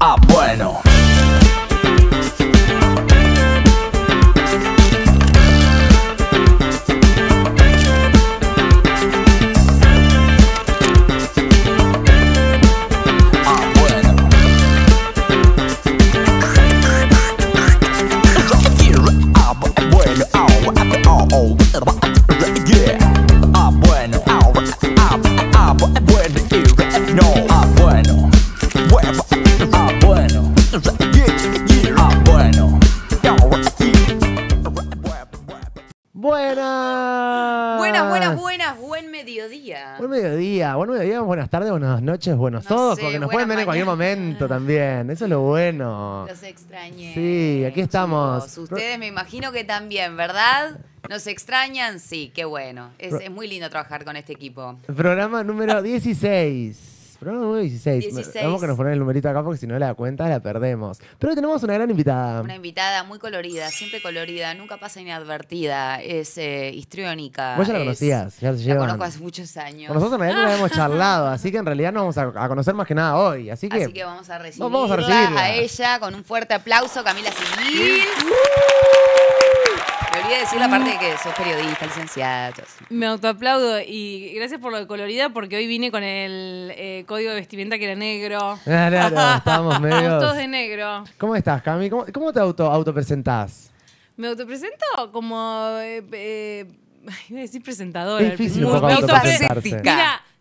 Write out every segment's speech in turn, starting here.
Ah, bueno. noches, buenos todos, porque nos pueden ver en cualquier momento también. Eso es lo bueno. Los extrañé. Sí, aquí estamos. ustedes me imagino que también, ¿verdad? ¿Nos extrañan? Sí, qué bueno. Es, es muy lindo trabajar con este equipo. Programa número 16. Pero no, 16. 16. Vamos que nos poner el numerito acá porque si no la cuenta la perdemos. Pero tenemos una gran invitada. Una invitada muy colorida, siempre colorida, nunca pasa inadvertida, es eh, histriónica. Vos ya la conocías, ya se llevan. La conozco hace muchos años. Con nosotros en realidad no hemos charlado, así que en realidad nos vamos a, conocer más que nada hoy. Así que, vamos a recibirla vamos a, recibirla. a ella con un fuerte aplauso, Camila Civil decir la parte de que sos periodista, licenciado. Me autoaplaudo y gracias por lo de colorida porque hoy vine con el eh, código de vestimenta que era negro. Claro, estábamos medio. todos de negro. ¿Cómo estás, Cami? ¿Cómo, te auto, autopresentás? ¿Me autopresento? Como. Eh, eh iba a decir presentadora. Es difícil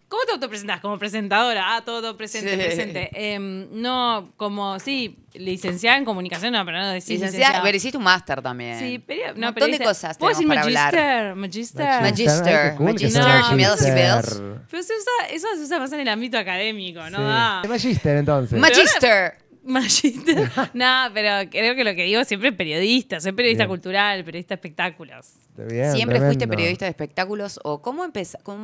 ¿Cómo te autopresentás? Como presentadora. Ah, todo presente, presente. Eh, no, como, sí, licenciada en comunicación, no, pero no decís licenciada. licenciada. Pero hiciste un máster también. Sí, pero... No, un montón de cosas ¿Puedo decir magister, Magister, magister. Magister. No, Pero se usa, eso se usa en el ámbito académico, ¿no? Sí. Ah. Magister, entonces. Magister machista no, pero creo que lo que digo siempre es periodista. Soy periodista cultural, periodista de espectáculos. ¿Siempre fuiste periodista de espectáculos o cómo,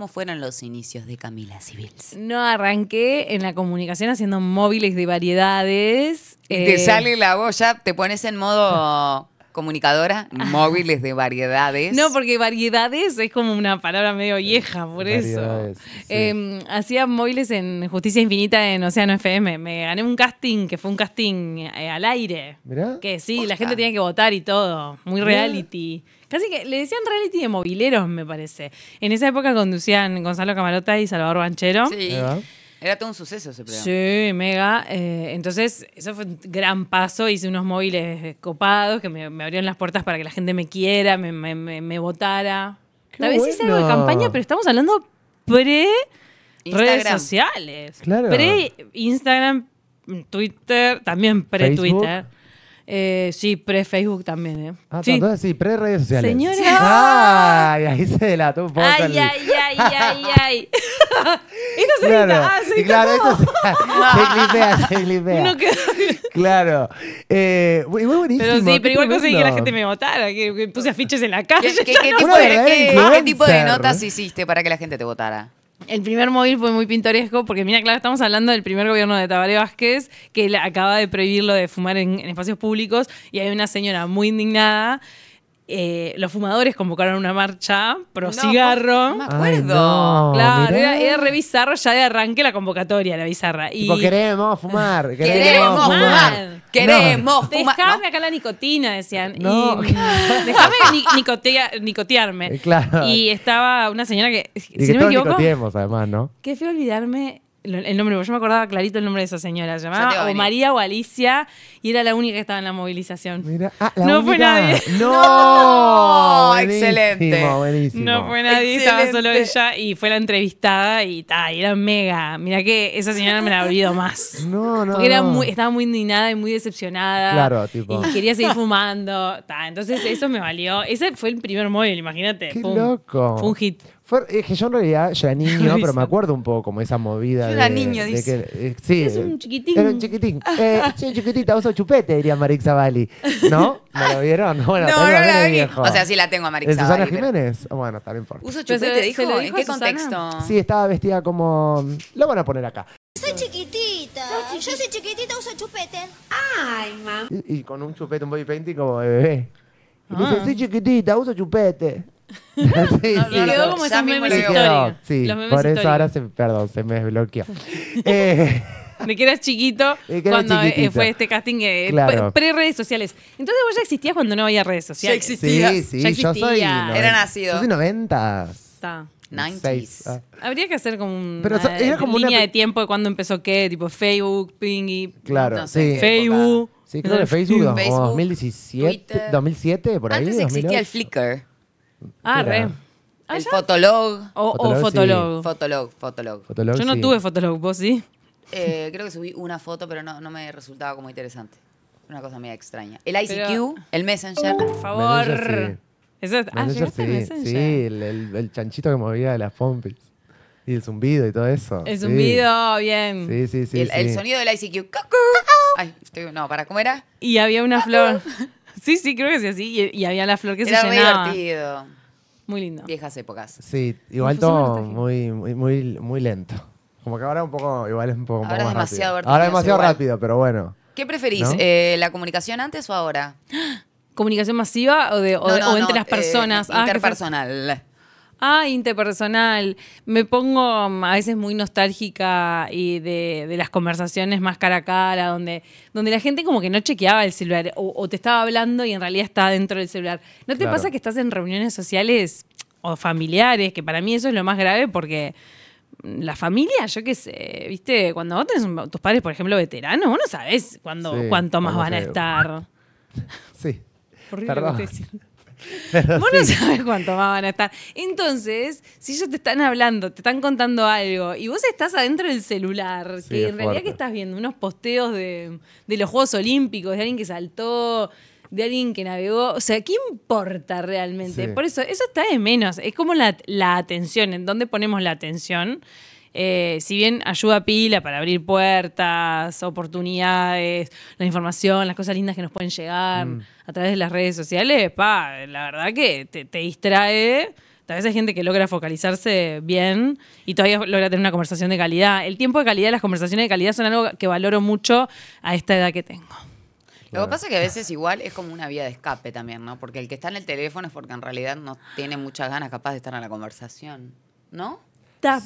fueron los inicios de Camila Civils? No, arranqué en la comunicación haciendo móviles de variedades. Te eh, sale la voz, te pones en modo comunicadora móviles de variedades. No, porque variedades es como una palabra medio vieja, por eso. Em, hacía móviles en Justicia Infinita en Océano FM. Me gané un casting, que fue un casting eh, al aire. ¿Verdad? Que sí, la gente tenía que votar y todo. Muy reality. Casi que le decían reality de mobileros, me parece. En esa época conducían Gonzalo Camarota y Salvador Banchero. Sí. Era todo un suceso ese programa. Sí, mega. Eh, entonces, eso fue un gran paso. Hice unos móviles copados que me, abrieron las puertas para que la gente me quiera, me, me, votara. Tal vez hice algo de campaña, pero estamos hablando pre redes sociales. Claro. Pre Instagram, Twitter, también pre Twitter. Eh, sí, pre-Facebook también, ¿eh? Ah, sí. entonces sí, pre-redes sociales. ¡Señora! ¡Ay! Ahí se delató un poco. ¡Ay, ay, ay, ay, ay! esto se claro. edita. Ah, claro, esto se, se clipea, se clipea. Claro. Eh, muy buenísimo. Pero sí, pero igual conseguí que la gente me votara, que, puse afiches en la calle. ¿qué tipo de notas hiciste para que la gente te votara? El primer móvil fue muy pintoresco porque, mira, claro, estamos hablando del primer gobierno de Tabaré Vázquez que acaba de prohibirlo de fumar en, en espacios públicos y hay una señora muy indignada eh, los fumadores convocaron una marcha pro cigarro. no, me acuerdo. claro, era, era, re bizarro ya de arranque la convocatoria, la bizarra. Y tipo, queremos fumar. Queremos, queremos fumar. Queremos fumar. Dejame acá la nicotina, decían. Y, mm, dejame nicotearme. Claro. Y estaba una señora que, si no me equivoco, además, ¿no? Qué feo olvidarme el nombre, yo me acordaba clarito el nombre de esa señora, se llamaba o María o Alicia y era la única que estaba en la movilización. Ah, no fue nadie. No, excelente. No fue nadie, estaba solo ella y fue la entrevistada y, era mega. Mira que esa señora me la olvido más. No, no. Porque estaba muy indignada y muy decepcionada. Claro, tipo. Y quería seguir fumando. entonces eso me valió. Ese fue el primer móvil, imagínate. Qué loco. Fue un hit. Fue, que yo en realidad yo era niño, pero me acuerdo un poco como esa movida. era de, niño, dice. Que, eh, sí, es un chiquitín. Era un chiquitín. Eh, chiquitita, uso chupete, diría Marixa Bali. ¿No? ¿Me lo vieron? Bueno, no, no la vi. O sea, sí la tengo a Marixa Susana Jiménez? Bueno, bueno, bien por. ¿Uso chupete? dijo, ¿En qué contexto? Sí, estaba vestida como. Lo van a poner acá. Soy chiquitita. Yo soy chiquitita, uso chupete. Ay, mamá. Y, con un chupete, un body painting como de bebé. Y dice, ah. soy chiquitita, uso chupete. sí, no, quedó como esos memes por eso ahora se, perdón, se me desbloqueó. Eh, de que eras chiquito cuando eh, fue este casting eh, pre-redes sociales. Entonces vos ya existías cuando no había redes sociales. Ya Sí, sí, ya existía. yo soy... era nacido. Yo soy Está. 90 ah. Habría que hacer como, una, línea de tiempo de cuando empezó qué, tipo Facebook, Pingy. Claro, sí. Facebook. Sí, creo Facebook, 2017, 2007, por ahí. Antes existía el Flickr. Ah, re. El fotolog. O, Fotolog, fotolog. Yo no tuve fotolog, vos sí. Eh, creo que subí una foto, pero no, no me resultaba como interesante. Una cosa media extraña. El ICQ, el Messenger. Por favor. Eso, ah, sí, sí, el, chanchito que movía de las pompis. Y el zumbido y todo eso. El zumbido, bien. Sí, sí, sí. el, sonido del ICQ. Ay, estoy- no, ¿para cómo era? Y había una flor. Sí, sí, creo que sí, así. Y, había la flor que se era divertido. Muy lindo. Viejas épocas. Sí, igual todo muy, muy, muy, lento. Como que ahora un poco, igual es un poco, más rápido. Ahora es demasiado rápido, pero bueno. ¿Qué preferís? Eh, ¿La comunicación antes o ahora? ¿Comunicación masiva o, de, o, entre las eh, personas? Ah, interpersonal. Ah, interpersonal. Me pongo a veces muy nostálgica y de, las conversaciones más cara a cara, donde, donde la gente como que no chequeaba el celular o, te estaba hablando y en realidad está dentro del celular. ¿No te pasa que estás en reuniones sociales o familiares? Que para mí eso es lo más grave porque la familia, yo qué sé, viste, cuando vos tenés tus padres, por ejemplo, veteranos, vos no sabés cuánto más van a estar. Sí. Perdón. Vos no sabés cuánto más van a estar. Entonces, si ellos te están hablando, te están contando algo, y vos estás adentro del celular, que en realidad que estás viendo unos posteos de, los Juegos Olímpicos, de alguien que saltó, de alguien que navegó. O sea, ¿qué importa realmente? Por eso, eso está de menos. Es como la, la atención, en dónde ponemos la atención eh, si bien ayuda a pila para abrir puertas, oportunidades, la información, las cosas lindas que nos pueden llegar mm. a través de las redes sociales, pa, la verdad que te, distrae. Tal vez hay gente que logra focalizarse bien y todavía logra tener una conversación de calidad. El tiempo de calidad, las conversaciones de calidad son algo que valoro mucho a esta edad que tengo. Lo que pasa es que a veces igual es como una vía de escape también, ¿no? Porque el que está en el teléfono es porque en realidad no tiene muchas ganas capaz de estar en la conversación, ¿no?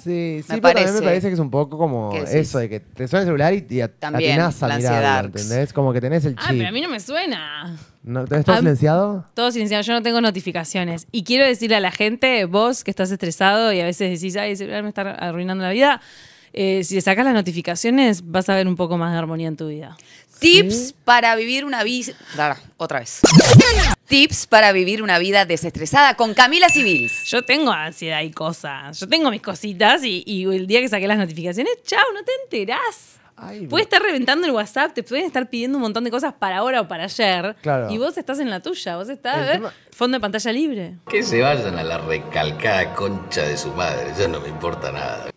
Sí, sí, pero parece. también me parece que es un poco como eso, de que te suena el celular y, te atinás a la ¿entendés? Como que tenés el chip. Ah, pero a mí no me suena. ¿No, ¿Estás ah, silenciado? Todo silenciado, yo no tengo notificaciones. Y quiero decirle a la gente, vos que estás estresado y a veces decís, ay, el celular me está arruinando la vida, eh, si le sacas las notificaciones vas a ver un poco más de armonía en tu vida. Tips para vivir una vida. Otra vez. Tips para vivir una vida desestresada con Camila Civils. Yo tengo ansiedad y cosas. Yo tengo mis cositas y, el día que saqué las notificaciones, chao, no te enterás. puede estar reventando el WhatsApp, te pueden estar pidiendo un montón de cosas para ahora o para ayer. Y vos estás en la tuya, vos estás, a ver, fondo de pantalla libre. Que se vayan a la recalcada concha de su madre, ya no me importa nada.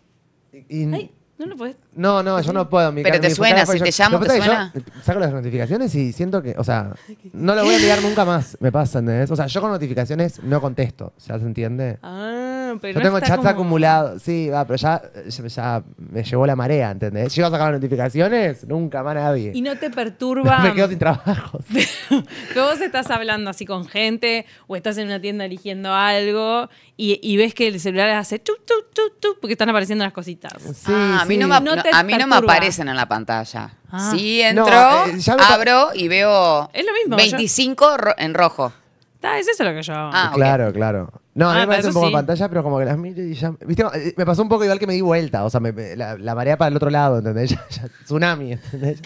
No lo puedes. No, no, yo no puedo. Mi Pero te suena, si te llamo, te suena. saco las notificaciones y siento que, o sea, no lo voy a ligar nunca más. Me pasa, ¿entendés? O sea, yo con notificaciones no contesto. ¿Ya se entiende? Ah. Yo tengo chats acumulados. Sí, va, pero ya, me llevó la marea, ¿entendés? vas a sacar las notificaciones, nunca más nadie. Y no te perturba me quedo sin trabajo. que vos estás hablando así con gente o estás en una tienda eligiendo algo y, ves que el celular hace tu porque están apareciendo las cositas. Ah, a mí, no, me, a mí no me aparecen en la pantalla. Si ah. Sí, entro, eh, abro y veo Es lo mismo, 25 en rojo es eso lo que yo hago. Ah, Claro, claro. No, a mí ah, me un poco de pantalla, pero como que las miro y ya. ¿Viste? Eh, me pasó un poco igual que me di vuelta. O sea, me- la, la marea para el otro lado, ¿entendés? tsunami, ¿entendés?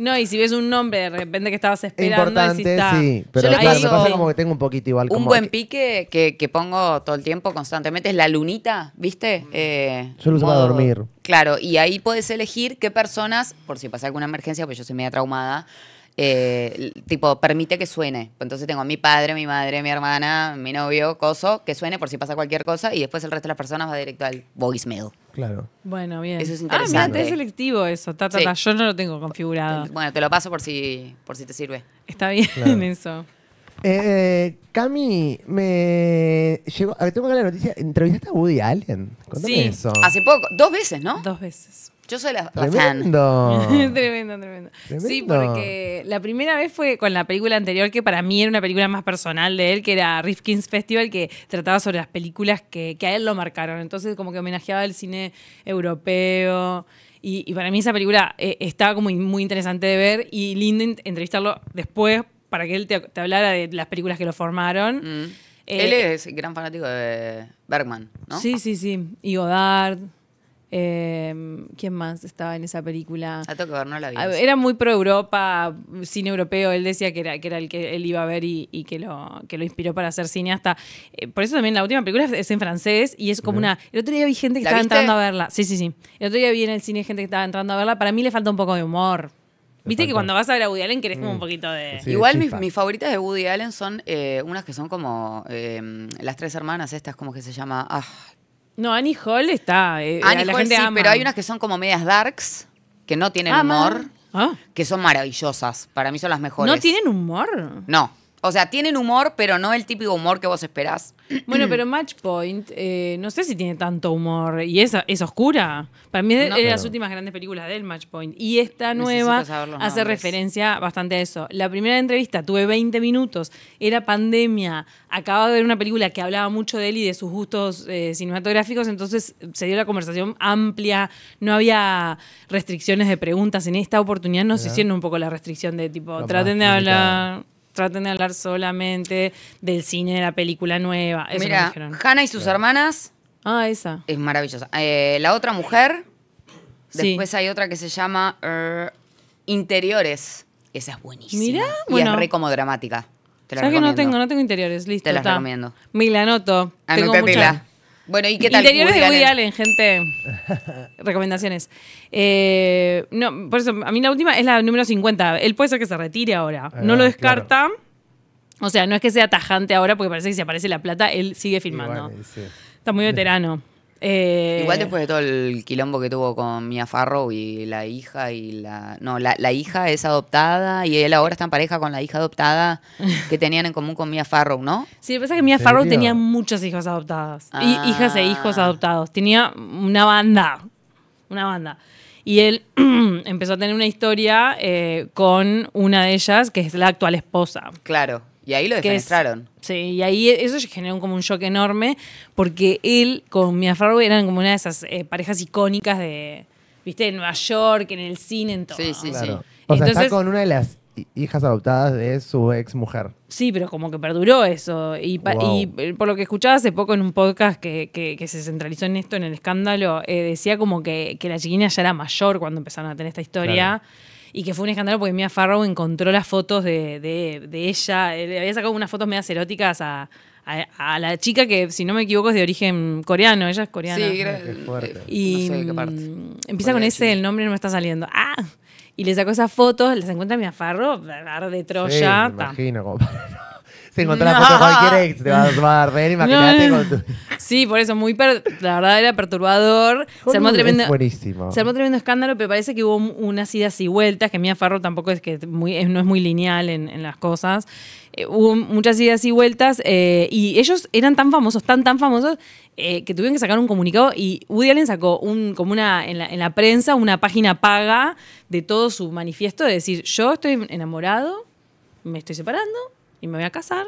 No, y si ves un nombre de repente que estabas esperando, Importante, sí. Pero Yo claro, me pasa como que tengo un poquito igual. Un buen pique que, que pongo todo el tiempo constantemente es la lunita, ¿viste? Eh, Yo lo uso para dormir. Claro, y ahí puedes elegir qué personas, por si pasa alguna emergencia, porque yo soy media traumada, eh, tipo, permite que suene. Entonces tengo a mi padre, mi madre, mi hermana, mi novio, coso, que suene por si pasa cualquier cosa y después el resto de las personas va directo al voicemail. Claro. Bueno, bien. Eso es ah, interesante. Ah, mira, es selectivo eso. Yo no lo tengo configurado. Bueno, te lo paso por si, por si te sirve. Está bien eso. Eh, eh, Cami, me llegó. Tengo dar la noticia. ¿Entrevistaste a Woody Allen? sí. Hace poco. Dos veces, ¿no? Dos veces. Yo soy la, fan. tremendo, tremendo, tremendo. Sí, porque la primera vez fue con la película anterior, que para mí era una película más personal de él, que era Rifkin's Festival, que trataba sobre las películas que, a él lo marcaron. Entonces, como que homenajeaba el cine europeo. Y, para mí esa película eh, estaba como muy interesante de ver y lindo entrevistarlo después para que él te, hablara de las películas que lo formaron. Mm. Eh, él es gran fanático de Bergman, ¿no? Sí, sí, sí. Y Godard. Em, ¿Quién más estaba en esa película? A toque no la ah, Era muy pro Europa, cine europeo. Él decía que era, que era el que él iba a ver y, que, lo, que lo inspiró para ser cineasta. Eh, por eso también la última película es en francés y es como una. El otro día vi gente que estaba entrando a verla. Sí, sí, sí. El otro día vi en el cine gente que estaba entrando a verla. Para mí le falta un poco de humor. Viste que cuando vas a ver a Woody Allen querés como un mm. poquito de. Igual mis, favoritas de Woody Allen son eh, unas que son como em, las tres hermanas, estas, como que se llama. Ah, no, Annie Hall está. Eh, eh, pero hay unas que son como medias darks, que no tienen ah, humor, ah. que son maravillosas. Para mí son las mejores. ¿No tienen humor? No. O sea, tienen humor, pero no el típico humor que vos esperás. Bueno, pero Matchpoint, eh, no sé si tiene tanto humor. Y es, es oscura. Para mí es de las últimas grandes películas del Matchpoint. Y esta nueva hace referencia bastante a eso. La primera entrevista tuve 20 minutos. Era pandemia. Acababa de ver una película que hablaba mucho de él y de sus gustos eh, cinematográficos. Entonces se dio la conversación amplia. No había restricciones de preguntas. En esta oportunidad nos si hicieron un poco la restricción de tipo, traten de hablar traten de hablar solamente del cine, de la película nueva. Eso Mira, me Hannah y sus hermanas. Ah, esa. Es maravillosa. Eh, la otra mujer. Después hay otra que se llama eh, Interiores. Esa es buenísima. Mira, y es re como dramática. Te la recomiendo. que no tengo, no tengo interiores, listo. Te la estoy recomiendo. Me la anoto. Tengo bueno, ¿y qué tal? de gente. Recomendaciones. Eh, no, por eso, a mí la última es la número 50. Él puede ser que se retire ahora. Ah, no lo descarta. O sea, no es que sea tajante ahora porque parece que si aparece la plata, él sigue filmando. Está muy veterano. Eh, Igual después de todo el quilombo que tuvo con Mia Farrow y la hija y la... No, la, hija es adoptada y él ahora está en pareja con la hija adoptada que tenían en común con Mia Farrow, ¿no? Sí, pasa que Mia Farrow tenía muchas hijas adoptadas. Ah. Hijas e hijos adoptados. Tenía una banda. Una banda. Y él empezó a tener una historia eh, con una de ellas, que es la actual esposa. Claro. Y ahí lo defenestraron. sí, y ahí eso generó como un shock enorme, porque él con Mia Farrow eran como una de esas eh, parejas icónicas de, viste, en Nueva York, en el cine, en todo. Sí, sí, sí. O Entonces, está con una de las hijas adoptadas de su ex mujer. Sí, pero como que perduró eso. Y, eh, por lo que escuchaba hace poco en un podcast que, se centralizó en esto, en el escándalo, eh, decía como que, que, la chiquina ya era mayor cuando empezaron a tener esta historia y que fue un escándalo porque Mia Farrow encontró las fotos de, de, ella, eh, le había sacado unas fotos medias eróticas a, la chica que, si no me equivoco, es de origen coreano, ella es coreana. Sí, Y eh, no sé qué parte. Mm, empieza con ese, el nombre no está saliendo. ¡Ah! Y le sacó esas fotos, las encuentra Mia Farrow, de Troya. imagino, se encontró la foto de cualquier ex, te vas, a ver, imagínate Sí, por eso, muy la verdad era perturbador. Se armó, tremendo, tremendo escándalo, pero parece que hubo unas idas y vueltas, que Mía Farro tampoco es que muy, no es muy lineal en, las cosas. Eh, hubo muchas idas y vueltas eh, y ellos eran tan famosos, tan, tan famosos, eh, que tuvieron que sacar un comunicado y Woody Allen sacó un, como una, en la, en la prensa una página paga de todo su manifiesto de decir, yo estoy enamorado, me estoy separando y me voy a casar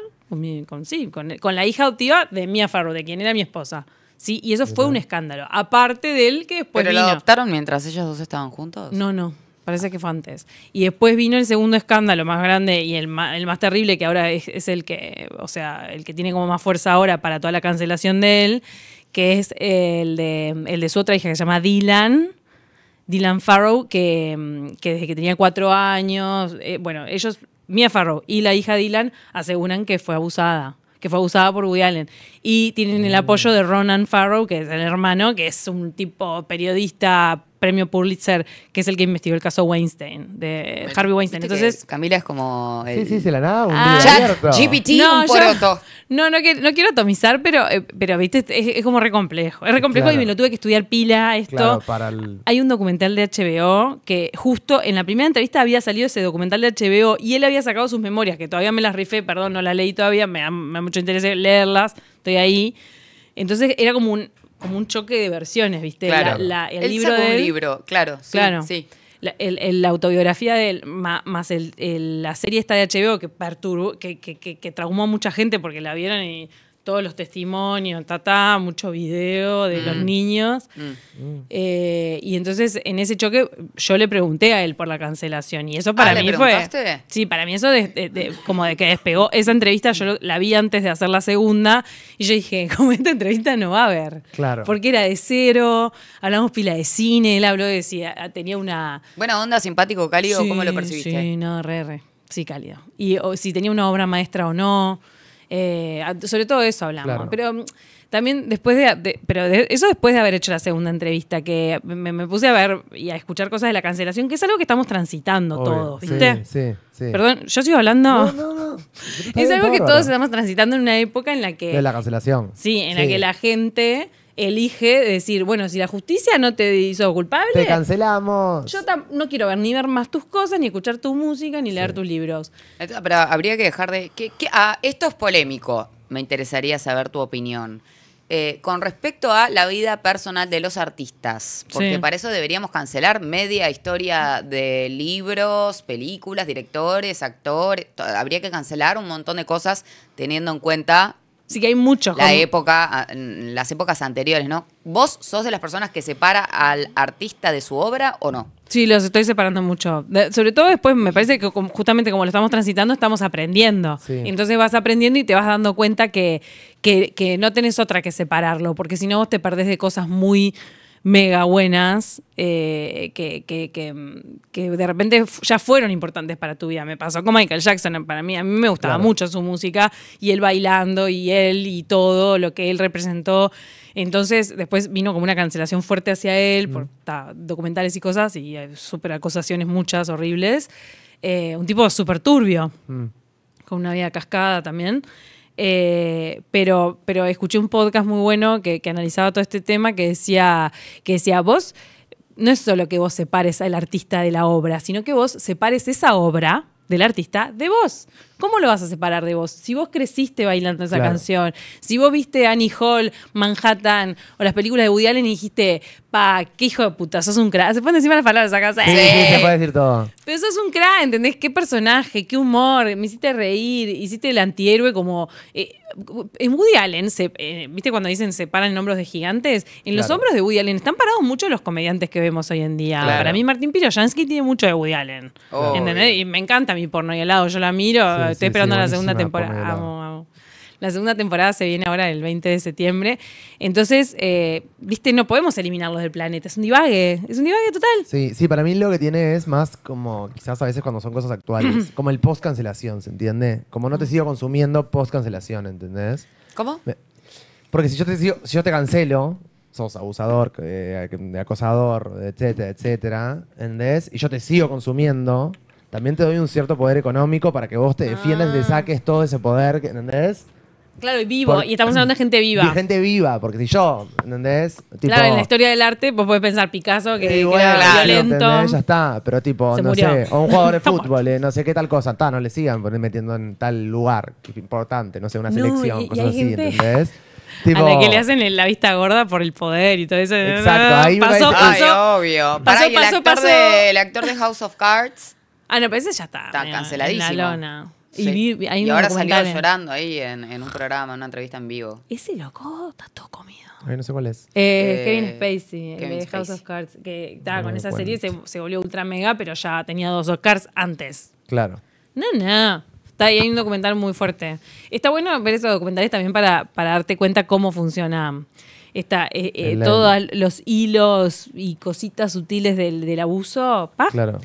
con, sí, con, la hija adoptiva de Mia Farrow, de quien era mi esposa. Sí, y eso fue un escándalo. Aparte del que después. ¿Pero lo adoptaron mientras ellos dos estaban juntos? No, no. Parece que fue antes. Y después vino el segundo escándalo más grande y el más, terrible, que ahora es, el que, o sea, el que tiene como más fuerza ahora para toda la cancelación de él, que es el de, su otra hija que se llama Dylan. Dylan Farrow, que, que desde que tenía cuatro años, eh, bueno, ellos Mia Farrow y la hija Dylan aseguran que fue abusada, que fue abusada por Woody Allen. Y tienen el mm. apoyo de Ronan Farrow, que es el hermano, que es un tipo periodista premio Pulitzer, que es el que investigó el caso Weinstein, de Harvey Weinstein. Entonces, Camila es como. Sí, sí, se la nada. Un GPT, ah, no, un poroto. no, no, quiero atomizar, pero, eh, pero viste, es, como re complejo. Es re complejo y me lo tuve que estudiar pila esto. Hay un documental de HBO que justo en la primera entrevista había salido ese documental de HBO y él había sacado sus memorias, que todavía me las rifé, perdón, no las leí todavía, me me da mucho interés leerlas, estoy ahí. Entonces era como un, como un choque de versiones, ¿viste? el libro libro, claro, claro. sí. La, la autobiografía de él, más el, la serie esta de HBO que perturbó, que, que, traumó a mucha gente porque la vieron y todos los testimonios, tata, mucho video de los mm. niños. Mm. Eh, y entonces en ese choque yo le pregunté a él por la cancelación y eso para ah, mí fue... Sí, para mí eso como de que despegó. Esa entrevista yo la vi antes de hacer la segunda y yo dije, como esta entrevista no va a haber. Claro. Porque era de cero, hablamos pila de cine, él habló de si tenía una... Buena onda, simpático, cálido, ¿cómo lo percibiste? Sí, no, re. Sí, cálido. Y si tenía una obra maestra o no. Eh, sobre todo eso hablamos. Pero mm, también después de, Pero eso después de haber hecho la segunda entrevista, que me, puse a ver y a escuchar cosas de la cancelación, que es algo que estamos transitando todos, ¿viste? Sí, sí, Perdón, yo sigo hablando. Es algo que todos estamos transitando en una época en la que. De la cancelación. Sí, en la que la gente elige decir, bueno, si la justicia no te hizo culpable. Te cancelamos. Yo no quiero ver ni ver más tus cosas, ni escuchar tu música, ni leer tus libros. Pero habría que dejar de. Ah, esto es polémico. Me interesaría saber tu opinión. Eh, con respecto a la vida personal de los artistas, porque para eso deberíamos cancelar media historia de libros, películas, directores, actores, habría que cancelar un montón de cosas teniendo en cuenta Sí que hay muchos. La época, ah, las épocas anteriores, ¿no? ¿Vos sos de las personas que separa al artista de su obra o no? Sí, los estoy separando mucho. sobre todo después me parece que justamente como lo estamos transitando, estamos aprendiendo. Entonces vas aprendiendo y te vas dando cuenta que, que, que no tenés otra que separarlo, porque si no vos te perdés de cosas muy mega buenas eh, que, que, de repente ya fueron importantes para tu vida. Me pasó con Michael Jackson, para mí, a mí me gustaba mucho su música y él bailando y él y todo lo que él representó. Entonces después vino como una cancelación fuerte hacia él mm. por documentales y cosas y súper acusaciones muchas horribles. Eh, un tipo súper turbio, mm. con una vida cascada también. Eh, pero, pero escuché un podcast muy bueno que, analizaba todo este tema que decía, que decía vos, no es solo que vos separes al artista de la obra, sino que vos separes esa obra del artista de vos. ¿Cómo lo vas a separar de vos? Si vos creciste bailando esa canción, si vos viste Annie Hall, Manhattan o las películas de Woody Allen y dijiste, pa, qué hijo de puta, sos un cra. Se ponen encima las palabras acá. Sí, sí, se puede decir todo. Pero sos un cra, ¿entendés? Qué personaje, qué humor, me hiciste reír, hiciste el antihéroe como... Eh, en Woody Allen, eh, ¿viste cuando dicen se paran en hombros de gigantes? En los hombros de Woody Allen están parados muchos los comediantes que vemos hoy en día. Para mí, Martín Pirojansky tiene mucho de Woody Allen. Oh, y me encanta mi porno y helado, yo la miro, estoy esperando la segunda temporada. Amo, amo. La segunda temporada se viene ahora el 20 de septiembre. Entonces, eh, viste, no podemos eliminarlos del planeta. Es un divague. Es un divague total. Sí, sí, para mí lo que tiene es más como, quizás a veces cuando son cosas actuales, como el post-cancelación, ¿se entiende? Como no te sigo consumiendo post-cancelación, ¿entendés? ¿Cómo? Porque si yo te, si yo te cancelo, sos abusador, eh, acosador, etcétera, etcétera, ¿entendés? Y yo te sigo consumiendo, también te doy un cierto poder económico para que vos te defiendas y te ah. saques todo ese poder, ¿entendés? Claro, y vivo. y estamos hablando de gente viva. De gente viva, porque si yo, ¿entendés? claro, en la historia del arte vos podés pensar Picasso, que, era violento. Ya está, pero tipo, no sé, o un jugador de fútbol, eh, no sé qué tal cosa, ¿está? no le sigan metiendo en tal lugar importante, no sé, una selección, cosas así, ¿entendés? Tipo, a que le hacen la vista gorda por el poder y todo eso. Exacto, ahí pasó, pasó, obvio. Pasó, pasó, pasó. el actor de House of Cards. Ah, no, pero ese ya está. Está canceladísimo. Y, ahora hay ahora llorando ahí en, un programa, en una entrevista en vivo. Ese loco está todo comido. no sé cuál es. Eh, eh, Kevin Spacey, que de House of Cards, que estaba con esa serie, se, se, volvió ultra mega, pero ya tenía dos Oscars antes. Claro. No, no. Está ahí hay un documental muy fuerte. Está bueno ver esos documentales también para, para darte cuenta cómo funciona está eh, todos los hilos y cositas sutiles del, abuso. Claro.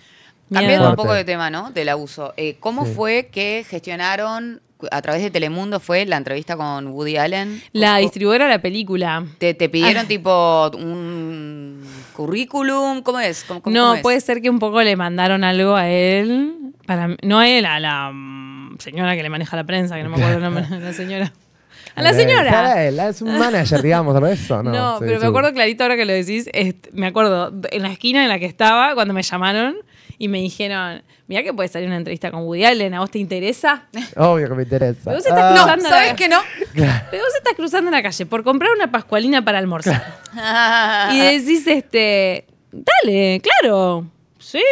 Cambiando un poco de tema, ¿no? Del abuso. Eh, ¿Cómo fue que gestionaron a través de Telemundo fue la entrevista con Woody Allen. La distribuidora de la película. ¿Te, pidieron ah. tipo un currículum? ¿Cómo es? no, puede ser que un poco le mandaron algo a él. no a él, a la mm, señora que le maneja la prensa, que no me acuerdo el nombre de la señora. A la eh, señora. Para él, es un manager, digamos, eso, ¿no? No, pero me acuerdo clarito ahora que lo decís. me acuerdo en la esquina en la que estaba cuando me llamaron y me dijeron, mira que puede salir una entrevista con Woody Allen, ¿a vos te interesa? Obvio que me interesa. Pero vos estás ah. cruzando no, ¿sabes la... que no? Pero vos estás cruzando en la calle por comprar una pascualina para almorzar. y decís, este, dale, claro, sí.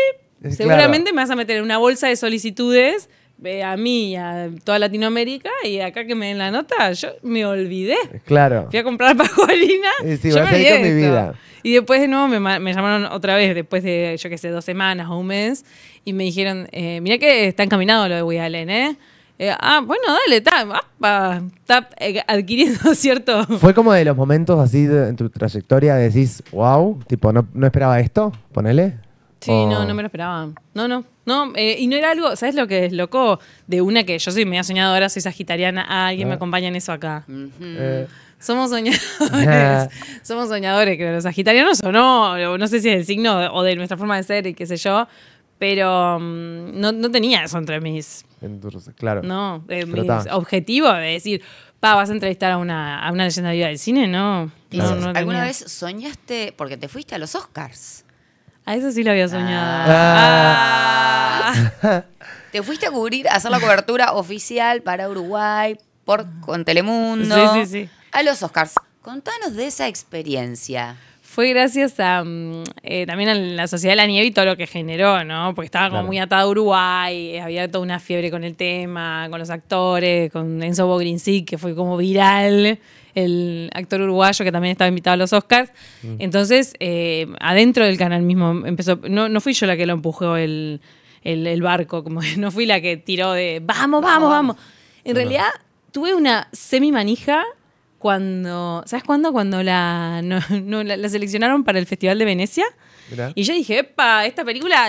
Seguramente me vas a meter en una bolsa de solicitudes eh, a mí, y a toda Latinoamérica, y acá que me den la nota, yo me olvidé. Claro. Fui a comprar pascualina. Sí, yo me olvidé mi vida. Y después de nuevo me, llamaron otra vez, después de, yo qué sé, dos semanas o un mes, y me dijeron, eh, mira que está encaminado lo de We Allen, ¿eh?". ¿eh? ah, bueno, dale, está eh, adquiriendo cierto. ¿Fue como de los momentos así en tu trayectoria decís, wow, tipo, no, esperaba esto? Ponele. Sí, no, no me lo esperaba. No, no, no. y no era algo, ¿sabes lo que es loco? De una que yo soy soñado, ahora soy sagitariana, ah, alguien me ah. acompaña en eso acá. Somos soñadores. Somos soñadores, creo. Los sagitarianos o no, no sé si es el signo o de nuestra forma de ser y qué sé yo, pero mm, no, no, tenía eso entre mis. claro. No, eh, mi objetivo de decir, pa, vas a entrevistar a una, a una leyenda viva del cine, no. ¿Alguna vez soñaste, porque te fuiste a los Oscars? A eso sí lo había soñado. Ah. Ah. te fuiste a cubrir, a hacer la cobertura oficial para Uruguay por, con Telemundo. Sí, sí, sí a los Oscars. Contanos de esa experiencia. Fue gracias a mm, eh, también a la Sociedad de la Nieve y todo lo que generó, ¿no? Porque estaba como muy atado a Uruguay, eh, había toda una fiebre con el tema, con los actores, con Enzo Bogrinsic, que fue como viral, el actor uruguayo que también estaba invitado a los Oscars. Mm. Entonces, eh, adentro del canal mismo empezó, no, fui yo la que lo empujó el, barco, como no fui la que tiró de vamos, vamos, vamos. En realidad tuve una semi manija cuando, ¿sabes cuándo? Cuando la, seleccionaron para el Festival de Venecia. Y yo dije, epa, esta película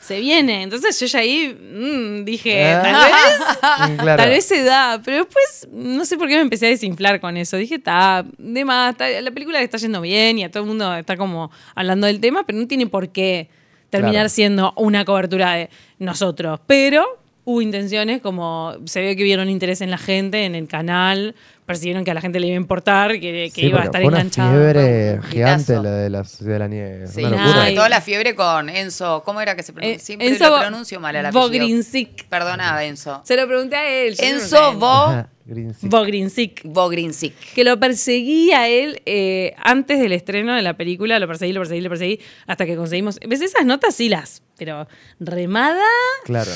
se viene. Entonces yo ya ahí mm, dije, ah. tal vez, tal vez se da. Pero después, no sé por qué me empecé a desinflar con eso. Dije, está, de más, la película está yendo bien y a todo el mundo está como hablando del tema, pero no tiene por qué terminar siendo una cobertura de nosotros. Pero hubo intenciones, como se ve que vieron interés en la gente, en el canal, percibieron que a la gente le iba a importar, que, iba a estar enganchado. Una fiebre gigante la de la de la nieve. Sí, una sobre todo la fiebre con Enzo. ¿Cómo era que se pronuncia? Eh, Siempre Enzo lo pronuncio mal la Bogrinsic. Perdonaba, Enzo. Se lo pregunté a él. Enzo Bo. Bogrinsic. Que lo perseguía él eh, antes del estreno de la película, lo perseguí, lo perseguí, lo perseguí, hasta que conseguimos. ¿Ves esas notas? Sí, las. Pero remada. Claro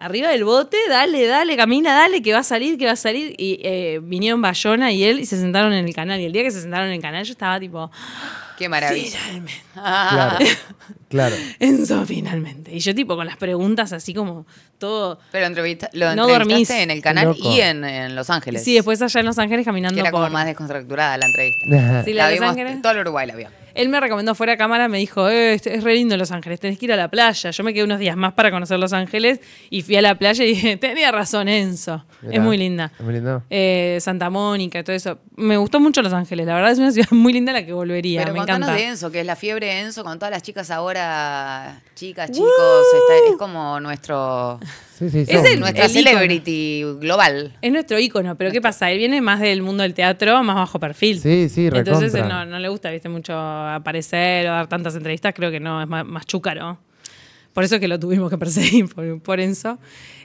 arriba del bote, dale, dale, camina, dale, que va a salir, que va a salir. Y eh, vinieron Bayona y él y se sentaron en el canal. Y el día que se sentaron en el canal yo estaba tipo... Qué maravilla. Finalmente. Claro, claro. Enzo, finalmente. Y yo tipo con las preguntas así como todo... Pero entrevista, lo no entrevistaste en el canal y en, Los Ángeles. Sí, después allá en Los Ángeles caminando que era como más descontracturada la entrevista. sí, la, todo el Uruguay la vio. Él me recomendó fuera de cámara, me dijo, eh, es re lindo Los Ángeles, tenés que ir a la playa. Yo me quedé unos días más para conocer Los Ángeles y fui a la playa y dije, tenía razón Enzo. es muy linda. Es muy linda. Eh, Santa Mónica y todo eso. Me gustó mucho Los Ángeles, la verdad es una ciudad muy linda la que volvería. Pero me encanta. de Enzo, que es la fiebre de Enzo, con todas las chicas ahora, chicas, chicos, es como nuestro es nuestro celebrity global. Es nuestro ícono, pero ¿qué pasa? Él viene más del mundo del teatro, más bajo perfil. Sí, sí, Entonces eh, no, le gusta, viste, mucho aparecer o dar tantas entrevistas, creo que no, es más, chúcaro. Por eso que lo tuvimos que perseguir, por, eso.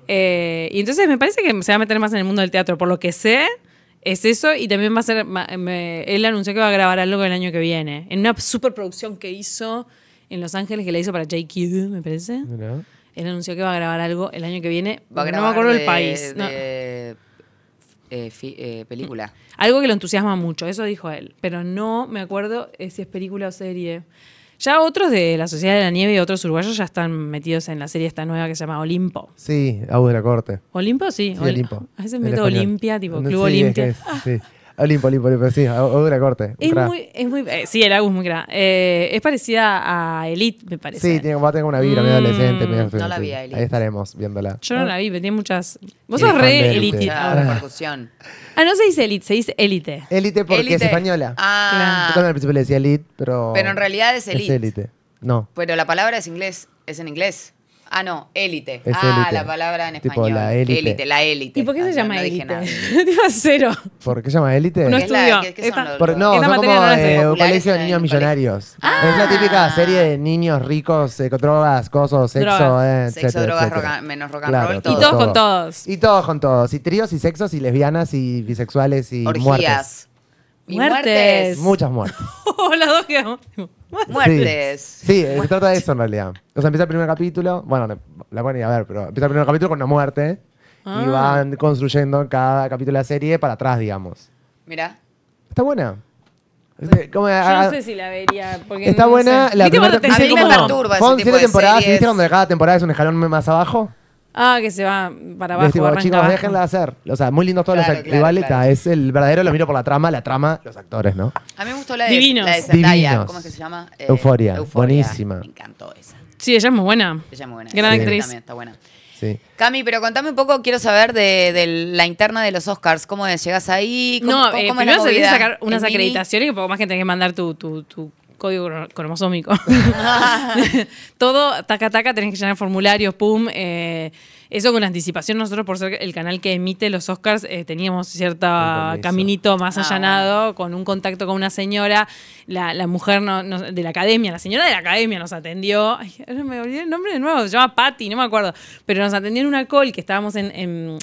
Eh, y entonces me parece que se va a meter más en el mundo del teatro, por lo que sé es eso y también va a ser él anunció que va a grabar algo el año que viene en una superproducción que hizo en Los Ángeles que la hizo para J.Q., me parece él anunció que va a grabar algo el año que viene. Va a grabar no me acuerdo el país. Eh, eh, película. Algo que lo entusiasma mucho, eso dijo él. Pero no me acuerdo eh, si es película o serie. Ya otros de la Sociedad de la Nieve y otros uruguayos ya están metidos en la serie esta nueva que se llama Olimpo. Sí, Au de la Corte. ¿Olimpo? Sí. Olimpo. A veces meto Olimpia, tipo Club Olimpia. Sí, sí. Olimpo, ah, Olimpo, sí, Corte. Es muy, es muy, eh, sí, el Agus muy gran. Eh, es parecida a Elite, me parece. Sí, tiene, va a tener una vibra medio mm. adolescente. Medio no la vi a Elite. Ahí estaremos viéndola. Yo no la vi, pero tiene muchas. Vos sos re Elite. Ah, repercusión. Ah, no se dice Elite, se dice Elite. Elite porque es española. Ah. Yo al principio le decía Elite, pero. Pero en realidad es Elite. Es Elite. No. Pero la palabra es inglés, es en inglés. Ah, no, élite. ah, la palabra en español. Tipo, la élite. élite. La élite. ¿Y por qué se ah, llama élite? No dije nada. cero. ¿Por qué se llama élite? No estudió. son los, no, son como eh, un colegio de niños millonarios. Es la ah. típica serie de niños ricos, eh, drogas, cosos, sexo, eh, etcétera, Sexo, drogas, etcétera. menos rock and roll. Todo, y todos con todos. Y todos con todos. Y tríos y sexos y lesbianas y bisexuales y Orgías. muertes muertes. Muchas muertes. Las dos quedamos. Muertes. Sí, se trata de eso en realidad. O sea, empieza el primer capítulo. Bueno, la buena idea, a ver, pero empieza el primer capítulo con una muerte. Y ah. van construyendo cada capítulo de la serie para atrás, digamos. Mirá. Está buena. Este, yo no ah, sé si la vería. Porque está no buena. Sé. La ¿Viste primera, te, a mí me perturba ese tipo de temporadas. ¿Viste donde cada temporada es un escalón más abajo? Ah, que se va para abajo. chicos, déjenla hacer. O sea, muy lindo todos los rivales. Es el verdadero, lo miro por la trama, la trama, los actores, ¿no? A mí me gustó la de, Divinos. La ¿Cómo es que se llama? Eh, Euforia. Buenísima. Me encantó esa. Sí, ella es muy buena. Ella es muy buena. Gran actriz. También está buena. Sí. Cami, pero contame un poco, quiero saber de, la interna de los Oscars. ¿Cómo llegas ahí? ¿Cómo, no, cómo, eh, primero se tiene que sacar unas acreditaciones y poco más que tenés que mandar tu código cromosómico. Todo, taca, taca, tenés que llenar formularios, pum. Eh, eso con anticipación, nosotros por ser el canal que emite los Oscars, eh, teníamos cierto caminito más ah, allanado, con un contacto con una señora, la, mujer de la academia, la señora de la academia nos atendió, me olvidé el nombre de nuevo, se llama Patty, no me acuerdo, pero nos atendió en una call que estábamos en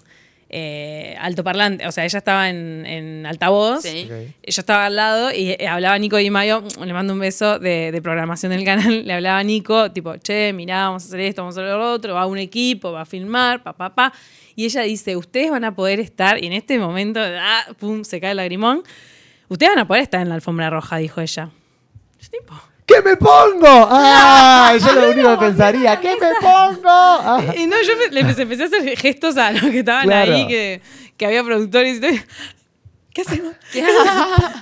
eh, altoparlante, o sea, ella estaba en, altavoz, ella yo estaba al lado y eh, hablaba Nico y Mayo, mm, le mando un beso de, programación del canal, le hablaba a Nico, tipo, che, mirá, vamos a hacer esto, vamos a hacer lo otro, va un equipo, va a filmar, pa, pa, pa. Y ella dice, ustedes van a poder estar, y en este momento, ah, pum, se cae el lagrimón, ustedes van a poder estar en la alfombra roja, dijo ella. ¿Qué me pongo? ¡Ah! Yo lo único que pensaría, ¿qué me pongo? Ah. Y no, yo les empecé a hacer gestos a los que estaban ahí, que, había productores. ¿Qué hacemos?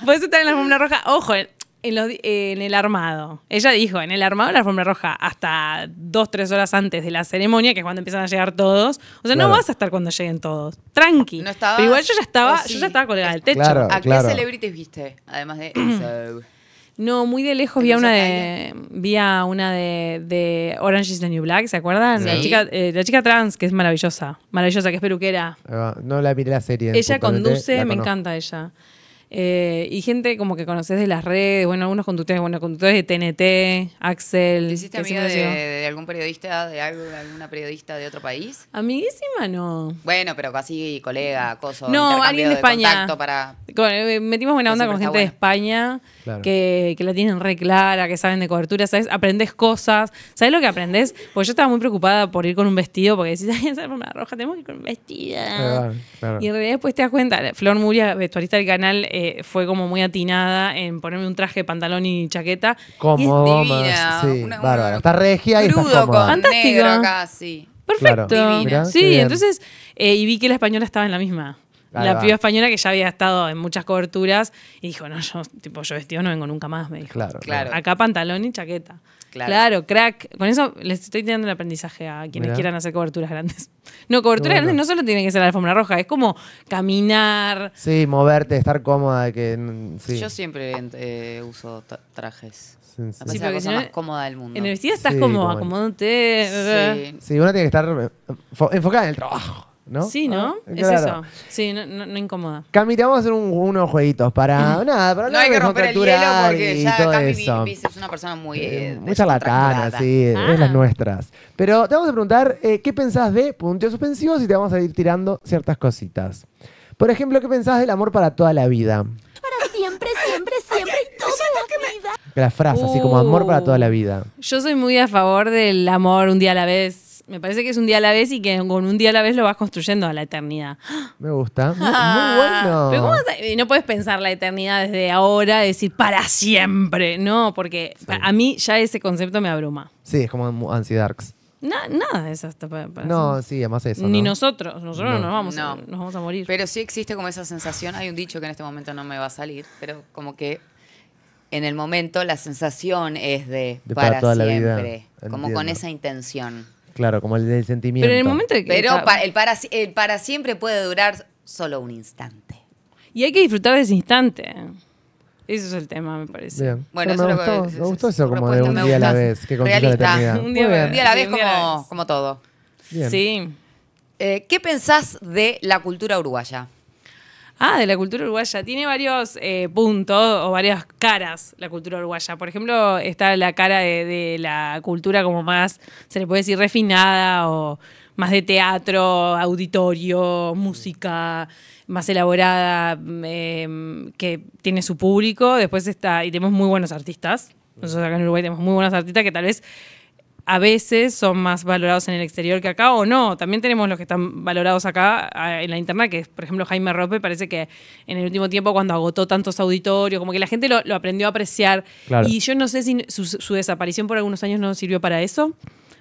Puedes estar en la alfombra roja. Ojo, en, el armado. Ella dijo, en el armado en la alfombra roja, hasta dos, tres horas antes de la ceremonia, que es cuando empiezan a llegar todos. O sea, no vas a estar cuando lleguen todos. Tranqui. No estabas, Pero igual yo ya estaba, yo ya estaba colgada del techo. ¿A qué celebrities viste? Además de No, muy de lejos vi una de, vi a una de, de Orange is the New Black, ¿se acuerdan? La, chica, eh, la chica trans, que es maravillosa, maravillosa, que es peruquera. Ah, no la vi la serie. Ella conduce, me encanta ella. Eh, y gente como que conoces de las redes, bueno, algunos conductores, bueno, conductores de TNT, Axel. hiciste amiga de, algún periodista, de, alguna periodista de otro país? Amiguísima, no. Bueno, pero casi colega, acoso. No, alguien de, España. Para... Eh, metimos buena onda con gente de España que, la tienen re clara, que saben de cobertura, ¿sabes? Aprendes cosas. ¿Sabes lo que aprendes? Porque yo estaba muy preocupada por ir con un vestido, porque decís, ay, una roja, tenemos que ir con un vestido. Y en realidad después te das cuenta, Flor Muria, vestuarista del canal, eh, fue como muy atinada en ponerme un traje, pantalón y chaqueta. como Está regia y está Perfecto. sí, entonces, eh, y vi que la española estaba en la misma. la piba española que ya había estado en muchas coberturas y dijo, no, yo, yo vestido no vengo nunca más, me dijo. claro. Acá pantalón y chaqueta. Claro. crack. Con eso les estoy dando el aprendizaje a quienes quieran hacer coberturas grandes. No, coberturas grandes no solo tiene que ser la alfombra roja, es como caminar. Sí, moverte, estar cómoda. Que, mm, Yo siempre eh, uso trajes. Sí, la cosa más cómoda del mundo. En el vestido estás como acomodándote. Sí. sí, uno tiene que estar eh, enfocado en el trabajo. Sí, ¿no? Ah, es eso. Sí, no, no, incomoda. Cami, te vamos a hacer unos jueguitos para nada, para No hay que romper el hielo porque ya Cami es una persona muy. Eh, eh, muy charlatana, sí, es las ah. nuestras. Pero te vamos a preguntar eh, qué pensás de puntos suspensivos y te vamos a ir tirando ciertas cositas. Por ejemplo, ¿qué pensás del amor para toda la vida? Para Siempre, siempre, siempre y toda la vida. La frase, así como amor para toda la vida. Uh, yo soy muy a favor del amor un día a la vez, me parece que es un día a la vez y que con un día a la vez lo vas construyendo a la eternidad. Me gusta. Muy, ah, bueno. Pero no puedes pensar la eternidad desde ahora, decir para siempre. No, porque a mí ya ese concepto me abruma. Sí, es como Ansi Darks. nada de No, sí, además eso. Ni nosotros, nosotros no. nos, vamos a, morir. Pero sí existe como esa sensación, hay un dicho que en este momento no me va a salir, pero como que en el momento la sensación es de, para, siempre, como con esa intención. Claro, como el del sentimiento. Pero el momento que Pero para, el para siempre puede durar solo un instante. Y hay que disfrutar de ese instante. Ese es el tema, me parece. Bueno, eso me, gustó, que, gustó eso como de un día a la vez, que Realista. un, día, a la vez, como, como, todo. Sí. Eh, ¿Qué pensás de la cultura uruguaya? Ah, de la cultura uruguaya. Tiene varios eh, puntos o varias caras la cultura uruguaya. Por ejemplo, está la cara de, la cultura como más, se le puede decir, refinada o más de teatro, auditorio, música más elaborada mm, em, que tiene su público. Después está, y tenemos muy buenos artistas. Nosotros acá en Uruguay tenemos muy buenos artistas que tal vez a veces son más valorados en el exterior que acá o no. También tenemos los que están valorados acá en la interna, que es, por ejemplo, Jaime Rope, parece que en el último tiempo cuando agotó tantos auditorios, como que la gente lo, aprendió a apreciar. Y yo no sé si su, desaparición por algunos años no sirvió para eso,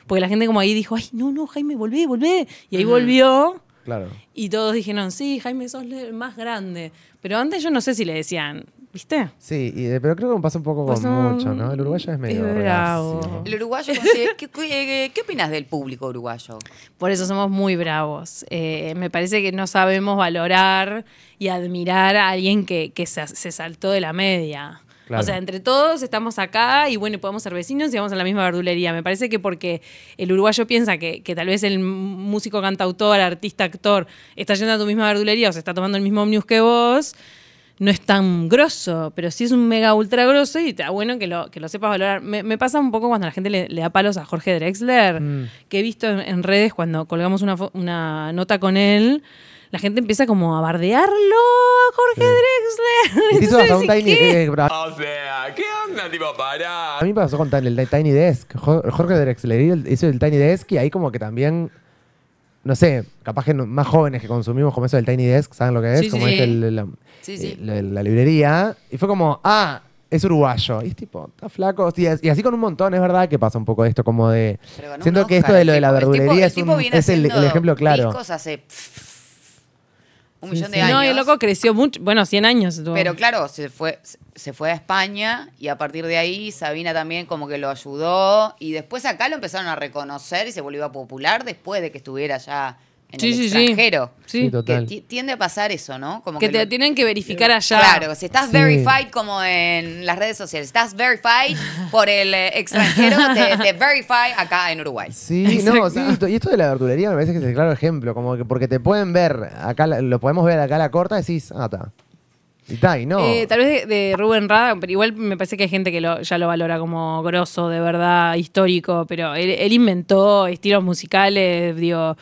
porque la gente como ahí dijo, ay, no, no, Jaime, volvé, volvé. Y ahí volvió. Claro. Y todos dijeron, sí, Jaime, sos el más grande. Pero antes yo no sé si le decían, ¿Viste? Sí, eh, pero creo que me pasa un poco pues con mucho, ¿no? El uruguayo es medio bravo. El uruguayo, ¿qué, qué, eh, qué opinas del público uruguayo? Por eso somos muy bravos. Eh, me parece que no sabemos valorar y admirar a alguien que, se, saltó de la media. O sea, entre todos estamos acá y bueno, podemos ser vecinos y vamos a la misma verdulería. Me parece que porque el uruguayo piensa que, tal vez el músico, cantautor, artista, actor está yendo a tu misma verdulería o se está tomando el mismo omnibus que vos, no es tan grosso, pero sí es un mega ultra grosso y está bueno que lo, que lo sepas valorar. Me, pasa un poco cuando la gente le, da palos a Jorge Drexler, mm. que he visto en, redes cuando colgamos una, una nota con él la gente empieza como a bardearlo a Jorge Drexler. hasta un Tiny Desk. o sea, ¿qué onda, tipo, para? A mí me pasó con el, Tiny Desk. Jorge Drexler hizo el Tiny Desk y ahí como que también... No sé, capaz que más jóvenes que consumimos como eso del Tiny Desk, ¿saben lo que es? el, eh, la, librería. Y fue como, ah, es uruguayo. Y es tipo, está flaco. Y, así con un montón, es verdad que pasa un poco esto, como de. Siento que esto de lo de la verdulería el es, es el, ejemplo claro. un millón de años. No, el loco creció mucho, bueno, 100 años. Pero claro, se fue, se fue a España y a partir de ahí Sabina también como que lo ayudó y después acá lo empezaron a reconocer y se volvió a popular después de que estuviera ya en sí, el sí, extranjero. Sí, Que tiende a pasar eso, ¿no? Como que, te tienen que verificar allá. Claro, si estás verified como en las redes sociales, estás verified por el eh, extranjero, te, verify acá en Uruguay. Sí, no, y esto de la verdulería me parece que es el claro ejemplo, como que porque te pueden ver, acá lo podemos ver acá a la corta, decís, ah, está. Y no. Eh, tal vez de, Rubén Rada, pero igual me parece que hay gente que ya lo valora como grosso, de verdad, histórico, pero él inventó estilos musicales, digo,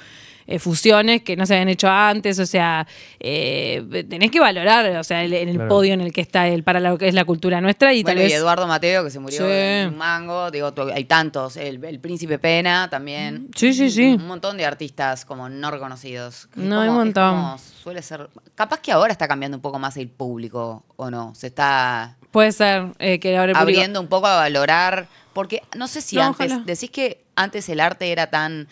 eh, fusiones que no se habían hecho antes, o sea, eh, tenés que valorar, o sea, en el podio en el que está él para lo que es la cultura nuestra. Y, tal vez... Eduardo Mateo, que se murió en un Mango, digo, hay tantos, el, Príncipe Pena también. Mm, sí, sí, sí. Un, montón de artistas como no reconocidos. No, hay un montón. suele ser, capaz que ahora está cambiando un poco más el público, ¿o no? Se está... Puede ser eh, que ahora... Abriendo un poco a valorar, porque no sé si antes, decís que antes el arte era tan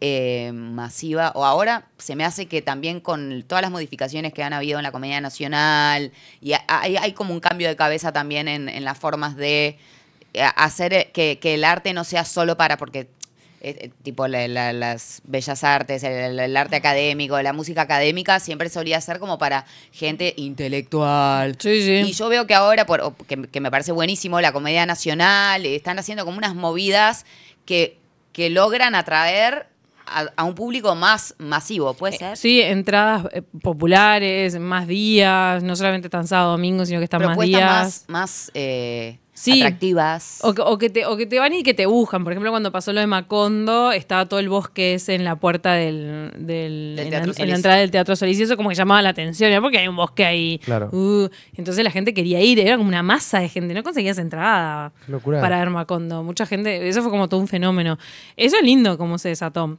eh, masiva, o ahora se me hace que también con todas las modificaciones que han habido en la Comedia Nacional, y hay, como un cambio de cabeza también en, las formas de eh, hacer eh, que, el arte no sea solo para, porque tipo las bellas artes, el, arte académico, la música académica, siempre solía ser como para gente intelectual. Y yo veo que ahora, que me parece buenísimo, la Comedia Nacional, están haciendo como unas movidas que que logran atraer a, un público más masivo, ¿puede eh, ser? Sí, entradas eh, populares, más días, no solamente tan sábado domingo, sino que están más días. Más, más eh, o, que te, van y que te buscan. Por ejemplo, cuando pasó lo de Macondo, estaba todo el bosque ese en la puerta del, en, la, entrada del Teatro Solís y eso como que llamaba la atención, porque hay un bosque ahí. Claro. Uh, entonces la gente quería ir, era como una masa de gente, no conseguías entrada para ver Macondo. Mucha gente, eso fue como todo un fenómeno. Eso es lindo como se desató.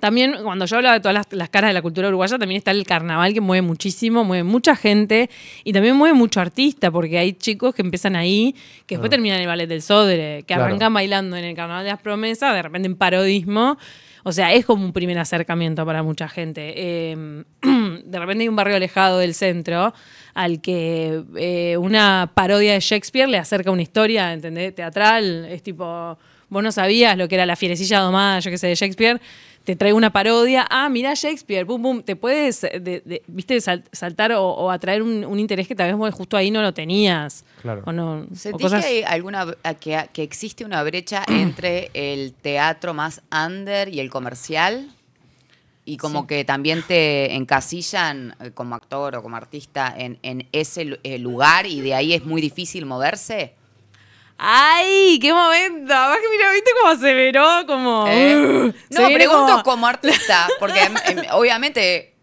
También cuando yo hablo de todas las, caras de la cultura uruguaya, también está el carnaval que mueve muchísimo, mueve mucha gente y también mueve mucho artista, porque hay chicos que empiezan ahí, que después terminan terminan el ballet del Sodre, que arrancan bailando en el carnaval de las promesas, de repente en parodismo. O sea, es como un primer acercamiento para mucha gente. Em, de repente hay un barrio alejado del centro al que eh, una parodia de Shakespeare le acerca una historia, ¿entendés? Teatral, es tipo vos no sabías lo que era la fierecilla domada, yo qué sé, de Shakespeare, te traigo una parodia, ah, mirá Shakespeare, pum, pum, te puedes, eh, viste, saltar o, atraer un, interés que tal vez justo ahí no lo tenías. Claro. O no, que, alguna, que, existe una brecha entre el teatro más under y el comercial? Y como que también te encasillan eh, como actor o como artista en ese eh, lugar y de ahí es muy difícil moverse. ¡Ay! ¡Qué momento! Más que mira, viste cómo veró? como. ¿Eh? ¡Uh! No, pregunto como... artista, porque em, em, obviamente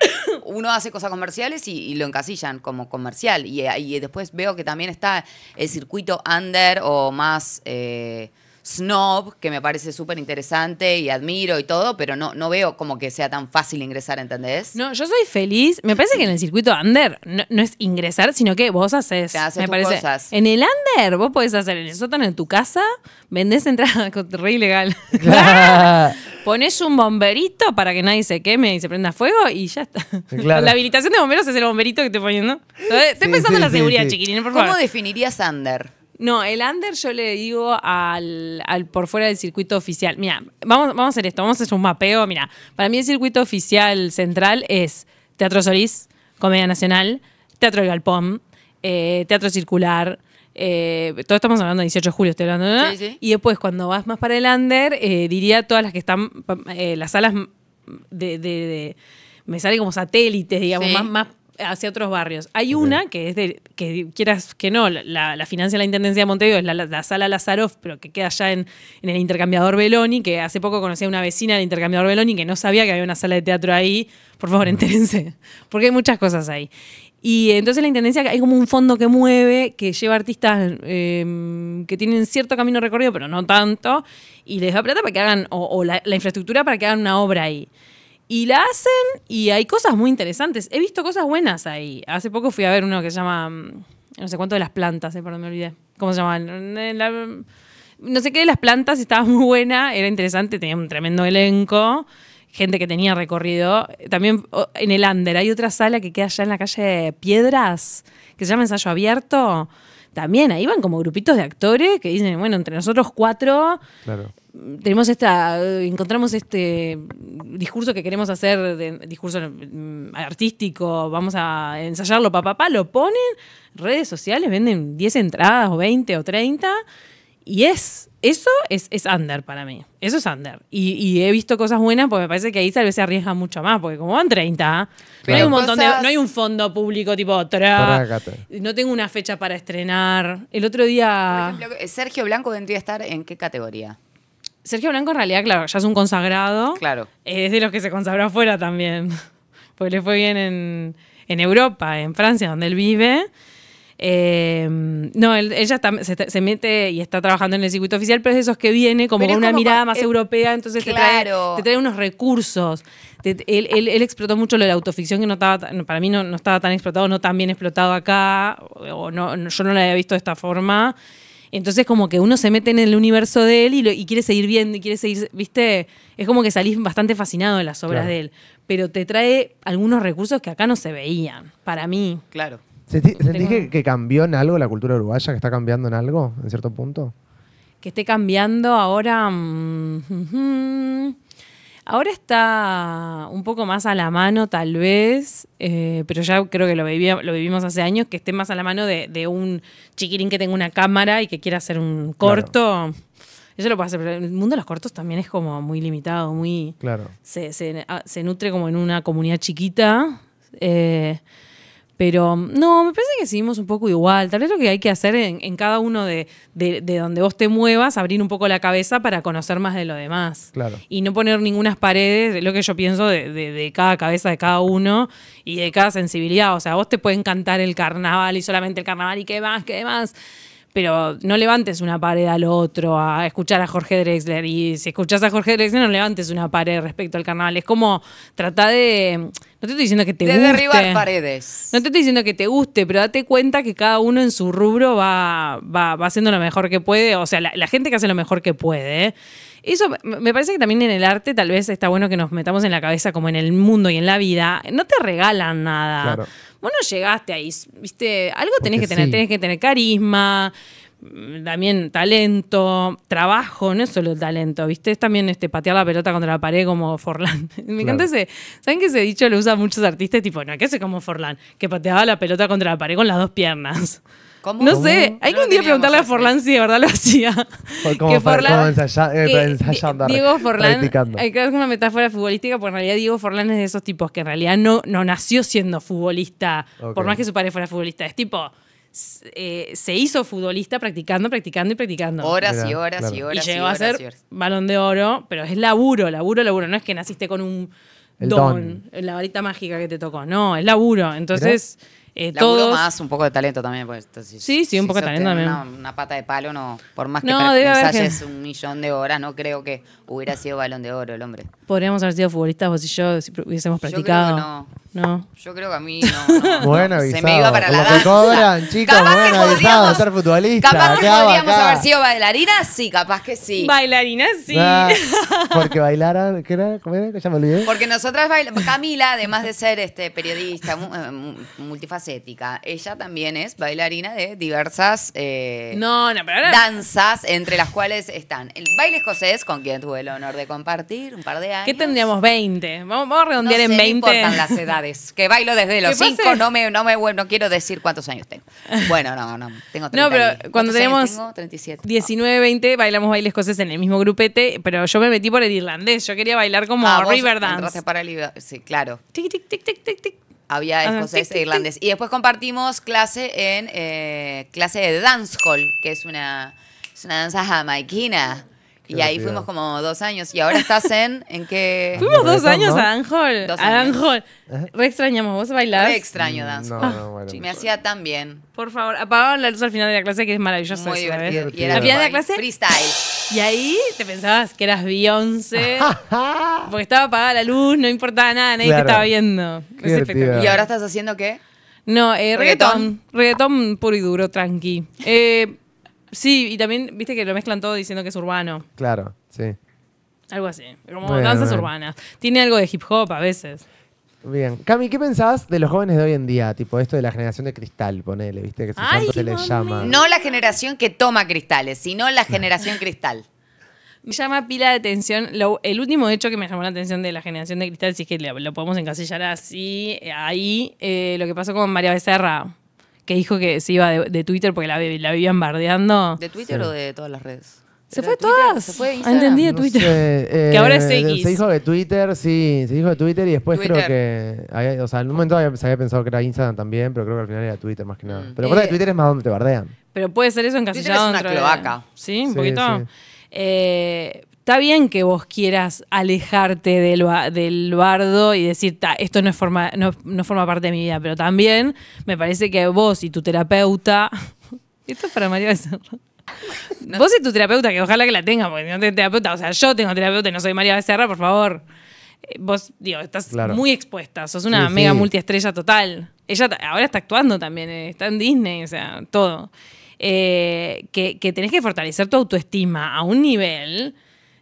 uno hace cosas comerciales y, lo encasillan como comercial. Y, después veo que también está el circuito under o más. Eh, snob, que me parece súper interesante y admiro y todo, pero no, no veo como que sea tan fácil ingresar, ¿entendés? No, yo soy feliz. Me parece que en el circuito under no, es ingresar, sino que vos haces. me parece. Cosas. En el under vos podés hacer en el sótano en tu casa, vendés entrada re ilegal. Ponés Pones un bomberito para que nadie se queme y se prenda fuego y ya está. La habilitación de bomberos es el bomberito que te ponen, ¿no? estoy pensando en la seguridad, sí, chiquilín, ¿Cómo definirías under? No, el under yo le digo al, al por fuera del circuito oficial. Mira, vamos, vamos a hacer esto, vamos a hacer un mapeo. Mira, para mí el circuito oficial central es Teatro Solís, Comedia Nacional, Teatro del Galpón, eh, Teatro Circular. Eh, todos estamos hablando de 18 de julio, estoy hablando, de... Y después, cuando vas más para el under, eh, diría todas las que están, las salas de, me sale como satélites, digamos, más, más hacia otros barrios. Hay una que es de, que quieras que no, la, la financia la Intendencia de Montevideo, es la, sala Lazaroff, pero que queda allá en, el intercambiador Beloni, que hace poco conocí a una vecina del intercambiador Beloni que no sabía que había una sala de teatro ahí. Por favor, mm. entérense, porque hay muchas cosas ahí. Y entonces la intendencia hay como un fondo que mueve, que lleva artistas em, que tienen cierto camino recorrido, pero no tanto, y les da plata para que hagan, o, la, la infraestructura para que hagan una obra ahí. Y la hacen y hay cosas muy interesantes. He visto cosas buenas ahí. Hace poco fui a ver uno que se llama, mm, no sé cuánto de las plantas, eh, perdón, me olvidé. ¿Cómo se llama? Eh, mm, no sé qué de las plantas, estaba muy buena, era interesante, tenía un tremendo elenco, gente que tenía recorrido. También en el Under hay otra sala que queda allá en la calle Piedras, que se llama Ensayo Abierto también ahí van como grupitos de actores que dicen, bueno, entre nosotros cuatro claro tenemos esta, encontramos este discurso que queremos hacer, de, discurso mm, artístico, vamos a ensayarlo, papá, papá, lo ponen, redes sociales venden 10 entradas o 20 o 30 y es, eso es, es under para mí, eso es under. Y, he visto cosas buenas porque me parece que ahí tal vez se arriesga mucho más, porque como van 30, no hay un montón no hay un fondo público tipo otra, no tengo una fecha para estrenar. El otro día... Sergio Blanco vendría a estar en qué categoría? Sergio Blanco en realidad, claro, ya es un consagrado. Claro. es de los que se consagró afuera también. Porque le fue bien en, Europa, en Francia, donde él vive. Eh, no, él, ella se, mete y está trabajando en el circuito oficial, pero es de esos que viene como con una mirada más europea, entonces claro. te, trae, unos recursos. él, explotó mucho lo de la autoficción que no estaba, para mí no, estaba tan explotado, no tan bien explotado acá, o no, yo no la había visto de esta forma. Entonces como que uno se mete en el universo de él y, quiere seguir viendo y quiere seguir, viste, es como que salís bastante fascinado de las obras de él, pero te trae algunos recursos que acá no se veían, para mí. Claro. ¿Sentís, que, cambió en algo la cultura uruguaya, que está cambiando en algo, en cierto punto? Que esté cambiando ahora... Mm, Ahora está un poco más a la mano, tal vez, eh, pero ya creo que lo, vivimos hace años, que esté más a la mano de, un chiquirín que tenga una cámara y que quiera hacer un corto. Eso lo puede hacer, pero el mundo de los cortos también es como muy limitado, muy. Claro. Se, se, ah, nutre como en una comunidad chiquita. Eh, pero no, me parece que seguimos un poco igual. Tal vez lo que hay que hacer en, en cada uno de, de, donde vos te muevas, abrir un poco la cabeza para conocer más de lo demás. Claro. Y no poner ningunas paredes, lo que yo pienso de, de, cada cabeza de cada uno y de cada sensibilidad. O sea, vos te puede encantar el carnaval y solamente el carnaval y qué más, qué más pero no levantes una pared al otro a escuchar a Jorge Drexler. Y si escuchas a Jorge Drexler, no levantes una pared respecto al carnaval. Es como, trata de. No te estoy diciendo que te de derribar paredes. No te estoy diciendo que te guste, pero date cuenta que cada uno en su rubro va, va, va haciendo lo mejor que puede. O sea, la, gente que hace lo mejor que puede. Eso me parece que también en el arte tal vez está bueno que nos metamos en la cabeza como en el mundo y en la vida. No te regalan nada. Claro. Vos no llegaste ahí, viste, algo tenés que tener, tenés que tener carisma, mm, también talento, trabajo, no es solo el talento, ¿viste? Es también este, patear la pelota contra la pared como Forlán. Me encanta ese. ¿Saben que ese dicho lo usan muchos artistas? Tipo, no, ¿qué hace como Forlán, que pateaba la pelota contra la pared con las dos piernas. No sé, hay que un día preguntarle a Forlán si de verdad lo hacía. que Forlán, eh, ensayando, Diego Forlán, hay que hacer una metáfora futbolística, porque en realidad Diego Forlán es de esos tipos que en realidad no, no nació siendo futbolista, por más que su padre fuera futbolista. Es tipo, eh, se hizo futbolista practicando, practicando y practicando. Horas y horas y horas. Y llegó a ser balón de oro, pero es laburo, laburo, laburo. No es que naciste con un don, la varita mágica que te tocó. No, es laburo. Entonces. Eh, Laburo más, un poco de talento también. Pues, sí, sí, un poco de talento también. Una, pata de palo, no, por más que no, ensayes un millón de horas, no creo que hubiera sido balón de oro el hombre. Podríamos haber sido futbolistas vos y yo si hubiésemos practicado. Yo creo que no. no. Yo creo que a mí no. bueno, avisado. Se me iba para Como la que cobran, chicos, ser futbolista. Capaz que podríamos haber sido bailarinas, sí, capaz que sí. Bailarinas, sí. porque bailaran, ¿qué era? ¿Cómo era? Ya me olvidé. Porque nosotras bailamos. Camila, además de ser este, periodista, eh, multifacética, ética. Ella también es bailarina de diversas eh, danzas, entre las cuales están el baile escocés, con quien tuve el honor de compartir un par de años. ¿Qué tendríamos? 20. Vamos, a redondear en en no importan las edades. Que bailo desde los 5, no me, quiero decir cuántos años tengo. Bueno, no, no, tengo 30 No, pero cuando tenemos 37. 19, 20, bailamos baile escocés en el mismo grupete, pero yo me metí por el irlandés. Yo quería bailar como ah, Riverdance. Sí, claro. Tic, tic, tic, tic, tic, tic había escocés e irlandés. Y después compartimos clase en eh, clase de dancehall, que es una, es una danza jamaiquina y ahí fuimos como dos años. Y ahora estás en, ¿en qué? Fuimos dos años a Anjol. A Dan Anjol. Re extrañamos, ¿vos bailás? Re extraño dance. Ah, Me hacía tan bien. Por favor, apagaban la luz al final de la clase, que es maravilloso. Muy ¿eh? divertido. Y al final de la clase, freestyle. Y ahí te pensabas que eras Beyoncé. porque estaba apagada la luz, no importaba nada, nadie te estaba viendo. ¿Y ahora estás haciendo qué? No, eh, reggaeton reggaeton reggaetón. puro y duro, tranqui. Eh, Sí, y también viste que lo mezclan todo diciendo que es urbano. Claro, sí. Algo así. Como danzas urbanas. Tiene algo de hip hop a veces. Bien. Cami, ¿qué pensabas de los jóvenes de hoy en día? Tipo esto de la generación de cristal, ponele, ¿viste? Que se les llama. No la generación que toma cristales, sino la generación cristal. Me llama pila de atención. el último hecho que me llamó la atención de la generación de cristal, si es que lo, podemos encasillar así, ahí, eh, lo que pasó con María Becerra que dijo que se iba de, Twitter porque la, la vivían bardeando. ¿De Twitter o de todas las redes? ¿Se fue de todas? ¿Se fue Instagram? entendí de Twitter. que ahora es eh, X. Se dijo de Twitter, sí, se dijo de Twitter y después creo que. o sea, en un momento había, se había pensado que era Instagram también, pero creo que al final era Twitter más que nada. Mm. Pero de eh, Twitter es más donde te bardean. Pero puede ser eso encasillado. Twitter es una cloaca. sí, un poquito. Sí. Eh, Está bien que vos quieras alejarte del, bardo y decir, esto no, forma, no, forma parte de mi vida, pero también me parece que vos y tu terapeuta. esto es para María Becerra. Vos y tu terapeuta, que ojalá que la tenga, porque no tengo terapeuta. O sea, yo tengo terapeuta y no soy María Becerra, por favor. Eh, vos, digo, estás muy expuesta. Sos una mega multiestrella total. Ella ahora está actuando también, eh, está en Disney, o sea, todo. Eh, que, que tenés que fortalecer tu autoestima a un nivel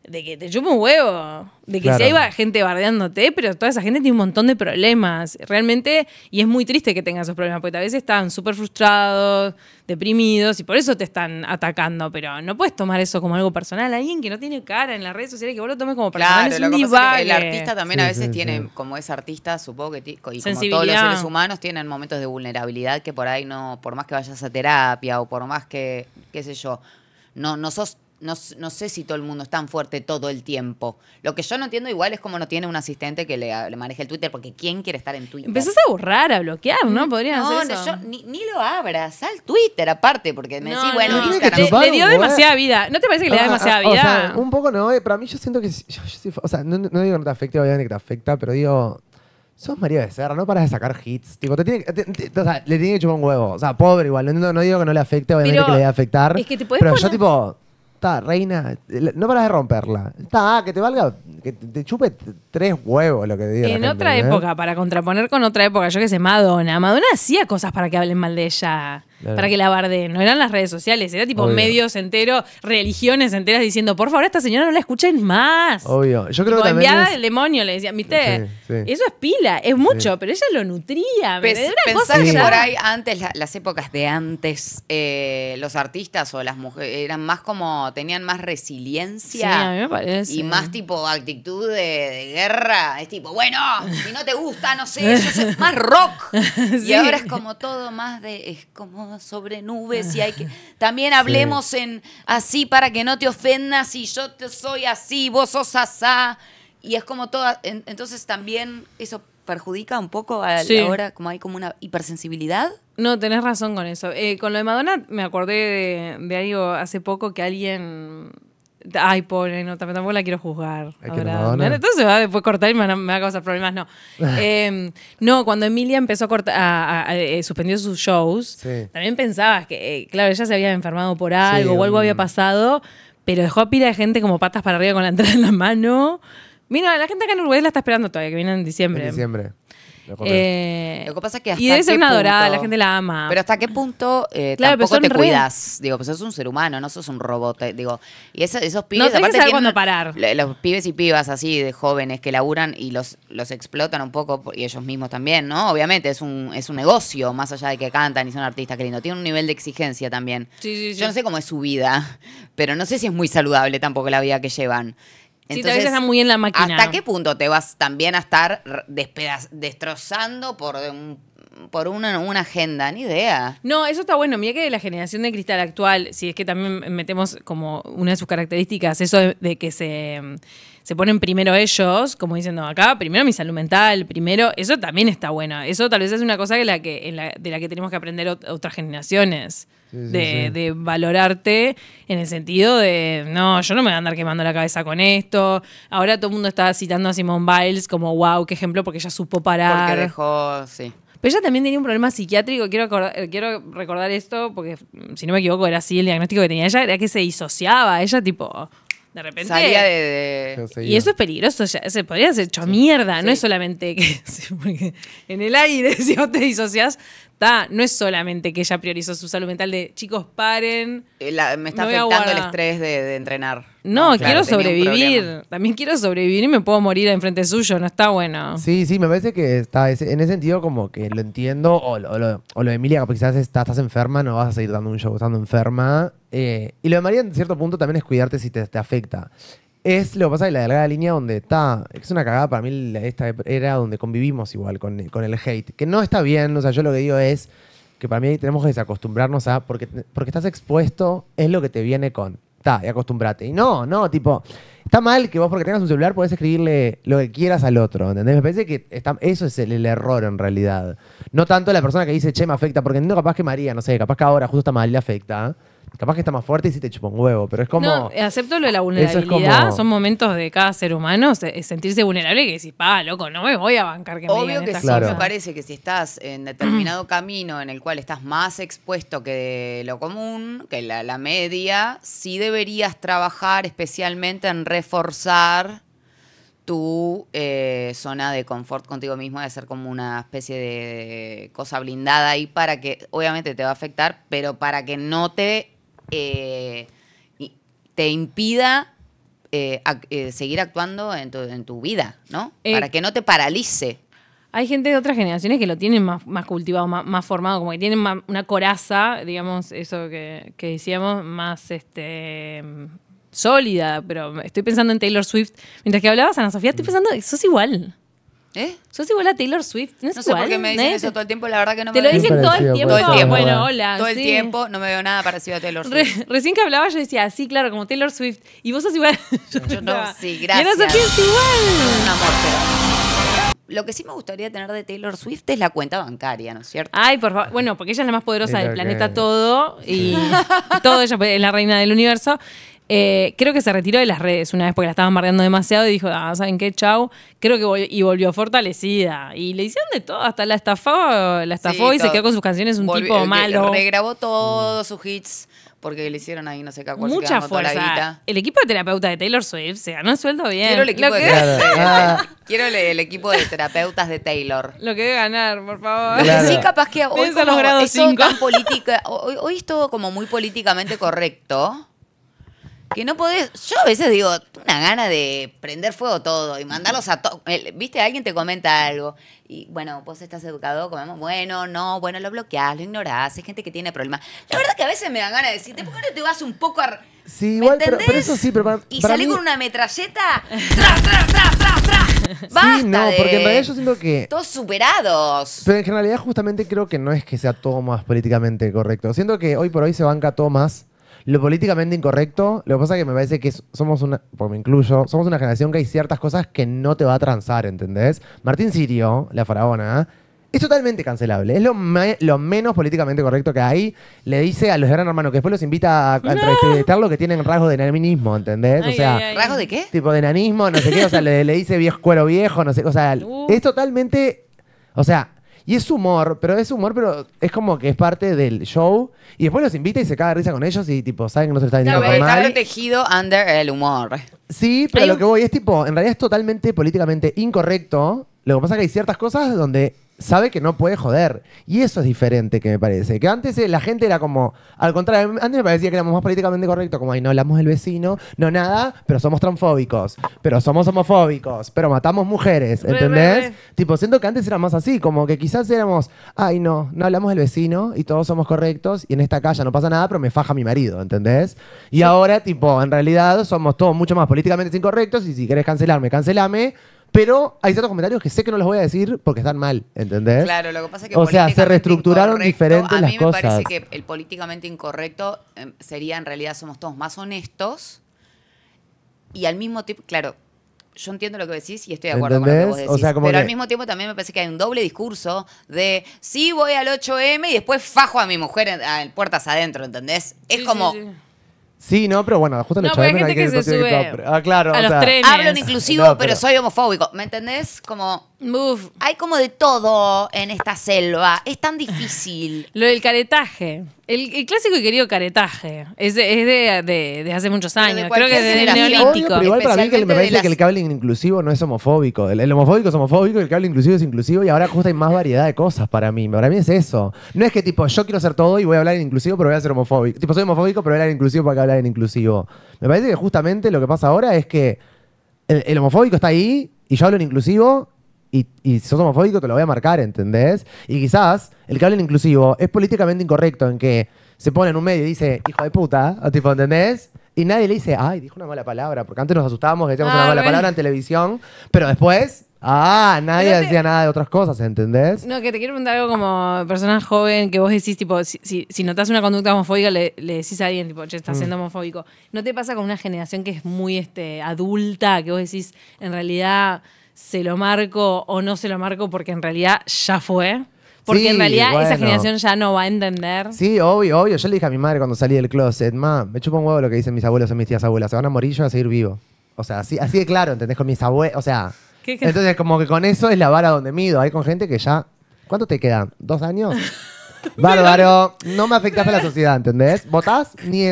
de que te chupa un huevo, de que si hay gente bardeándote, pero toda esa gente tiene un montón de problemas, realmente, y es muy triste que tenga esos problemas, porque a veces están súper frustrados, deprimidos, y por eso te están atacando, pero no puedes tomar eso como algo personal, alguien que no tiene cara en las redes sociales, que vos lo tomes como personal, es El artista también a veces tiene, como es artista, supongo que, y como todos los seres humanos, tienen momentos de vulnerabilidad que por ahí no, por más que vayas a terapia, o por más que, qué sé yo, no, no sos no, no, sé si todo el mundo es tan fuerte todo el tiempo. Lo que yo no entiendo igual es cómo no tiene un asistente que le, maneje el Twitter, porque ¿quién quiere estar en Twitter? Empezás a borrar, a bloquear, ¿no? Mm, Podrían no, hacer eso. No, yo ni, lo abras, al Twitter aparte, porque me decís, bueno, Le, dio demasiada vida. ¿No te parece que le da ah, demasiada ah, vida? O sea, un poco no, eh, para mí yo siento que. o sea, no, digo que no te afecte, obviamente que te afecta, pero digo. Sos María Becerra, no paras de sacar hits. Tipo, te tiene, o sea, le tiene que chupar un huevo. O sea, pobre igual. No, digo que no le afecte, obviamente que le a afectar. Es que te puedes pero yo, tipo, está, reina, no paras de romperla. Está, ah, que te valga, que te chupe tres huevos lo que digo. En otra ¿eh? época, para contraponer con otra época, yo que sé, Madonna. Madonna hacía cosas para que hablen mal de ella para que la barden. No eran las redes sociales, era tipo medios enteros, religiones enteras diciendo, por favor, esta señora no la escuchen más. Obvio. Yo creo que también enviaba el demonio, le decía ¿viste? Eso es pila, es mucho, pero ella lo nutría. Es una cosa que por ahí antes, las épocas de antes, eh, los artistas o las mujeres eran más como, tenían más resiliencia. A me parece. Y más tipo actitud de, guerra. Es tipo, bueno, si no te gusta, no sé, eso es más rock. Y ahora es como todo más de. Es como sobre nubes y hay que... También hablemos en así para que no te ofendas y yo te soy así, vos sos asá. Y es como toda... entonces también eso perjudica un poco a la hora como hay como una hipersensibilidad. No, tenés razón con eso. Eh, con lo de Madonna me acordé de algo hace poco que alguien Ay, pobre, no, tampoco la quiero juzgar. Entonces va después cortar y me, va a causar problemas, no. Em, no, cuando Emilia empezó a cortar, eh, suspendió sus shows, también pensabas que, eh, claro, ella se había enfermado por algo o algo había pasado, pero dejó a pila de gente como patas para arriba con la entrada en la mano. Mira, la gente acá en Uruguay la está esperando todavía, que viene en diciembre. En diciembre. Eh, lo que pasa es que hasta Y debe ser una adorada, la gente la ama. Pero hasta qué punto eh, claro, tampoco te cuidas. Digo, pues sos un ser humano, no sos un robot. Eh, digo, y esos pibes. aparte Los pibes y pibas así de jóvenes que laburan y los, los explotan un poco, y ellos mismos también, ¿no? Obviamente, es un, es un negocio, más allá de que cantan y son artistas, qué lindo. Tiene un nivel de exigencia también. Yo no sé cómo es su vida, pero no sé si es muy saludable tampoco la vida que llevan sí, está muy en la máquina. ¿Hasta qué punto te vas también a estar destrozando por por una, agenda, ni idea. No, eso está bueno. Mira que la generación de cristal actual, si es que también metemos como una de sus características, eso de, que se, se, ponen primero ellos, como diciendo acá, primero mi salud mental, primero, eso también está bueno. Eso tal vez es una cosa la que, de la que tenemos que aprender otras generaciones de, valorarte en el sentido de, no, yo no me voy a andar quemando la cabeza con esto. Ahora todo el mundo está citando a Simone Biles como, wow, qué ejemplo, porque ella supo parar. Porque dejó, sí. Pero ella también tenía un problema psiquiátrico, quiero, eh, quiero recordar esto, porque si no me equivoco era así el diagnóstico que tenía ella, era que se disociaba, ella tipo... De repente. Salía de. Y eso es peligroso, ya, se podría haber hecho mierda, no es solamente que. en el aire, si vos te disocias, no es solamente que ella priorizó su salud mental de chicos, paren. Eh, me está afectando el estrés de, entrenar. No, quiero sobrevivir. También quiero sobrevivir y me puedo morir en enfrente suyo. No está bueno. Sí, sí, me parece que está. en ese sentido, como que lo entiendo. O, lo, de Emilia, quizás estás enferma, no vas a seguir dando un show estando enferma. Eh, y lo de María, en cierto punto, también es cuidarte si te, te afecta. Es lo que pasa de la delgada línea donde está. Es una cagada para mí esta era donde convivimos igual con, el hate. Que no está bien, o sea, yo lo que digo es que para mí tenemos que desacostumbrarnos a. Porque, porque estás expuesto, es lo que te viene con. Está, y acostumbrate. Y no, no, tipo. Está mal que vos, porque tengas un celular, podés escribirle lo que quieras al otro, ¿entendés? Me parece que está, eso es el, error en realidad. No tanto la persona que dice, che, me afecta, porque no, capaz que María, no sé, capaz que ahora justo está mal le afecta. Capaz que está más fuerte y si te chupa un huevo, pero es como. acepto lo de la vulnerabilidad. Son momentos de cada ser humano sentirse vulnerable que decís, pa, loco, no me voy a bancar que Obvio me Obvio que sí, me parece que si estás en determinado camino en el cual estás más expuesto que lo común, que la, media, sí deberías trabajar especialmente en reforzar tu eh, zona de confort contigo mismo, de ser como una especie de cosa blindada ahí para que, obviamente te va a afectar, pero para que no te eh, te impida eh, eh, seguir actuando en tu, en tu vida, ¿no? Para que no te paralice. Hay gente de otras generaciones que lo tienen más, cultivado, más, formado, como que tienen una coraza, digamos, eso que, decíamos, más este sólida, pero estoy pensando en Taylor Swift. Mientras que hablabas, Ana Sofía, estoy mm. pensando, sos igual. ¿Eh? Sos igual a Taylor Swift. No, no sé por qué me dicen eso todo el tiempo, la verdad que no me Te lo dicen todo el tiempo. Todo el tiempo. Bueno, hola. Todo el tiempo no me veo nada parecido a Taylor Swift. recién que hablaba yo decía, sí, claro, como Taylor Swift. Y vos sos igual. yo, no, sí, gracias. Y no es igual. Una muerte. Lo que sí me gustaría tener de Taylor Swift es la cuenta bancaria, ¿no es cierto? Ay, por favor. Bueno, porque ella es la más poderosa del planeta todo. Y todo, ella es la reina del universo. Eh, creo que se retiró de las redes una vez porque la estaban bardeando demasiado y dijo, ah, ¿saben qué? Chau. Creo que volvió, y volvió fortalecida. Y le hicieron de todo, hasta la estafó, la estafó y se quedó con sus canciones un tipo malo. Regrabó todos sus hits porque le hicieron ahí no sé qué Mucha fuerza. El equipo de terapeuta de Taylor Swift se ganó el sueldo bien. Quiero el equipo, de, de terapeutas de Taylor. Lo que debe ganar, por favor. Sí, capaz que hoy como, es tan política, hoy, hoy es todo como muy políticamente correcto que no podés. Yo a veces digo, una gana de prender fuego todo y mandarlos a todos. Viste, alguien te comenta algo. Y bueno, vos estás educado, comemos, bueno, no, bueno, lo bloqueás, lo ignorás. Hay gente que tiene problemas. La verdad que a veces me dan ganas de decirte, ¿por qué no te vas un poco a. Sí, igual, pero, eso sí, pero Y salí con una metralleta. ¡Tras, tras, tras, tras, tras! ¡Basta! Sí, no, porque en realidad yo siento que. Todos superados. Pero en generalidad justamente creo que no es que sea todo más políticamente correcto. Siento que hoy por hoy se banca todo más lo políticamente incorrecto, lo que pasa es que me parece que somos una, por pues me incluyo, somos una generación que hay ciertas cosas que no te va a transar, ¿entendés? Martín Sirio, la faraona, es totalmente cancelable. Es lo, menos políticamente correcto que hay. Le dice a los gran hermanos que después los invita a, a que tienen rasgos de enanismo, ¿entendés? o sea, ¿rasgos de qué? Tipo de enanismo, no sé qué. O sea, le, dice viejo cuero viejo, no sé. O sea, uh. es totalmente. O sea, y es humor, pero es humor, pero es como que es parte del show. Y después los invita y se caga de risa con ellos y tipo, saben que no se está diciendo claro, Está protegido under el humor. Sí, pero lo que voy es tipo, en realidad es totalmente políticamente incorrecto. Lo que pasa es que hay ciertas cosas donde sabe que no puede joder. Y eso es diferente, que me parece. Que antes eh, la gente era como, al contrario, antes me parecía que éramos más políticamente correctos, como, ay, no hablamos del vecino, no nada, pero somos transfóbicos, pero somos homofóbicos, pero matamos mujeres, ¿entendés? Tipo, siento que antes era más así, como que quizás éramos, ay, no, no hablamos del vecino y todos somos correctos y en esta calle no pasa nada, pero me faja mi marido, ¿entendés? Y ahora, tipo, en realidad somos todos mucho más políticamente incorrectos y si querés cancelarme, cancelame pero hay ciertos comentarios que sé que no los voy a decir porque están mal, ¿entendés? Claro, lo que pasa es que. O sea, se reestructuraron diferentes las cosas. A mí me parece que el políticamente incorrecto em, sería en realidad somos todos más honestos y al mismo tiempo. Claro, yo entiendo lo que decís y estoy de acuerdo con lo que vos decís. pero al mismo tiempo también me parece que hay un doble discurso de sí voy al 8M y después fajo a mi mujer en, puertas adentro, ¿entendés? Es como. Sí, no, pero bueno, justo el No, hay gente que se sube Ah, claro. a o los sea, trenes. Hablo inclusivo, pero- soy homofóbico. ¿Me entendés? Como Uf. Hay como de todo en esta selva. Es tan difícil. Lo del caretaje. El, clásico y querido caretaje. Es, de, hace muchos años. Creo que es del neolítico. igual para mí me parece el que el en inclusivo no es homofóbico. El, homofóbico es homofóbico, y el cable inclusivo es inclusivo y ahora justo hay más variedad de cosas para mí. Para mí es eso. No es que tipo, yo quiero ser todo y voy a hablar en inclusivo, pero voy a ser homofóbico. Tipo, soy homofóbico, pero voy a hablar en inclusivo para que hablar en inclusivo. Me parece que justamente lo que pasa ahora es que el homofóbico está ahí y yo hablo en inclusivo y, si sos homofóbico te lo voy a marcar, ¿entendés? Y quizás el que hablen inclusivo es políticamente incorrecto en que se pone en un medio y dice, hijo de puta, tipo, ¿entendés? Y nadie le dice, ay, dijo una mala palabra, porque antes nos asustábamos, decíamos ah, una mala palabra en televisión, pero después Ah, nadie decía nada de otras cosas, ¿entendés? No, que te quiero preguntar algo como persona joven que vos decís, tipo, si, notas una conducta homofóbica, le, decís a alguien, tipo, che, estás siendo mm. homofóbico. ¿No te pasa con una generación que es muy este, adulta, que vos decís, en realidad se lo marco o no se lo marco porque en realidad ya fue. Porque en realidad esa generación ya no va a entender. Sí, obvio, obvio. Yo le dije a mi madre cuando salí del closet, ma, me chupa un huevo lo que dicen mis abuelos o mis tías abuelas. Se van a morir, yo a seguir vivo. O sea, así, así de claro, ¿entendés? Con mis abuelos, o sea... Entonces, como que con eso es la vara donde mido. Hay con gente que ya... ¿Cuánto te quedan? ¿Dos años? Bárbaro. No me afectas a la sociedad, ¿entendés? ¿Votás? Ni...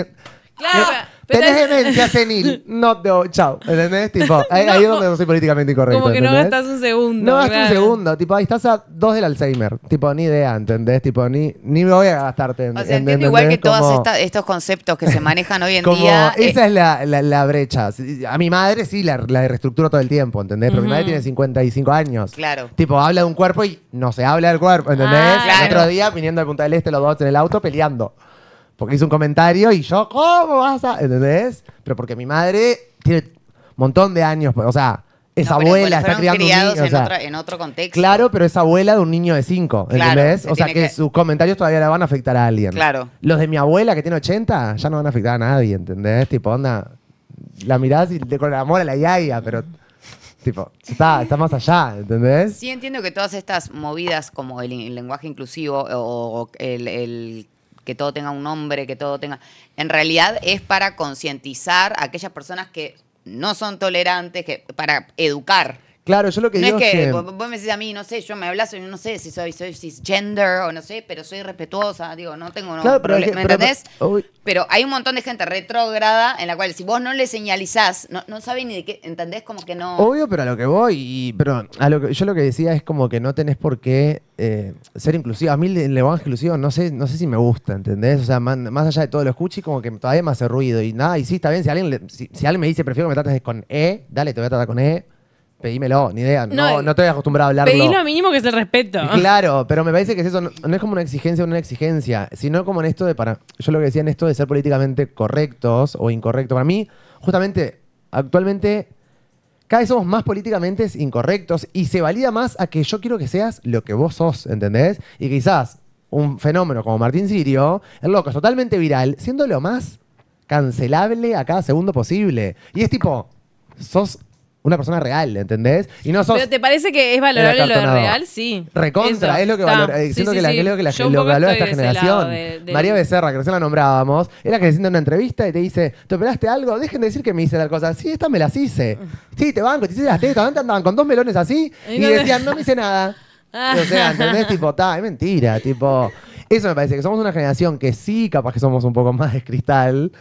Claro. Eh, Tenés gente demencia senil. No, te no, chao. ¿Entendés? Tipo, ahí, es donde no soy políticamente incorrecto. Como que no gastas un segundo. No gastas un segundo. Tipo, ahí estás a dos del Alzheimer. Tipo, ni idea, ¿entendés? Tipo, ni, ni me voy a gastarte. O sea, igual que todos estos conceptos que se manejan hoy en Como, día. Esa eh, es la, la, brecha. A mi madre sí la, reestructura reestructuro todo el tiempo, ¿entendés? Pero mi madre tiene 55 años. Claro. Tipo, habla de un cuerpo y no se habla del cuerpo, ¿entendés? Ah, el otro día, viniendo de Punta del Este, los dos en el auto peleando. Porque hice un comentario y yo, ¿cómo vas a...? ¿Entendés? Pero porque mi madre tiene un montón de años, o sea, es abuela, está criando En, otro, en, otro, contexto. Claro, pero es abuela de un niño de cinco, ¿entendés? o sea que, sus comentarios todavía la van a afectar a alguien. Claro. Los de mi abuela, que tiene 80, ya no van a afectar a nadie, ¿entendés? Tipo, onda, la mirás y te, con el amor a la yaya, pero... Tipo, está, más allá, ¿entendés? Sí, entiendo que todas estas movidas como el, lenguaje inclusivo o, el que todo tenga un nombre, que todo tenga... En realidad es para concientizar a aquellas personas que no son tolerantes, que, para educar Claro, yo lo que no digo es que, que... vos me decís a mí, no sé, yo me hablas, y no sé si soy, soy cisgender o no sé, pero soy respetuosa, digo, no tengo no, ¿me entendés? Pero, hay un montón de gente retrógrada en la cual si vos no le señalizás, no, no ni de qué, ¿entendés? Como que no... Obvio, pero a lo que voy, y, pero a lo que, yo lo que decía es como que no tenés por qué eh, ser inclusiva. A mí el lenguaje inclusivo no sé, no sé si me gusta, ¿entendés? O sea, más allá de todo lo escuché, como que todavía me hace ruido y nada, y sí, está bien, si alguien, si alguien me dice prefiero que me trates con E, dale, te voy a tratar con E pedímelo, ni idea. No, No, estoy acostumbrado a hablarlo. Pedí lo mínimo que es el respeto. Claro, pero me parece que eso, no, es como una exigencia o una exigencia, sino como en esto de para. Yo lo que decía en esto de ser políticamente correctos o incorrectos. Para mí, justamente, actualmente, cada vez somos más políticamente incorrectos y se valida más a que yo quiero que seas lo que vos sos, ¿entendés? Y quizás un fenómeno como Martín Sirio, el loco es totalmente viral, siendo lo más cancelable a cada segundo posible. Y es tipo, sos una persona real, ¿entendés? Y no Pero te parece que es valorable lo de real, sí. Recontra, es lo que valora. que, que esta generación. María Becerra, que recién la nombrábamos, era que que siente una entrevista y te dice, ¿te operaste algo? Dejen de decir que me hice tal cosa. Sí, estas me las hice. Sí, te banco, te hice las tetas, andaban con dos melones así y, decían, no me hice nada. o sea, ¿entendés? tipo, es mentira, tipo. Eso me parece, que somos una generación que sí, capaz que somos un poco más de cristal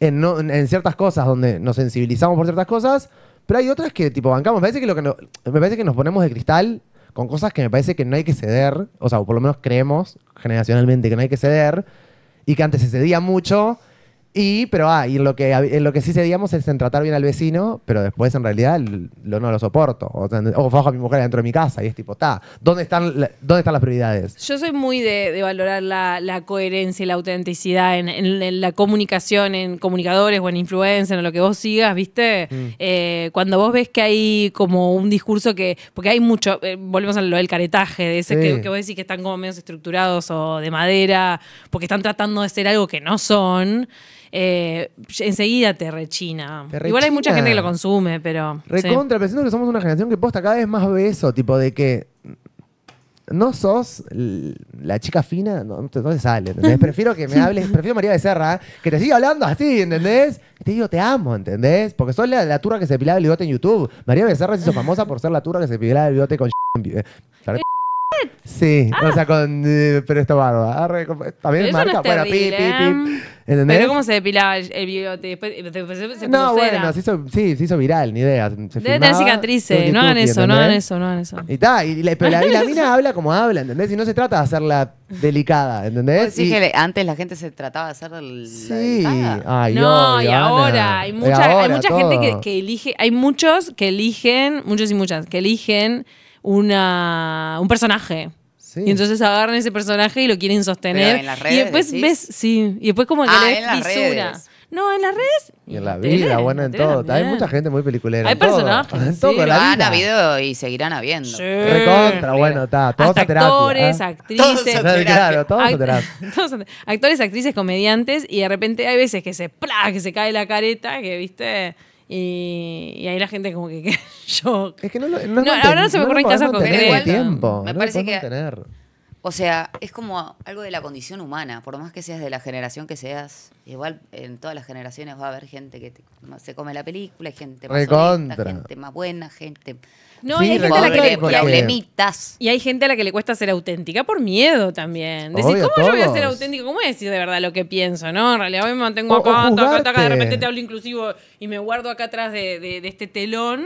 en, en ciertas cosas, donde nos sensibilizamos por ciertas cosas, pero hay otras que, tipo, bancamos. Me parece que, lo que me parece que nos ponemos de cristal con cosas que me parece que no hay que ceder. O sea, o por lo menos creemos generacionalmente que no hay que ceder. Y que antes se cedía mucho. Y, pero, ah, y lo que, en eh, lo que sí es en tratar bien al vecino, pero después en realidad lo, no lo soporto. O, o a mi mujer dentro de mi casa y es tipo, está, ¿dónde están, ¿dónde están las prioridades? Yo soy muy de, valorar la, coherencia y la autenticidad en, la comunicación, en comunicadores o en influencers, en lo que vos sigas, ¿viste? Mm. Eh, cuando vos ves que hay como un discurso que, porque hay mucho, eh, volvemos a lo del caretaje, de ese que, que vos decís que están como menos estructurados o de madera, porque están tratando de ser algo que no son. Eh, enseguida te rechina. Igual hay mucha gente que lo consume, pero. Recontra, pensando que somos una generación que posta cada vez más beso, eso, tipo de que no sos la chica fina, no, te, sale, Prefiero que me hables, prefiero María Becerra, que te siga hablando así, ¿entendés? Te digo, te amo, ¿entendés? Porque soy la, la que se pilaba el bigote en YouTube. María Becerra se hizo famosa por ser la turra que se pilaba el bigote con... Sí, ah. o sea, con. Eh, pero esta barba. También marca. no es bueno, ¿eh? ¿Entendés? Pero cómo se depilaba el, bigote, no, bueno, sí, se hizo viral, ni idea. Debe tener cicatrices, no hagan eso, no hagan eso, no hagan eso. Y está, pero la, mina habla como habla, ¿entendés? Y no se trata de hacerla delicada, ¿entendés? sí que antes la gente se trataba de hacer sí, delicada. ay, no, y ahora hay mucha, hay gente que elige, hay muchos que eligen, muchos y muchas, que eligen una, un personaje. Y entonces agarran ese personaje y lo quieren sostener. y después ves, sí, y después como que ah, le ves No, en las redes. Y en la vida, bueno, en todo. Hay mucha gente muy peliculera. Hay personajes. Todo, en todo, Han habido y seguirán habiendo. Sí. Recontra, bueno, está. Todos Actores, ¿ah? actrices. Todos Claro, todos actores, actrices, comediantes. Y de repente hay veces que se, ¡plá! que se cae la careta, que viste y, y ahí la gente como que, yo... Es que no, lo, no, no ahora no se me ocurren casos el tiempo. Me parece que... O sea, es como algo de la condición humana. Por más que seas de la generación que seas, igual en todas las generaciones va a haber gente que te, se come la película, gente más honesta, gente más buena, gente no, hay gente a la que le, Y hay gente a la que le cuesta ser auténtica por miedo también. Decir, ¿cómo yo voy a ser auténtica? ¿Cómo voy a decir de verdad lo que pienso? No, en realidad hoy me mantengo acá, de repente te hablo inclusivo y me guardo acá atrás de, este telón,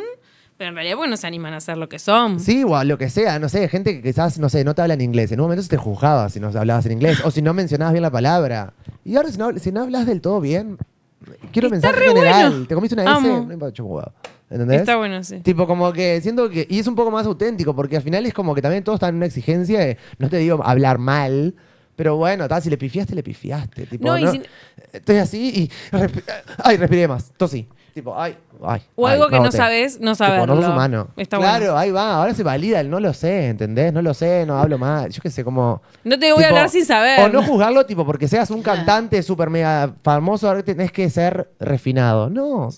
pero en realidad bueno, se animan a ser lo que son. Sí, o lo que sea, no sé, gente que quizás, no sé, no te habla en inglés. En un momento se te juzgaba si no hablabas en inglés o si no mencionabas bien la palabra. Y ahora si no, si no hablas del todo bien, quiero mencionar. pensar general, te comiste una S, no Está bueno, sí. Tipo, como que siento que. Y es un poco más auténtico, porque al final es como que también todos están en una exigencia no te digo hablar mal, pero bueno, si le pifiaste, le pifiaste. Tipo, no, Estoy así y. ay, respiré más. sí Tipo, ay, ay. O algo que no, sabes, no sabes. no es claro, ahí va. Ahora se valida el no lo sé, ¿entendés? No lo sé, no hablo mal. Yo qué sé, como. No te voy a hablar sin saber. O no juzgarlo, tipo, porque seas un ah. cantante súper mega famoso, ahora tenés que ser refinado. No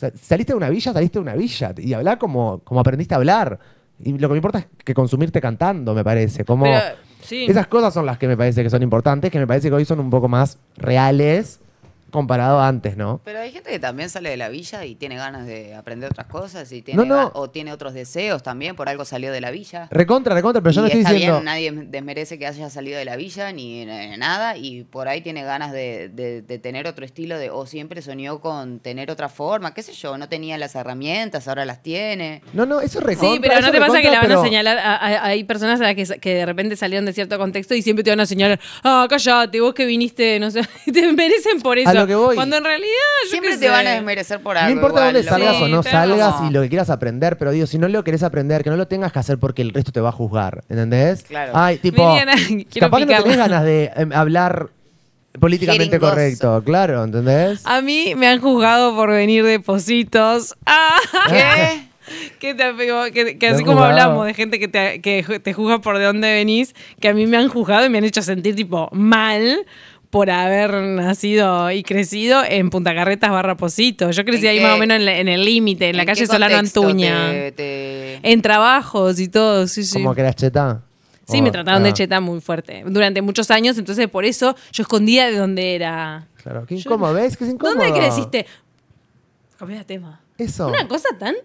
saliste de una villa, saliste de una villa. Y hablar como, como aprendiste a hablar. Y lo que me importa es que consumirte cantando, me parece. Como, Esas cosas son las que me parece que son importantes, que me parece que hoy son un poco más reales comparado antes, ¿no? Pero hay gente que también sale de la villa y tiene ganas de aprender otras cosas y tiene o tiene otros deseos también, por algo salió de la villa. Recontra, recontra, pero yo no nadie desmerece que haya salido de la villa ni nada y por ahí tiene ganas de, tener otro estilo de o siempre soñó con tener otra forma, qué sé yo, no tenía las herramientas, ahora las tiene. No, no, eso es recontra. Sí, pero no te pasa que la van a señalar. Hay personas a las que, de repente salieron de cierto contexto y siempre te van a señalar, ah, callate! vos que viniste, no sé, te merecen por eso. Cuando en realidad. Siempre te van a desmerecer por algo. No importa dónde salgas o no salgas y lo que quieras aprender, pero digo, si no lo querés aprender, que no lo tengas que hacer porque el resto te va a juzgar. ¿Entendés? Claro. Ay, tipo. capaz que no tenés ganas de em, hablar políticamente correcto, claro, ¿entendés? A mí me han juzgado por venir de Positos. Ah, ¿Qué? Que, así como hablamos de gente que te, te juzga por de dónde venís, que a mí me han juzgado y me han hecho sentir tipo mal por haber nacido y crecido en Punta Carretas barra Posito. Yo crecí ahí más o menos en, el límite, en, la calle Solano Antuña. En trabajos y todo, sí, sí. ¿Cómo que eras cheta? Sí, oh, me trataron de ah. cheta muy fuerte durante muchos años, entonces por eso yo escondía de dónde era. Claro, qué incómodo, ¿ves? Que es incómodo. ¿Dónde creciste? Cambié de tema. Eso. Una cosa tan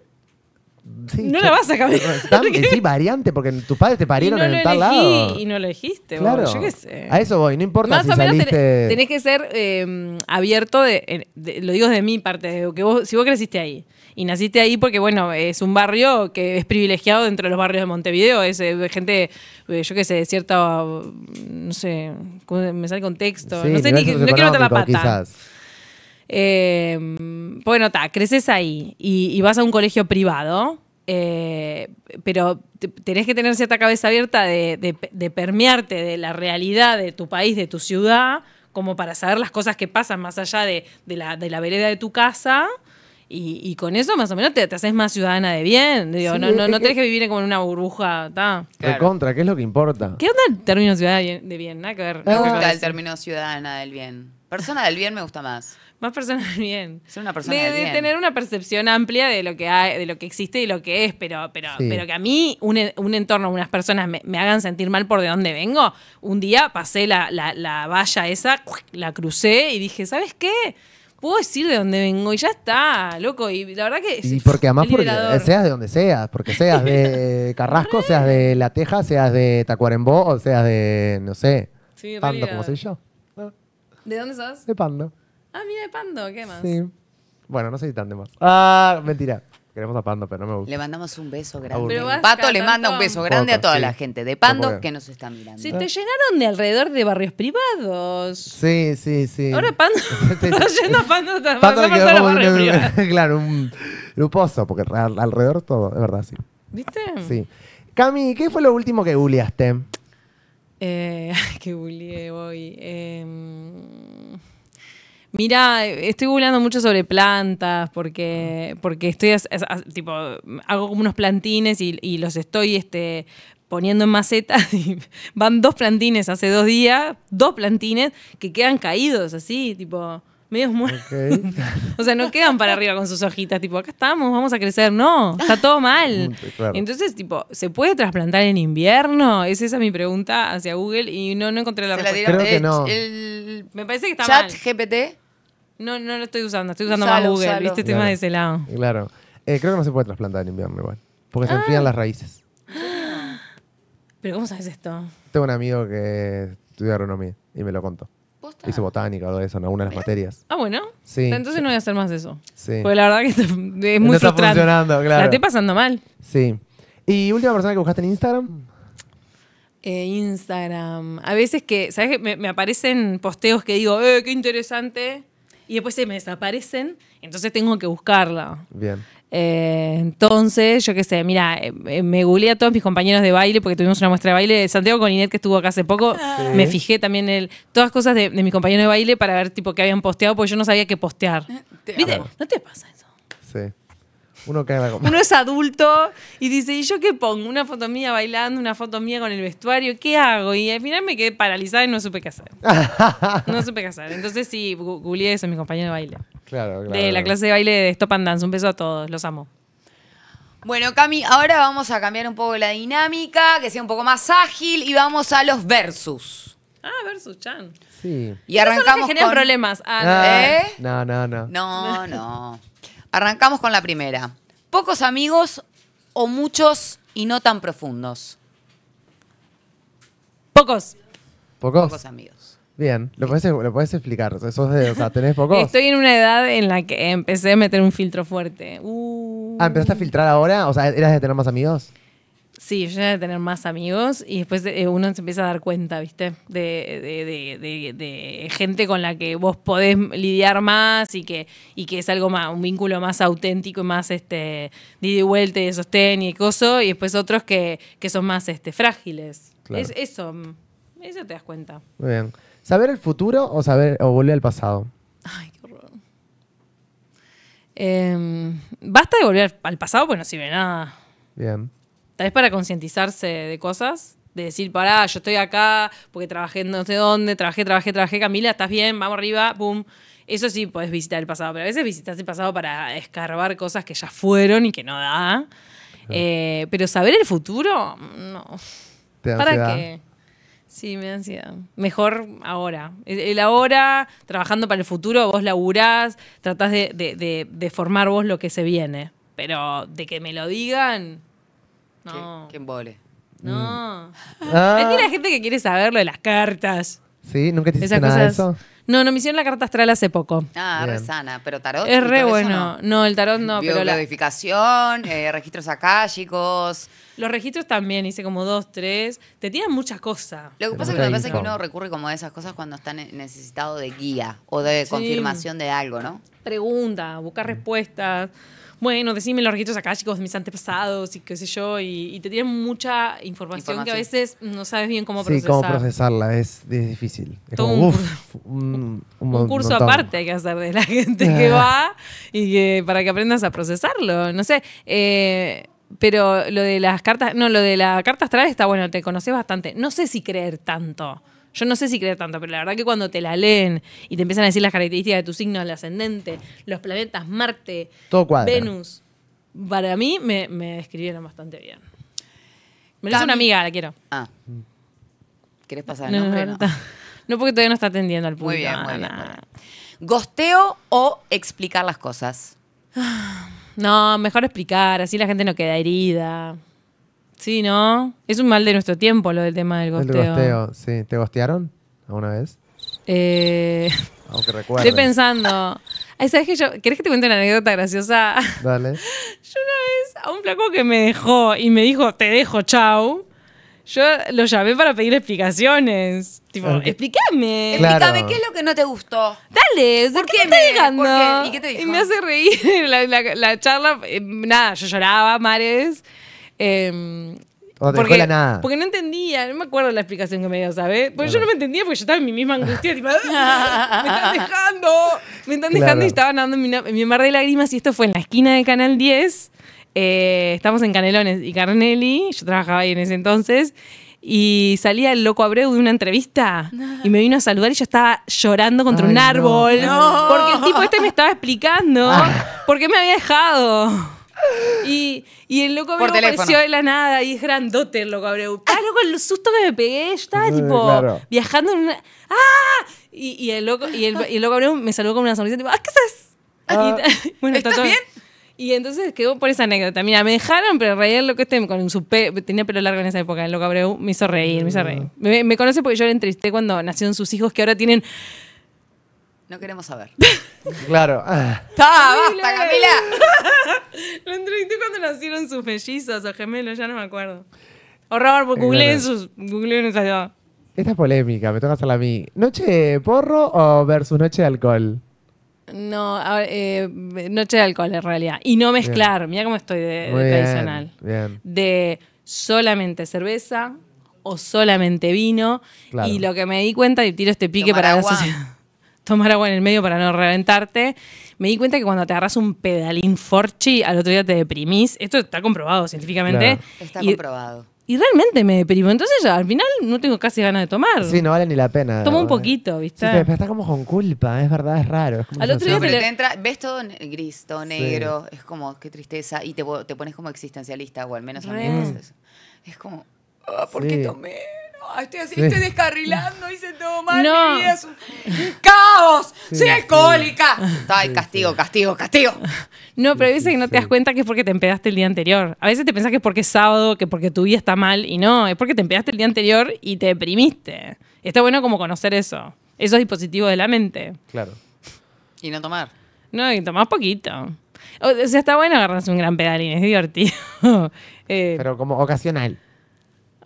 no la vas a cambiar. sí, variante, porque tus padres te parieron no en tal lado. Y no lo elegiste, claro. A eso voy, no importa Más si o menos tenés, que ser em, abierto, de, lo digo de mi parte, que vos, si vos creciste ahí. Y naciste ahí porque, bueno, es un barrio que es privilegiado dentro de los barrios de Montevideo. Es eh, gente, eh, yo qué sé, de cierta, no sé, me sale el contexto. no sé, ni, no quiero meter la pata. Em, bueno, está, creces ahí y, vas a un colegio privado, eh, pero tenés que tener cierta cabeza abierta de, permearte de la realidad de tu país, de tu ciudad, como para saber las cosas que pasan más allá de, la, vereda de tu casa. Y, con eso más o menos te, haces más ciudadana de bien. no, tenés que vivir como en una burbuja. Claro. De contra, ¿qué es lo que importa? ¿Qué onda el término ciudadana de bien? Me gusta el término ciudadana del bien. Persona del bien me gusta más. Más personas bien. Ser una de, tener una percepción amplia de lo que hay, de lo que existe y lo que es, pero, pero, pero que a mí un, un entorno, unas personas me, hagan sentir mal por de dónde vengo. Un día pasé la, la, valla esa, la crucé y dije, ¿sabes qué? puedo decir de dónde vengo y ya está, loco. Y la verdad que. Y porque además, porque seas de donde seas, porque seas de Carrasco, seas de La Teja, seas de Tacuarembó o seas de, no sé, Pando, como sé yo. ¿De dónde sos? De Pando. Ah, mira, Pando, ¿qué más? Sí. Bueno, no si tan de más. Ah, ah, mentira. Queremos a Pando, pero no me gusta. Le mandamos un beso grande. Pato le manda un beso grande a toda la gente de Pando que nos está mirando. Se te llenaron de alrededor de barrios privados. Sí, sí, sí. Ahora Pando. está yendo Pando. también. Pando claro, un, un porque alrededor todo, es verdad, sí. ¿Viste? Sí. Cami, ¿qué fue lo último que googleaste? Eh, que googleé hoy. Eh, Mira, estoy googleando mucho sobre plantas porque, ah. porque estoy, tipo, hago como unos plantines y, los estoy este, poniendo en macetas y van dos plantines hace dos días, dos plantines que quedan caídos así, tipo, medio muertos. o sea, no quedan para arriba con sus hojitas, tipo, acá estamos, vamos a crecer, no, está todo mal. Entonces, tipo, ¿se puede trasplantar en invierno? Esa Es mi pregunta hacia Google y no, no encontré la respuesta. Creo que no. me parece que está Chat GPT no, no lo estoy usando, estoy usando más Google, ¿viste? Estoy más de ese lado. Claro. Eh, creo que no se puede trasplantar en invierno igual. Porque se ah. enfrían las raíces. Pero ¿cómo sabes esto? Tengo un amigo que estudió agronomía y me lo contó. Hice botánica o algo de eso en alguna de las ¿Eh? materias. Ah, bueno. Sí. Entonces no voy a hacer más eso. Sí. Porque la verdad que es muy No está frustrante. funcionando, claro. La estoy pasando mal. Sí. ¿Y última persona que buscaste en Instagram? Eh, Instagram. A veces que, ¿sabes? qué? Me, me aparecen posteos que digo, ¡eh, qué interesante! y después se me desaparecen, entonces tengo que buscarla. Bien. Eh, entonces, yo qué sé, mira, eh, me googleé a todos mis compañeros de baile porque tuvimos una muestra de baile de Santiago con Inés que estuvo acá hace poco. Me fijé también en todas cosas de, mis compañeros de baile para ver tipo qué habían posteado porque yo no sabía qué postear. Ah, ¿Viste? Ah, ¿No te pasa eso? Sí. Uno es adulto y dice, ¿y yo qué pongo? Una foto mía bailando, una foto mía con el vestuario, ¿qué hago? Y al final me quedé paralizada y no supe qué hacer. no supe qué hacer. Entonces sí, googleé es mi compañero de baile. Claro, claro. De la clase de baile de Stop and Dance. Un beso a todos, los amo. Bueno, Cami, ahora vamos a cambiar un poco la dinámica, que sea un poco más ágil y vamos a los versus. Ah, versus Chan. Sí. Y arrancamos. problemas. Ah, ah ¿Eh? no, no, no. No, no. Arrancamos con la primera. Pocos amigos o muchos y no tan profundos. Pocos. ¿Pocos? Pocos amigos. Bien, lo puedes, lo podés explicar. ¿tenés pocos? Estoy en una edad en la que empecé a meter un filtro fuerte. Uh. Ah, ¿empezaste a filtrar ahora? O sea, ¿eras de tener más amigos? Sí, yo de tener más amigos y después eh, uno se empieza a dar cuenta, ¿viste? De, de, de, de, gente con la que vos podés lidiar más y que, que es algo más, un vínculo más auténtico y más este, de y vuelta y de sostén y cosas y después otros que, son más este, frágiles. eso, mm, eso te das cuenta. Muy bien. ¿Saber el futuro o, saber, o volver al pasado? Ay, qué horror. Em, basta de volver al pasado, pues no sirve nada. Bien tal vez para concientizarse de cosas, de decir, pará, yo estoy acá porque trabajé no sé dónde, trabajé, trabajé, trabajé, Camila, estás bien, vamos arriba, boom. Eso sí, puedes visitar el pasado, pero a veces visitas el pasado para escarbar cosas que ya fueron y que no da. Eh, pero saber el futuro, no. ¿Para qué? Sí, me da ansiedad. Mejor ahora. El, ahora, trabajando para el futuro, vos laburás, tratás de, de formar vos lo que se viene. Pero de que me lo digan, no. ¿Quién No. Mm. Ah. Hay la gente que quiere saber lo de las cartas. Sí, nunca te hiciste nada de eso. No, no me hicieron la carta astral hace poco. Ah, resana. Pero tarot. Es re bueno. No? el tarot no. pero la edificación, eh, registros chicos. Los registros también, hice como dos, tres. Te tiran muchas cosas. Lo que pasa es que que uno recurre como a esas cosas cuando está necesitado de guía o de confirmación de algo, ¿no? Pregunta, buscar respuestas bueno, decime los registros akáshicos de mis antepasados y qué sé yo, y, te tienen mucha información, que a veces no sabes bien cómo procesarla. Sí, cómo procesarla, es, difícil. Es como, un, curso aparte hay que hacer de la gente que va y que, para que aprendas a procesarlo. No sé, eh, pero lo de las cartas, no, lo de la carta astral está bueno, te conocí bastante. No sé si creer tanto. Yo no sé si creer tanto, pero la verdad que cuando te la leen y te empiezan a decir las características de tu signo, el ascendente, los planetas, Marte, Venus, para mí me, me describieron bastante bien. Me lo una amiga, la quiero. Ah. ¿Querés pasar el nombre? No, no. no, porque todavía no está atendiendo al público. ¿Gosteo o explicar las cosas? Ah, no, mejor explicar, así la gente no queda herida. Sí, ¿no? Es un mal de nuestro tiempo lo del tema del El gosteo. sí. ¿Te gostearon alguna vez? Eh, Aunque recuerdo. estoy pensando. ¿sabes Yo, ¿Querés que te cuente una anécdota graciosa? Dale. Yo una vez a un flaco que me dejó y me dijo, te dejo, chau. Yo lo llamé para pedir explicaciones. Tipo, explícame. Explícame, ¿qué es lo que no te gustó? Dale, ¿por, qué, te me- llegando? ¿Y qué te dijo? me hace reír la, charla. Eh, nada, yo lloraba, Mares. Em, porque, nada. porque no entendía, no me acuerdo la explicación que me dio, ¿sabes? Porque yo no me entendía porque yo estaba en mi misma angustia, ah, ¡Me están dejando! Me están dejando y estaba nadando en mi, mar de lágrimas y esto fue en la esquina de Canal 10. Eh, estamos en Canelones y Carnelli, yo trabajaba ahí en ese entonces, y salía el loco Abreu de una entrevista y me vino a saludar y yo estaba llorando contra un árbol. Porque el tipo este me estaba explicando ah. por qué me había dejado. Y, y el loco me apareció de la nada y es grandote el loco. Abreu. Ah, loco, el susto que me pegué. Yo estaba tipo viajando en una. ¡Ah! Y, y el loco, y el, y el loco Abreu me saludó con una sonrisa tipo, ¡Ah, qué haces! Ah, bueno, ¿Estás bien? Y entonces quedó por esa anécdota. Mira, me dejaron, pero reír lo que esté con su tenía pelo largo en esa época, el loco Abreu me hizo reír, me hizo reír. Mm. Me, conoce porque yo le entrevisté cuando nacieron sus hijos que ahora tienen no queremos saber. claro. Ah. ¡Tá, basta, Camila! Lo entrevisté cuando nacieron sus mellizos o gemelos, ya no me acuerdo. O Roberto pues, en sus. Googleen Esta es polémica, me toca hacerla a mí. ¿Noche porro o versus noche de alcohol? No, eh, noche de alcohol en realidad. Y no mezclar, mira cómo estoy de, bien, tradicional. De solamente cerveza o solamente vino. Y lo que me di cuenta, y tiro este pique para ver la tomar agua en el medio para no reventarte. Me di cuenta que cuando te agarras un pedalín forchi, al otro día te deprimís. Esto está comprobado científicamente. Está comprobado. Y realmente me deprimo. Entonces ya, al final no tengo casi ganas de tomar. Sí, no vale ni la pena. Tomo un poquito, ¿viste? pero está como con culpa, es verdad, es raro. al otro día te, entra, ves todo gris, todo negro, es como, qué tristeza. Y te, te, pones como existencialista, o al menos a mí es, es como, ah, ¿por qué tomé? estoy, así, estoy descarrilando, hice todo mal, mi vida un, caos, soy alcohólica. Ay, castigo, castigo, castigo. No, pero a que no te das cuenta que es porque te empedaste el día anterior. A veces te pensás que es porque es sábado, que porque tu vida está mal, y no, es porque te empedaste el día anterior y te deprimiste. Está bueno como conocer eso, Eso es dispositivo de la mente. Claro. Y no tomar. No, y tomar poquito. O sea, está bueno agarrarse un gran pedalín, es divertido. Eh, pero como ocasional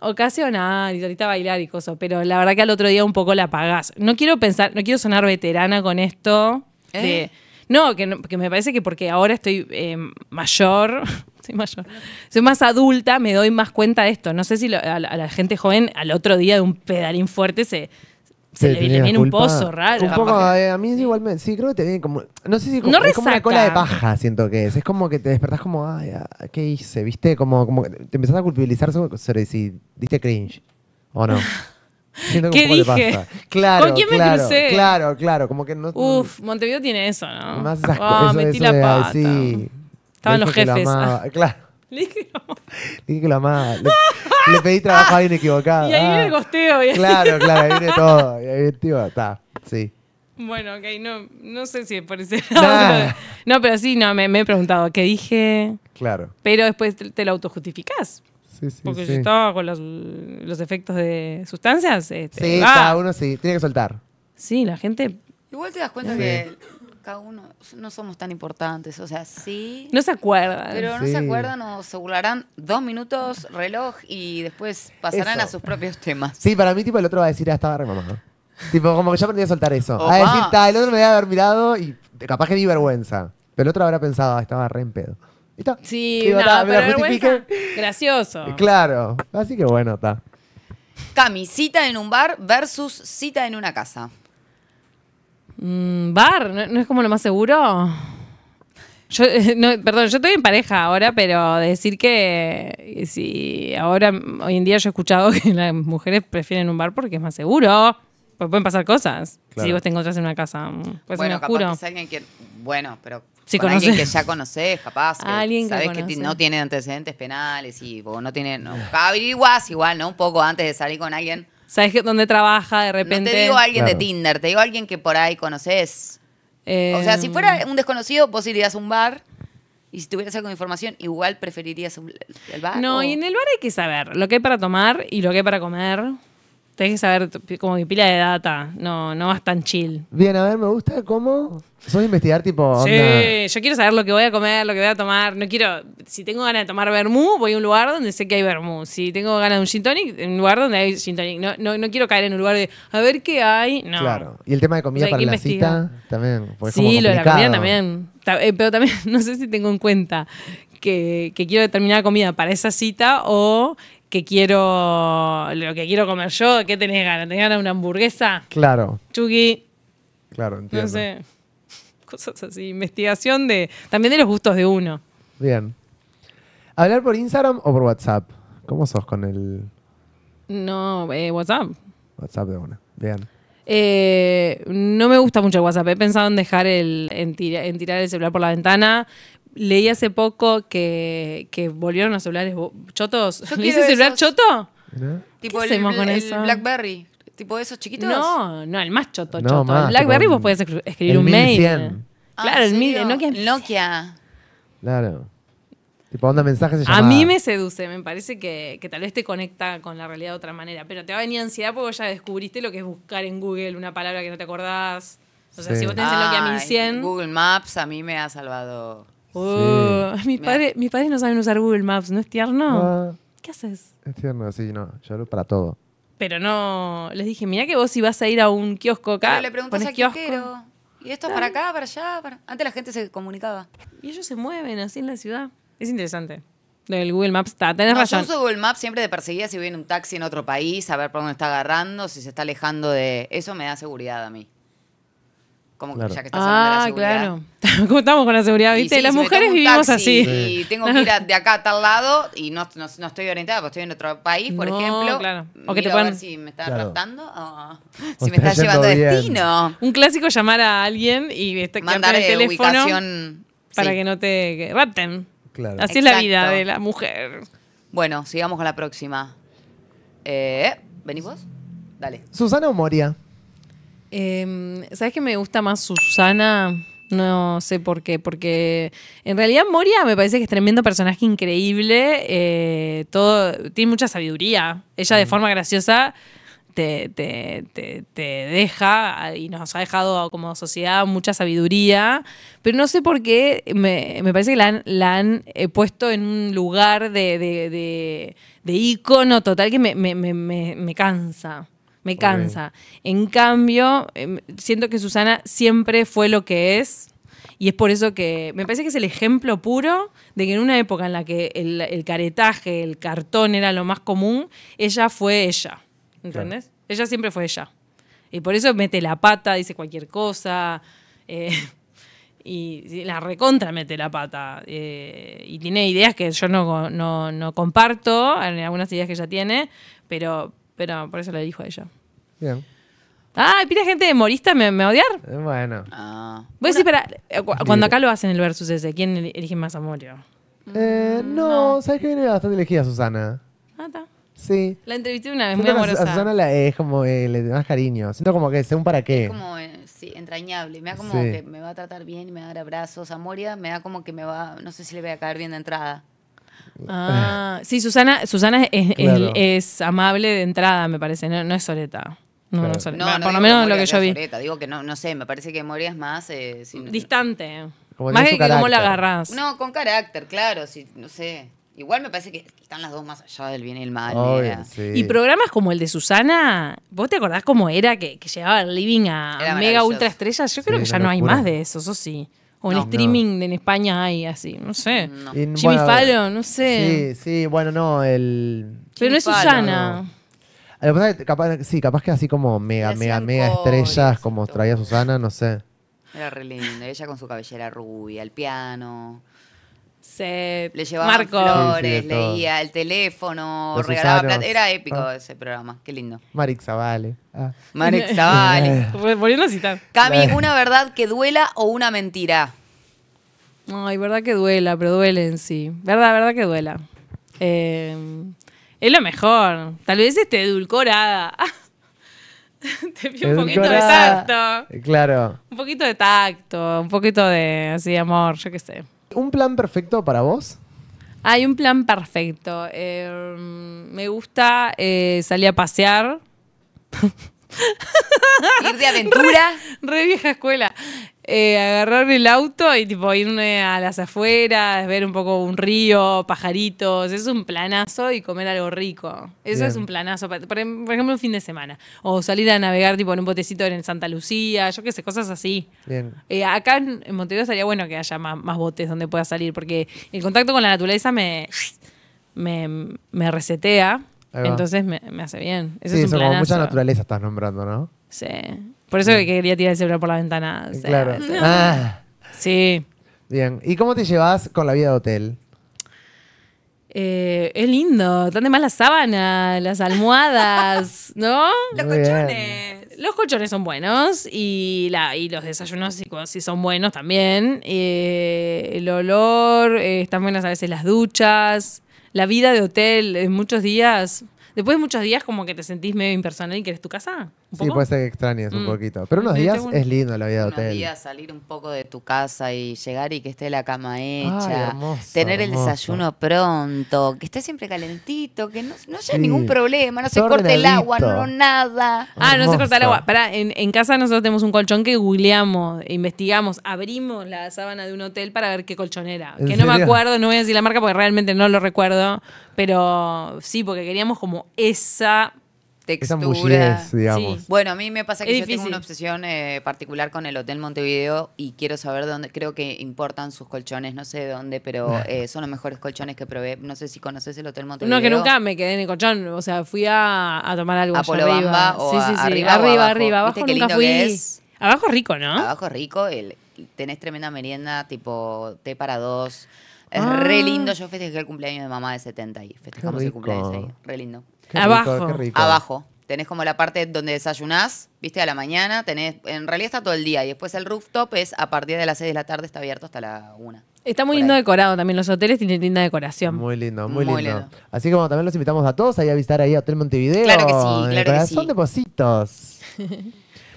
ocasional y ahorita bailar y cosas, pero la verdad que al otro día un poco la apagás. No quiero pensar, no quiero sonar veterana con esto. ¿Eh? no, que, que, me parece que porque ahora estoy eh, mayor, soy mayor, soy más adulta, me doy más cuenta de esto. No sé si a, la gente joven al otro día de un pedalín fuerte se, se le, viene un pozo raro. Un poco, eh, a mí es igualmente, sí, creo que te viene como, no sé si como, es como una cola de paja, siento que es, es como que te despertás como, ay, ah, ¿qué hice? ¿Viste? Como, como te empezás a culpabilizar sobre, si diste cringe o no. Siento ¿Qué dije? Claro, ¿Con quién claro, me crucé? Claro, claro, como que no... Uf, Montevideo tiene eso, ¿no? Más esas ah, metí la pata. Sí, Estaban los jefes. Claro. Le dije que lo amaba. Le pedí trabajo a alguien equivocado. Y ahí viene el costeo. Ah. claro, claro, ahí viene todo. Y ahí viene, tío, está, sí. Bueno, ok, no, no sé si por ese lado. No, pero sí, no, me, he preguntado qué dije. Claro. Pero después te, lo autojustificás. Sí, sí, Porque yo estaba con los, los efectos de sustancias. Este, sí, está. cada uno sí, tiene que soltar. Sí, la gente. Igual te das cuenta que cada uno no somos tan importantes, o sea, sí. No se acuerdan. Pero no se acuerdan o se burlarán dos minutos reloj y después pasarán a sus propios temas. Sí, para mí, tipo, el otro va a decir, ah, estaba re mamá. tipo, como que ya aprendí a soltar eso. a decir, está, el otro me debe haber mirado y capaz que di vergüenza. Pero el otro habrá pensado, ah, estaba re en pedo. Y está. Sí, pero vergüenza, gracioso. Claro. Así que bueno, está. Cami, en un bar versus cita en una casa. Mm, ¿Bar? ¿No, es como lo más seguro? perdón, yo estoy en pareja ahora, pero decir que si ahora, hoy en día yo he escuchado que las mujeres prefieren un bar porque es más seguro. Pues pueden pasar cosas. Si vos te encontrás en una casa, pues bueno, capaz Que alguien que, bueno, pero si con alguien que ya conoces, capaz. Que que sabes que no tiene antecedentes penales y no tiene, igual, ¿no? Un poco antes de salir con alguien sabes dónde trabaja de repente. No te digo alguien de Tinder, te digo alguien que por ahí conoces. o sea, si fuera eh, un desconocido, vos irías a un bar. Y si tuvieras alguna información, igual preferirías un, el bar. No, y en el bar hay que saber lo que hay para tomar y lo que hay para comer. Tenés que saber como que pila de data. No, no vas tan chill. Bien, a ver, me gusta cómo. ¿soy investigar tipo Sí, yo quiero saber lo que voy a comer, lo que voy a tomar. No quiero. Si tengo ganas de tomar vermú, voy a un lugar donde sé que hay vermú. Si tengo ganas de un gin tonic, en un lugar donde hay gin tonic. No, quiero caer en un lugar de a ver qué hay. Claro. Y el tema de comida para la cita también. Pues sí, lo de la comida también. Eh, pero también no sé si tengo en cuenta que, que, quiero determinada comida para esa cita o que quiero, lo que quiero comer yo, ¿qué tenés ganas? ¿Tenés ganas de una hamburguesa? Claro. Chucky. Claro, entiendo. No Cosas así. Investigación de, también de los gustos de uno. Bien. ¿Hablar por Instagram o por WhatsApp? ¿Cómo sos con el...? No, eh, WhatsApp. WhatsApp de una. Bien. Eh, no me gusta mucho el WhatsApp. He pensado en dejar el, en tirar el celular por la ventana leí hace poco que, volvieron los celulares chotos. ¿Dices celular choto? Tipo ¿Qué el, hacemos con Blackberry. ¿Tipo de esos chiquitos? No, no, el más choto, choto. Blackberry vos podés escribir un mail. Ah, claro, el, Nokia. Claro. Tipo, onda mensajes A mí me seduce, me parece que, tal vez te conecta con la realidad de otra manera, pero te va a venir ansiedad porque ya descubriste lo que es buscar en Google una palabra que no te acordás. O sea, si vos tenés el Nokia 1100... Google Maps a mí me ha salvado... Oh, mis, padres, no saben usar Google Maps, ¿no es tierno? Ah. ¿Qué haces? Es tierno, sí, no, yo lo para todo. Pero no, les dije, mira que vos si vas a ir a un kiosco acá, le preguntas al kiosquero Y esto es para acá, para allá, Antes la gente se comunicaba. Y ellos se mueven así en la ciudad. Es interesante. El Google Maps está, tenés razón. Yo uso Google Maps siempre de perseguida si en un taxi en otro país, a ver por dónde está agarrando, si se está alejando de... Eso me da seguridad a mí. Como que ya que estás ah, hablando de la ah, seguridad. claro. ¿Cómo estamos con la seguridad? ¿Viste? las mujeres vivimos así. Y tengo que ir de acá a tal lado y no, estoy orientada porque estoy en otro país, por ejemplo. Claro. O que te puedan... si me está raptando si me está llevando a destino. Un clásico llamar a alguien y mandarle este, mandar el eh, teléfono ubicación, para que no te rapten. Claro. Así es la vida de la mujer. Bueno, sigamos con la próxima. Eh, ¿Venís vos? Dale. Susana o Moria. Em, ¿Sabes que me gusta más Susana? No sé por qué, porque en realidad Moria me parece que es tremendo personaje increíble, eh, todo, tiene mucha sabiduría. Ella de mm. forma graciosa te, deja ah, y nos ha dejado como sociedad mucha sabiduría, pero no sé por qué me, parece que la han, eh, puesto en un lugar de, icono ícono total que me cansa me cansa. En cambio, em, siento que Susana siempre fue lo que es. Y es por eso que me parece que es el ejemplo puro de que en una época en la que el, caretaje, el cartón era lo más común, ella fue ella. ¿Entendés? Ella siempre fue ella. Y por eso mete la pata, dice cualquier cosa. Eh, y la recontra mete la pata. Eh, y tiene ideas que yo no, no, comparto, en algunas ideas que ella tiene, pero, pero por eso le dijo a ella. Bien. Ah, pide gente de morista me, me odiar. Eh, bueno. Ah. Voy a decir, eh, cuando acá lo hacen el versus ese, ¿quién elige más a Morio? Eh, mm, no, sabes que viene bastante elegida Susana. Ah, está. Sí. La entrevisté una vez, muy amorosa. a Susana la, es como eh, le da más cariño. Siento como que según para qué. como, sí, entrañable. Me da como que me va a tratar bien y me va a dar abrazos. A Moria me da como que me va, no sé si le voy a caer bien de entrada. Ah, sí, Susana, Susana es, amable de entrada, me parece, no es soleta. No, no, por lo menos lo que yo vi. Digo que no, sé, me parece que morías más... Eh, Distante. más que, que cómo la agarras No, con carácter, claro, no sé. Igual me parece que están las dos más allá del bien y el mal. Y programas como el de Susana, ¿vos te acordás cómo era que, que llegaba el living a mega ultra estrellas? Yo creo que ya no hay más de eso, eso sí. O en streaming en España hay así, no sé. Jimmy Fallon, no sé. Sí, sí, bueno, no, el. Pero no es Susana sí, capaz que así como mega, mega, mega estrellas como traía Susana, no sé. Era re linda, ella con su cabellera rubia, el piano. Se Le llevaba flores, leía el teléfono, regalaba plata. Era épico ah. ese programa, qué lindo. Marix Zavale. Ah. Zavale. Volviendo a citar. Cami, ¿una verdad que duela o una mentira? Ay, verdad que duela, pero duelen, sí. Verdad, verdad que duela. Eh, es lo mejor. Tal vez esté edulcorada. Te un poquito de tacto. Eh, claro. Un poquito de tacto, un poquito de así amor, yo qué sé. ¿Un plan perfecto para vos? Hay un plan perfecto. Eh, me gusta eh, salir a pasear. Ir de aventura. re vieja escuela. Eh, agarrar el auto y tipo irme a las afueras, ver un poco un río, pajaritos, es un planazo y comer algo rico. Eso es un planazo, em, por, ejemplo, un fin de semana. O salir a navegar tipo en un botecito en Santa Lucía, yo qué sé, cosas así. Eh, acá en, Montevideo estaría bueno que haya más, botes donde pueda salir, porque el contacto con la naturaleza me, me, resetea. Entonces me, hace bien. es como mucha naturaleza estás nombrando, ¿no? Sí. Por eso que quería tirar el celular por la ventana. Claro. Ah. Sí. bien. ¿Y cómo te llevas con la vida de hotel? Eh, es lindo. Están de más las sábanas, las almohadas, ¿no? Los colchones. Los colchones son buenos y, la, y los desayunos sí, son buenos también. Eh, el olor, eh, están buenas a veces las duchas, la vida de hotel en muchos días. Después de muchos días como que te sentís medio impersonal y quieres tu casa. Sí, puede ser que extrañes un mm. poquito. Pero unos días es lindo la vida de Unos hotel. días salir un poco de tu casa y llegar y que esté la cama hecha, tener el desayuno pronto, que esté siempre calentito, que no, haya ningún problema, no se corte el agua, no nada. Ah, no se corta el agua. Pará, en, casa nosotros tenemos un colchón que googleamos, investigamos, abrimos la sábana de un hotel para ver qué colchón era. Que no me acuerdo, no voy a decir la marca porque realmente no lo recuerdo, pero sí, porque queríamos como esa textura. Bueno, a mí me pasa que yo tengo una obsesión eh, particular con el Hotel Montevideo y quiero saber dónde, creo que importan sus colchones, no sé de dónde, pero eh, son los mejores colchones que probé. No sé si conoces el Hotel Montevideo. No, que nunca me quedé en el colchón, o sea, fui a, tomar algo. A bamba o arriba. Arriba, abajo. Abajo rico, ¿no? Abajo rico, el, tenés tremenda merienda, tipo té para dos. Es re ah. lindo. Yo festejé el cumpleaños de mamá de 70 y festejamos el cumpleaños ahí. Re lindo. Abajo. Abajo. Tenés como la parte donde desayunás, viste, a la mañana. Tenés, en realidad está todo el día. Y después el rooftop es a partir de las 6 de la tarde, está abierto hasta la 1. Está muy lindo decorado también. Los hoteles tienen linda decoración. Muy lindo, muy, lindo. Así como también los invitamos a todos ir a visitar ahí a Hotel Montevideo. Claro que sí, claro que sí. de depósitos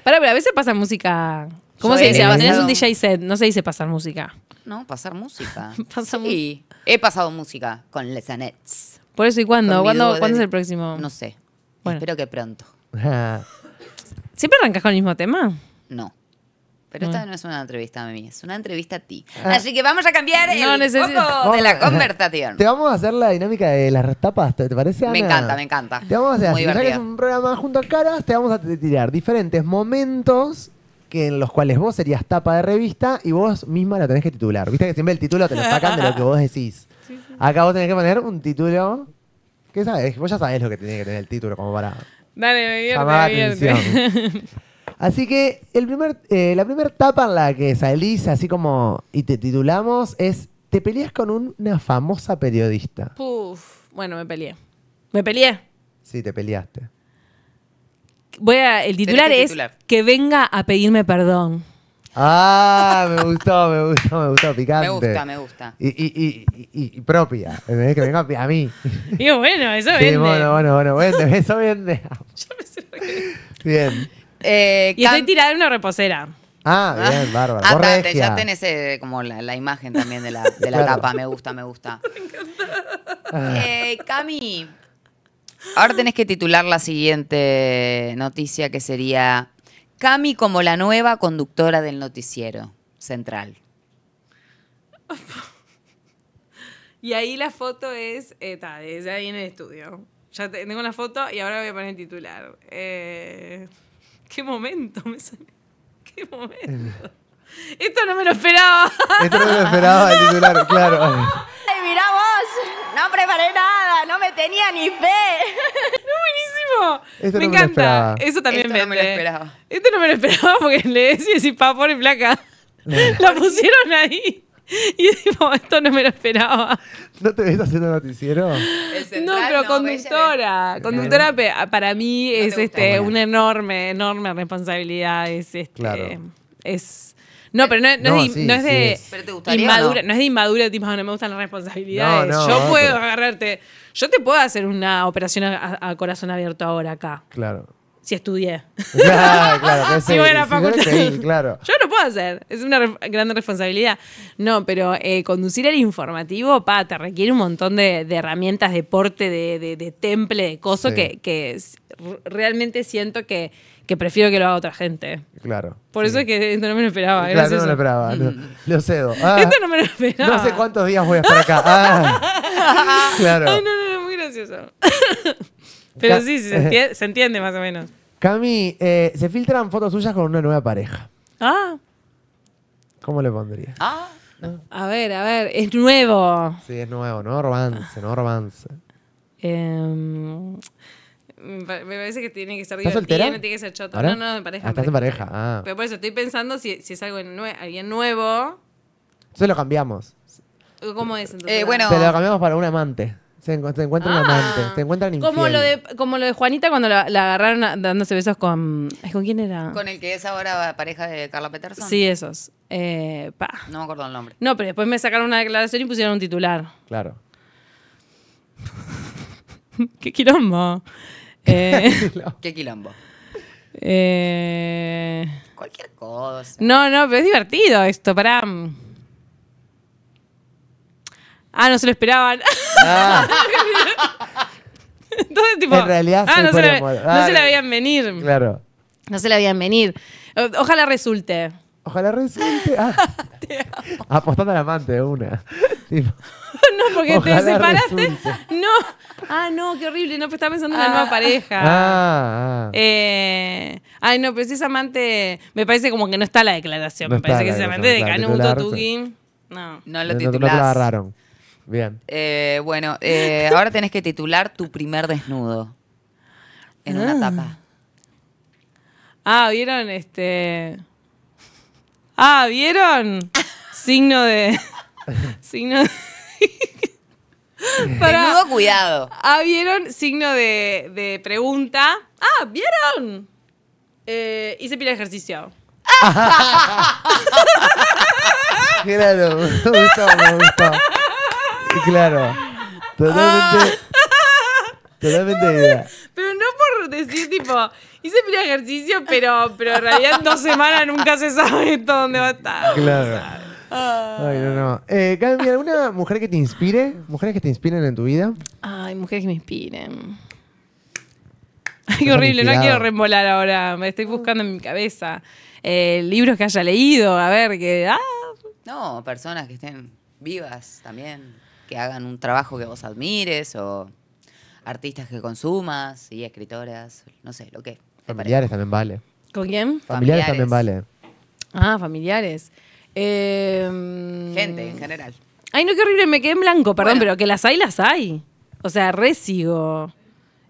Pará, pero a veces pasa música. ¿Cómo se dice? Tenés un DJ set, no se dice pasar música. No, pasar música. sí. He pasado música con Les Anets. Por eso, ¿y cuándo? ¿Cuándo, ¿cuándo es el próximo? No sé. Bueno. Espero que pronto. ¿Siempre arrancas con el mismo tema? No. Pero esta no es una entrevista a mí, es una entrevista a ti. Ah. Así que vamos a cambiar no el necesito. de la conversación. Te vamos a hacer la dinámica de las tapas, ¿te parece, Me encanta, me encanta. Te vamos a hacer, si que un programa junto a caras, te vamos a tirar diferentes momentos que en los cuales vos serías tapa de revista y vos misma la tenés que titular. Viste que siempre el título te lo sacan de lo que vos decís. Acabo de Acá vos tenés que poner un título. ¿Qué sabes? Vos ya sabés lo que tiene que tener el título como para Dale, me atención. Así que el primer, eh, la primera etapa en la que salís así como y te titulamos es te peleas con una famosa periodista. Puf, bueno, me peleé. Me peleé. Sí, te peleaste. Voy a, el titular es que venga a pedirme perdón. Ah, me gustó, me gustó, me gustó, picante. Me gusta, me gusta. Y, y, y, y, propia, Que venga a mí. Digo, bueno, eso sí, vende. Bueno, bueno, bueno, vende, eso vende. Yo me sé lo que... Bien. Eh, y estoy tirada en una reposera. Ah, bien, bárbaro. Ah, ya tenés eh, como la, imagen también de la, de la tapa, me gusta, me gusta. Me eh, Cami, ahora tenés que titular la siguiente noticia que sería Cami como la nueva conductora del noticiero central. Y ahí la foto es, está, eh, ahí en el estudio. Ya tengo la foto y ahora voy a poner el titular. Eh, qué momento me Qué momento. Eh, esto no me lo esperaba. Esto no me lo esperaba el titular, claro. Ay, mirá vos, no preparé nada, no me tenía ni fe. No, buenísimo. me encanta. Eso también Esto no me lo esperaba. Esto no me lo esperaba porque le decía si pa, pobre placa. La pusieron ahí. Y es esto no me lo esperaba. ¿No te ves haciendo noticiero? no, pero conductora. Conductora para mí es este, una enorme, enorme responsabilidad. Es este. Claro. Es no, pero no, es, de, inmadura, no? es de inmadura, tipo, ah, no me gustan las responsabilidades. Yo puedo agarrarte. Yo te puedo hacer una operación a, corazón abierto ahora acá. Claro si estudié. Claro, claro. Yo no puedo hacer. Es una gran responsabilidad. No, pero eh, conducir el informativo, pa, te requiere un montón de, herramientas de porte, de, temple, de coso que realmente siento que que prefiero que lo haga otra gente. Claro. Por eso es que esto no me lo esperaba. Claro, no me lo esperaba. Lo, cedo. esto no me lo ah, esperaba. No sé cuántos días voy a estar acá. Ah. claro. Ay, no, no, no, muy gracioso. Pero sí, se entiende, más o menos. Cami, eh, se filtran fotos suyas con una nueva pareja. Ah. ¿Cómo le pondría? Ah. A ver, a ver, es nuevo. Sí, es nuevo, no romance, no romance. Eh, me parece que tiene que ser divertido, no tiene que ser choto. No, no, en pareja. Ah, estás en pareja. Ah. Pero por eso estoy pensando si, si es algo alguien nuevo. Entonces lo cambiamos. ¿Cómo es entonces? Eh, bueno. Te lo cambiamos para un amante. Se, encuentra un ah. amante, se encuentran infiel. Como lo de, como lo de Juanita cuando la, agarraron dándose besos con... ¿Con quién era? Con el que es ahora pareja de Carla Peterson. Sí, esos. Eh, pa. No me acuerdo el nombre. No, pero después me sacaron una declaración y pusieron un titular. Claro. Qué quilombo. Eh, Qué quilombo. Eh, Cualquier cosa. No, no, pero es divertido esto, para. Ah, no se lo esperaban. Ah. Entonces, tipo. En realidad, ah, no, se la, habían no venir. Claro. No se la habían venir. ojalá resulte. Ojalá resulte. Ah. Apostando al amante de una. Tipo. no, porque te separaste. No. Ah, no, qué horrible. No, pues estaba pensando en la nueva ah, pareja. Ah, ah. Eh, ay, no, pero amante. Me parece como que no está la declaración. me parece que es amante de Canuto, Tugin... No. No lo titularon. No, lo agarraron. Bien. Eh, bueno, eh, ahora tenés que titular tu primer desnudo. En una ah. tapa. Ah, ¿vieron? Este. Ah, ¿vieron? signo de. signo de cuidado. Ah, ¿vieron? Signo de, de pregunta. Ah, ¿vieron? Eh, hice pila de ejercicio. claro, me gustó, me Claro. Totalmente. Totalmente Pero no por decir, tipo, hice pila de ejercicio, pero, pero en realidad en dos semanas nunca se sabe esto dónde va a estar. Claro. Ah. Ay, no, no. Eh, ¿alguna mujer que te inspire? ¿Mujeres que te inspiren en tu vida? Ay, mujeres que me inspiren. Ay, qué horrible, no quiero remolar ahora. Me estoy buscando en mi cabeza. Eh, libros que haya leído, a ver, que. Ah. No, personas que estén vivas también, que hagan un trabajo que vos admires o artistas que consumas y escritoras, no sé, lo que. Familiares también vale. ¿Con quién? familiares, también vale. Ah, familiares. Em, Gente en general. Ay, no, qué horrible, me quedé en blanco, perdón, pero que las hay, las hay. O sea, resigo sigo.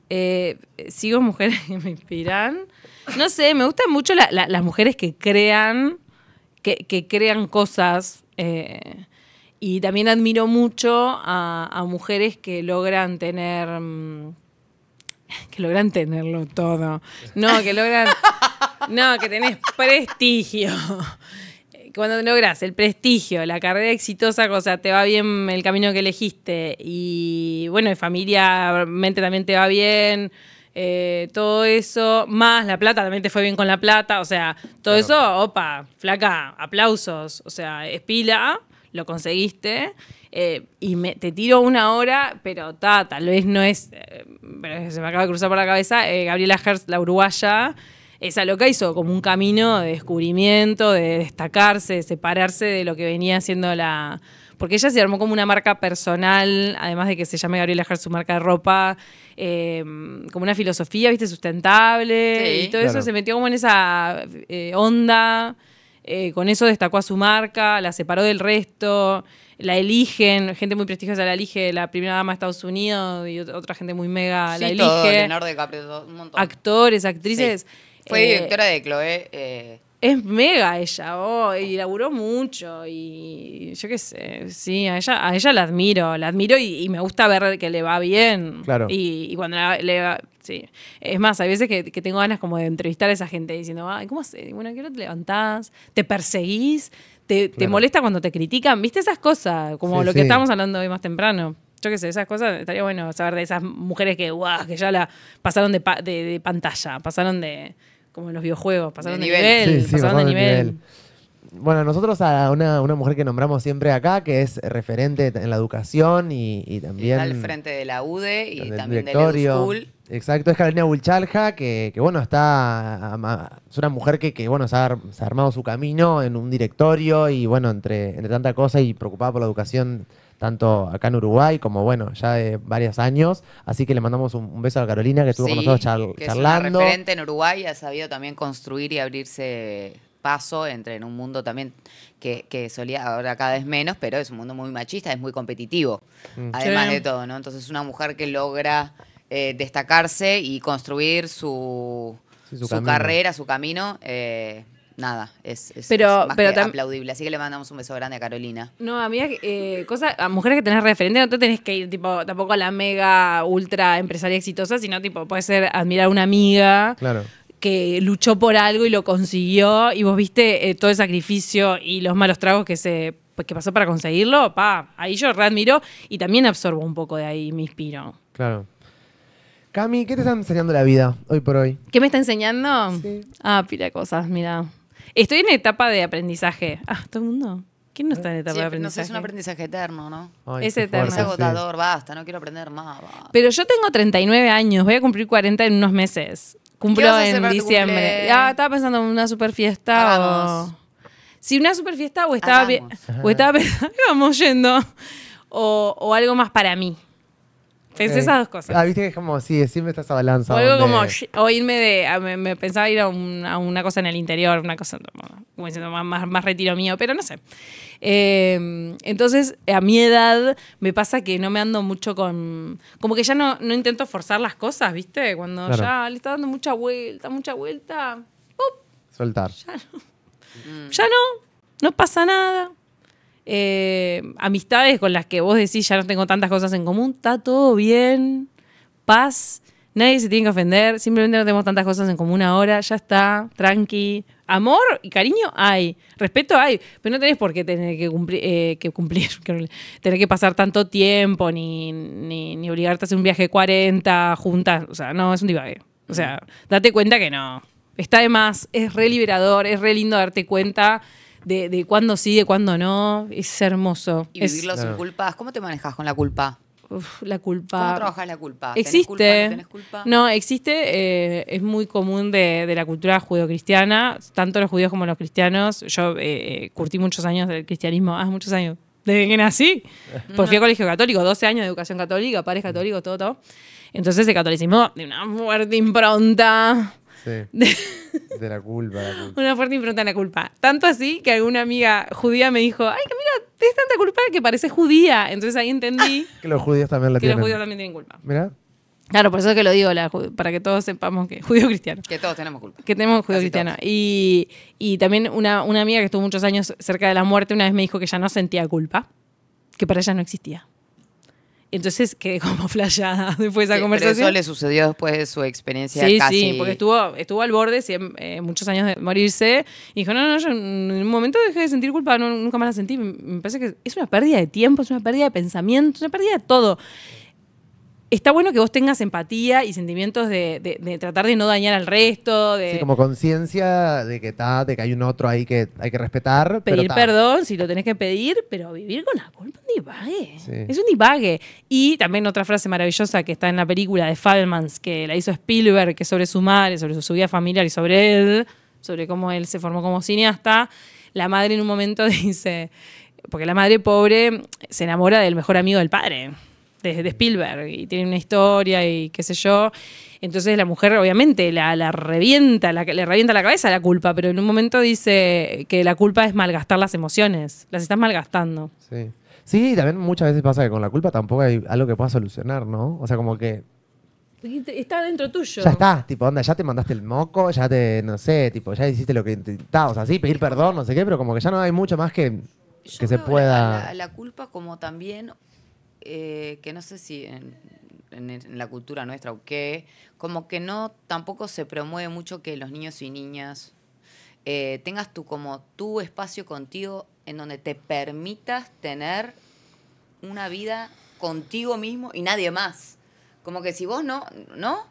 Eh, sigo mujeres que me inspiran. No sé, me gustan mucho las mujeres que crean, que, crean cosas. Eh, y también admiro mucho a, a, mujeres que logran tener. Mm, que logran tenerlo todo. No, que logran. no, que tenés prestigio cuando logras el prestigio, la carrera exitosa, o sea, te va bien el camino que elegiste y bueno, y mente también te va bien. Eh, todo eso, más la plata, también te fue bien con la plata, o sea, todo eso, opa, flaca, aplausos, o sea, espila, lo conseguiste, eh, y te tiro una hora, pero ta, tal vez no es, eh, se me acaba de cruzar por la cabeza, Gabriela Hertz, la uruguaya, esa loca hizo como un camino de descubrimiento, de destacarse, de separarse de lo que venía siendo la... Porque ella se armó como una marca personal, además de que se llame Gabriela Hart su marca de ropa, eh, como una filosofía, viste, sustentable. Y todo eso se metió como en esa eh, onda. Eh, con eso destacó a su marca, la separó del resto, la eligen, gente muy prestigiosa la elige, la primera dama de Estados Unidos y otra gente muy mega la elige. Todo, Actores, actrices. Fue eh, directora de Chloe eh. es mega ella, oh, y laburó mucho y yo qué sé, sí, a ella, a ella la admiro, la admiro y, me gusta ver que le va bien. Claro. Y, cuando le va, sí. Es más, hay veces que, tengo ganas como de entrevistar a esa gente diciendo, ay, ¿cómo haces? Bueno, ¿qué hora te levantás? ¿Te perseguís? Te, molesta cuando te critican? ¿Viste esas cosas? Como lo que estábamos hablando hoy más temprano yo qué sé, esas cosas, estaría bueno saber de esas mujeres que, guau, que ya la pasaron de pantalla, pasaron de, como en los videojuegos, pasando de, nivel, de nivel. Bueno, nosotros a una, mujer que nombramos siempre acá, que es referente en la educación y, también... Está al frente de la UDE y también directorio. School. Exacto, es Carolina Bulchalja, que, que, bueno, está. Es una mujer que, bueno, se ha, armado su camino en un directorio y bueno, entre, entre tanta cosa y preocupada por la educación tanto acá en Uruguay como, bueno, ya de varios años. Así que le mandamos un, beso a Carolina, que estuvo con nosotros charlando. Es una referente en Uruguay, ha sabido también construir y abrirse paso entre en un mundo también que, solía ahora cada vez menos, pero es un mundo muy machista, es muy competitivo, mm. además de todo, ¿no? Entonces una mujer que logra eh, destacarse y construir su, carrera, su camino. Eh, nada, es, es, pero, más aplaudible. Así que le mandamos un beso grande a Carolina. No, a eh, a mujeres que tenés referente no te tenés que ir tipo tampoco a la mega ultra empresaria exitosa, sino tipo puede ser admirar a una amiga. que luchó por algo y lo consiguió, y vos viste eh, todo el sacrificio y los malos tragos que se pues, pasó para conseguirlo, pa, ahí yo readmiro y también absorbo un poco de ahí, me inspiro. Claro. Cami, ¿qué te está enseñando la vida hoy por hoy? ¿Qué me está enseñando? Ah, pila cosas, mira. Estoy en etapa de aprendizaje. Ah, todo el mundo. ¿Quién no está en etapa de aprendizaje? No sé, es un aprendizaje eterno, ¿no? es agotador, basta, no quiero aprender más. Pero yo tengo 39 años, voy a cumplir 40 en unos meses. Cumplo en diciembre. Ah, estaba pensando en una super fiesta Si una super fiesta o estaba, bien, ah, o estaba pensando, íbamos yendo. o algo más para mí. Pensé eh, esas dos cosas. Ah, viste que es como, sí, siempre estás esa balanza. O algo como de. me, pensaba ir a, una cosa en el interior, una cosa como diciendo más, retiro mío, pero no sé. Em, entonces, a mi edad me pasa que no me ando mucho con. Como que ya no, no intento forzar las cosas, ¿viste? Cuando ya le está dando mucha vuelta, mucha vuelta. Soltar. Ya no. Ya no. No pasa nada. Eh, amistades con las que vos decís ya no tengo tantas cosas en común, está todo bien, paz, nadie se tiene que ofender, simplemente no tenemos tantas cosas en común ahora, ya está, tranqui. Amor y cariño hay, respeto hay, pero no tenés por qué tener que cumplir, eh, que cumplir tener que pasar tanto tiempo ni, ni, ni, obligarte a hacer un viaje de 40 juntas, o sea, no, es un divague. O sea, date cuenta que no. Está de más, es re liberador, es re lindo darte cuenta de, de cuándo sí, de cuándo no. Es hermoso. Y es, vivirlo culpas. ¿Cómo te manejas con la culpa? la culpa. ¿Cómo trabajas la culpa? existe. Culpa, no, no, existe. Eh, es muy común de, la cultura judio-cristiana tanto los judíos como los cristianos. Yo eh, eh, curtí muchos años del cristianismo, ah, muchos años, desde que nací. Porque fui a colegio católico, 12 años de educación católica, padres católicos, todo, todo. Entonces el catolicismo de una fuerte impronta. Sí. De la culpa. Una fuerte impronta en la culpa. Tanto así que alguna amiga judía me dijo, ay, que mira, tienes tanta culpa que parece judía. Entonces ahí entendí... que los judíos también la tienen. Que los judíos también tienen culpa. Claro, por eso es que lo digo, para que todos sepamos que judío cristiano. Que todos tenemos culpa. Que tenemos judío cristiano. Y, y, también una, una amiga que estuvo muchos años cerca de la muerte una vez me dijo que ya no sentía culpa, que para ella no existía. Entonces quedé como flayada después de esa conversación. Eh, pero eso le sucedió después de su experiencia sí, casi... Sí, porque estuvo, estuvo al borde siempre eh, muchos años de morirse. Y dijo, no, no, yo en un momento dejé de sentir culpa, nunca más la sentí. Me parece que es una pérdida de tiempo, es una pérdida de pensamiento, es una pérdida de todo está bueno que vos tengas empatía y sentimientos de, tratar de no dañar al resto. Sí, como conciencia de que está, de que hay un otro ahí que hay que respetar. Pedir perdón si lo tenés que pedir, pero vivir con la culpa es un divague. Es un divague. Y también otra frase maravillosa que está en la película de Fabelmans, que la hizo Spielberg, que es sobre su madre, sobre su vida familiar y sobre él, sobre cómo él se formó como cineasta. La madre en un momento dice, porque la madre pobre se enamora del mejor amigo del padre de, Spielberg y tiene una historia y qué sé yo. Entonces la mujer obviamente la, revienta, la, le revienta la cabeza la culpa, pero en un momento dice que la culpa es malgastar las emociones, las estás malgastando. Sí. Sí, también muchas veces pasa que con la culpa tampoco hay algo que puedas solucionar, ¿no? O sea, como que Está dentro tuyo. Ya está, tipo, anda, ya te mandaste el moco, ya te, no sé, tipo, ya hiciste lo que intentabas, así, pedir perdón, no sé qué, pero como que ya no hay mucho más que, que se pueda. La, la, culpa, como también eh, que no sé si en, la cultura nuestra o qué, como que no, tampoco se promueve mucho que los niños y niñas eh, tengas tú como tu espacio contigo en donde te permitas tener una vida contigo mismo y nadie más. Como que si vos no, ¿no?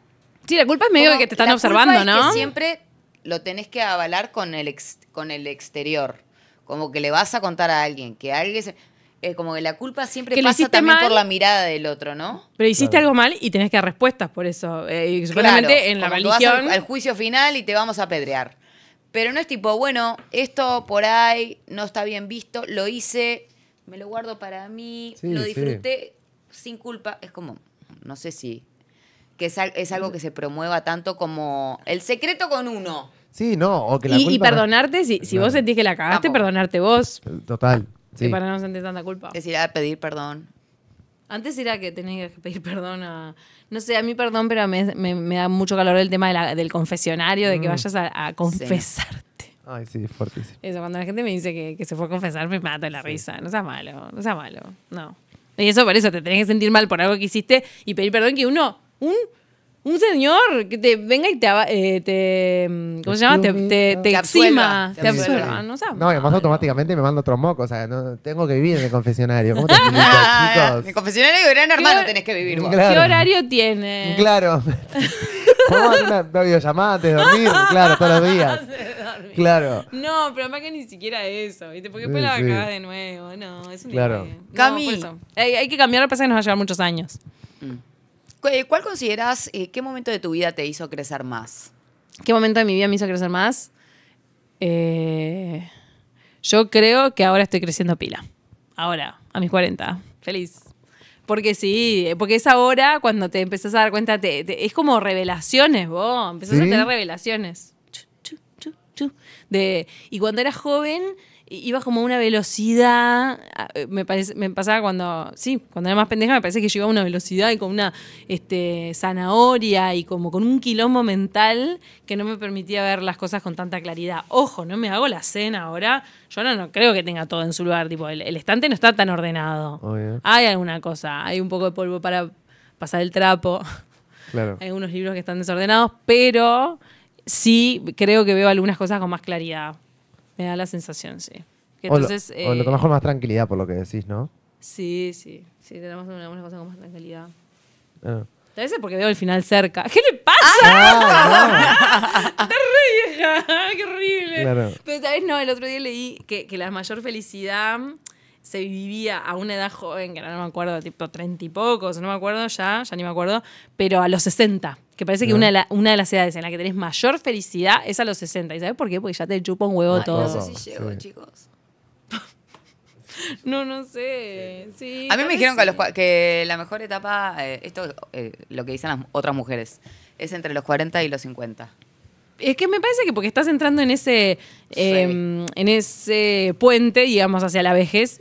Sí, la culpa es medio de que te están observando, ¿no? siempre lo tenés que avalar con el, con el exterior. Como que le vas a contar a alguien que alguien... Se, eh, como que la culpa siempre pasa también por la mirada del otro, ¿no? Pero hiciste algo mal y tenés que dar respuestas por eso. Eh, en la religión. Al, juicio final y te vamos a apedrear. Pero no es tipo, bueno, esto por ahí no está bien visto, lo hice, me lo guardo para mí, lo disfruté sin culpa. Es como, no sé si. Que es, algo que se promueva tanto como el secreto con uno. Sí, no, o que y, perdonarte, si, vos sentís que la cagaste, perdonarte vos. Total. Sí. Para no sentir tanta culpa. Es ir a pedir perdón. Antes era que tenías que pedir perdón a. No sé, a mí perdón, pero me, me, da mucho calor el tema del confesionario, de que mm. vayas a, confesarte. Ay, sí, fuertísimo. Eso, cuando la gente me dice que, que se fue a confesar, me mata la risa. No seas malo, no seas malo. No. Y eso por eso, te tenés que sentir mal por algo que hiciste y pedir perdón que uno, un un señor que te venga y te, eh, mm, ¿cómo se llama? Te, te, te te absuelva, no y además automáticamente me manda otro moco. o sea, no, tengo que vivir en el confesionario. ¿Cómo te chicos? En el confesionario de gran hermano tenés que vivir ¿Qué horario tiene? Claro. cómo hacer una, dormir, claro, todos los días. Claro. No, pero más que ni siquiera eso, ¿viste? Porque después Sí, la sí. de nuevo, no, es un Claro. Hay, que cambiar, pasa que nos va a llevar muchos años. Mm. Eh, ¿Cuál consideras, eh, qué momento de tu vida te hizo crecer más? ¿Qué momento de mi vida me hizo crecer más? Eh, yo creo que ahora estoy creciendo pila. Ahora, a mis 40. Feliz. Porque sí, porque es ahora cuando te empezás a dar cuenta, es como revelaciones, vos. Empezás a tener revelaciones. de, y cuando eras joven, iba como a una velocidad. Ah, eh, me, pasaba cuando. Sí, cuando era más pendeja, me parece que yo iba a una velocidad y con una este, zanahoria y como con un quilombo mental que no me permitía ver las cosas con tanta claridad. Ojo, no me hago la cena ahora. Yo no creo que tenga todo en su lugar. Tipo, el, estante no está tan ordenado. Hay alguna cosa. Hay un poco de polvo para pasar el trapo. Hay unos libros que están desordenados, pero sí creo que veo algunas cosas con más claridad. Me da la sensación, sí. Que o lo, eh, lo con más tranquilidad, por lo que decís, ¿no? Sí, sí. Sí, tenemos una cosa con más tranquilidad. Tal vez es porque veo el final cerca. ¿Qué le pasa? Ah, no. Está re Qué horrible. Claro. Pero, vez No, el otro día leí que, que la mayor felicidad se vivía a una edad joven, que ahora no me acuerdo, tipo treinta y pocos, no me acuerdo ya, ya ni me acuerdo, pero a los sesenta que parece que una de, las edades en la que tenés mayor felicidad es a los 60. ¿Y sabes por qué? Porque ya te chupa un huevo todo. No sé si llego, chicos. No, no sé. a mí me dijeron que, la mejor etapa, eh, esto es eh, lo que dicen las otras mujeres, es entre los 40 y los 50. Es que me parece que porque estás entrando en ese, em, en ese puente, digamos, hacia la vejez,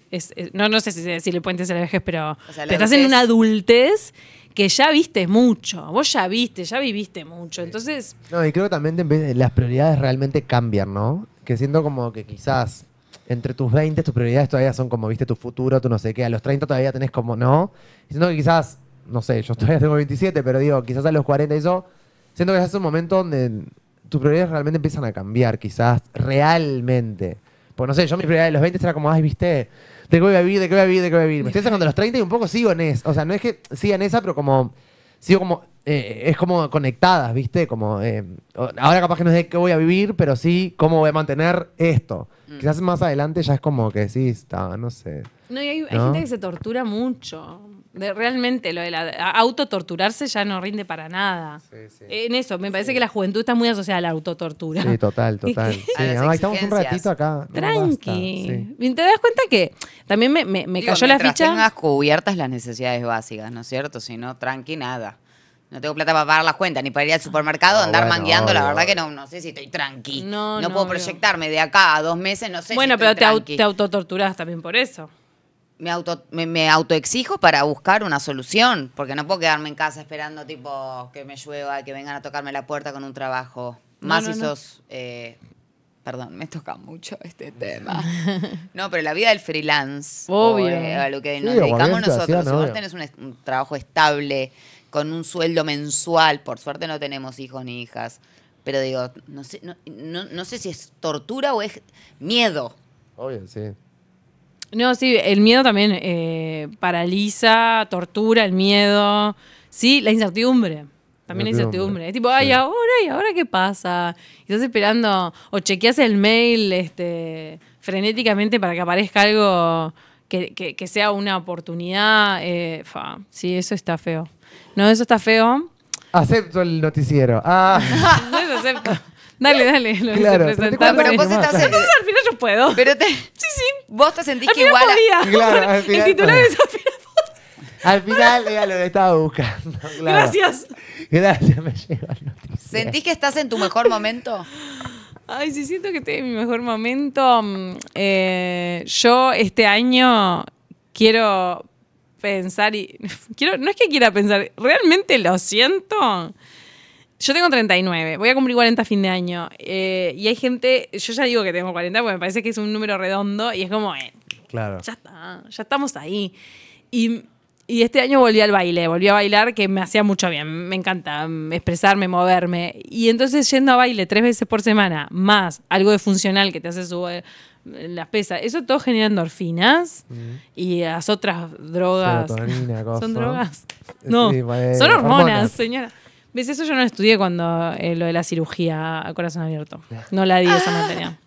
no, no sé si el puente hacia la vejez, pero, estás en una adultez que ya viste mucho, vos ya viste, ya viviste mucho, entonces... No, y creo que también las prioridades realmente cambian, ¿no? Que siento como que quizás entre tus 20 tus prioridades todavía son como, viste, tu futuro, tu no sé qué, a los 30 todavía tenés como, ¿no? Y siento que quizás, no sé, yo todavía tengo 27, pero digo, quizás a los 40 y eso, siento que ya es un momento donde tus prioridades realmente empiezan a cambiar, quizás, realmente. Porque no sé, yo mis prioridades de los 20 era como, ay, viste, ¿De qué voy a vivir? ¿De qué voy a vivir? ¿De qué voy a vivir? Me estoy sacando los 30 y un poco sigo en esa. O sea, no es que siga en esa, pero como. Sigo como. Eh, es como conectadas, ¿viste? Como. Eh, ahora capaz que no sé qué voy a vivir, pero sí cómo voy a mantener esto. Mm. Quizás más adelante ya es como que sí, está, no sé. No, y hay gente que se tortura mucho de, realmente, lo de la, autotorturarse ya no rinde para nada. En eso, me parece que la juventud está muy asociada a la autotortura. Sí, total, total. estamos un ratito acá. Tranqui. ¿Te das cuenta que también me, cayó la ficha? tengas cubiertas las necesidades básicas, ¿no es cierto? Si no, tranqui, nada. No tengo plata para pagar las cuentas, ni para ir al supermercado, ah, andar mangueando. La verdad que no, no sé si estoy tranqui. No, puedo proyectarme de acá a dos meses, no sé bueno, si estoy pero te te, te autotorturás también por eso me, auto, me, autoexijo para buscar una solución, porque no puedo quedarme en casa esperando tipo que me llueva, que vengan a tocarme la puerta con un trabajo. Más no, sos... Eh, perdón, me toca mucho este tema. no, pero la vida del freelance, obvio, eh, a lo que nos dedicamos nosotros, si vos tenés un, trabajo estable, con un sueldo mensual, por suerte no tenemos hijos ni hijas, pero digo, no sé, no sé si es tortura o es miedo. Obvio, sí. No, sí, el miedo también eh, paraliza, tortura el miedo. Sí, la incertidumbre. También la incertidumbre. Es tipo, ay, ahora, ¿y ahora qué pasa? estás esperando, o chequeas el mail este, frenéticamente para que aparezca algo que, sea una oportunidad. Eh, fa, sí, eso está feo. No, eso está feo. Acepto el noticiero. Ah. no, eso acepto. Dale, dale. Lo claro, pero, vos estás. Entonces, al final yo puedo. Pero te, sí, sí. Vos te sentís que igual. A... Claro, al final, El titular es al final. Al final era lo que estaba buscando. Gracias. Gracias, me llegó la noticia. ¿Sentís que estás en tu mejor momento? Ay, sí, siento que estoy en mi mejor momento. Mm, eh, yo este año quiero pensar y. Quiero, no es que quiera pensar, realmente lo siento yo tengo 39, voy a cumplir 40 a fin de año. Eh, y hay gente, yo ya digo que tengo 40 porque me parece que es un número redondo y es como, eh, claro. ya está, ya estamos ahí. Y, y, este año volví al baile, volví a bailar que me hacía mucho bien, me encanta mm, expresarme, moverme. Y entonces yendo a baile tres veces por semana, más algo de funcional que te hace subir eh, las pesas, eso todo genera endorfinas mm. y las otras drogas. Son drogas. No, pues, son hormonas. señora. ¿Ves? Eso yo no estudié cuando eh, lo de la cirugía a corazón abierto. No la di esa ah. materia.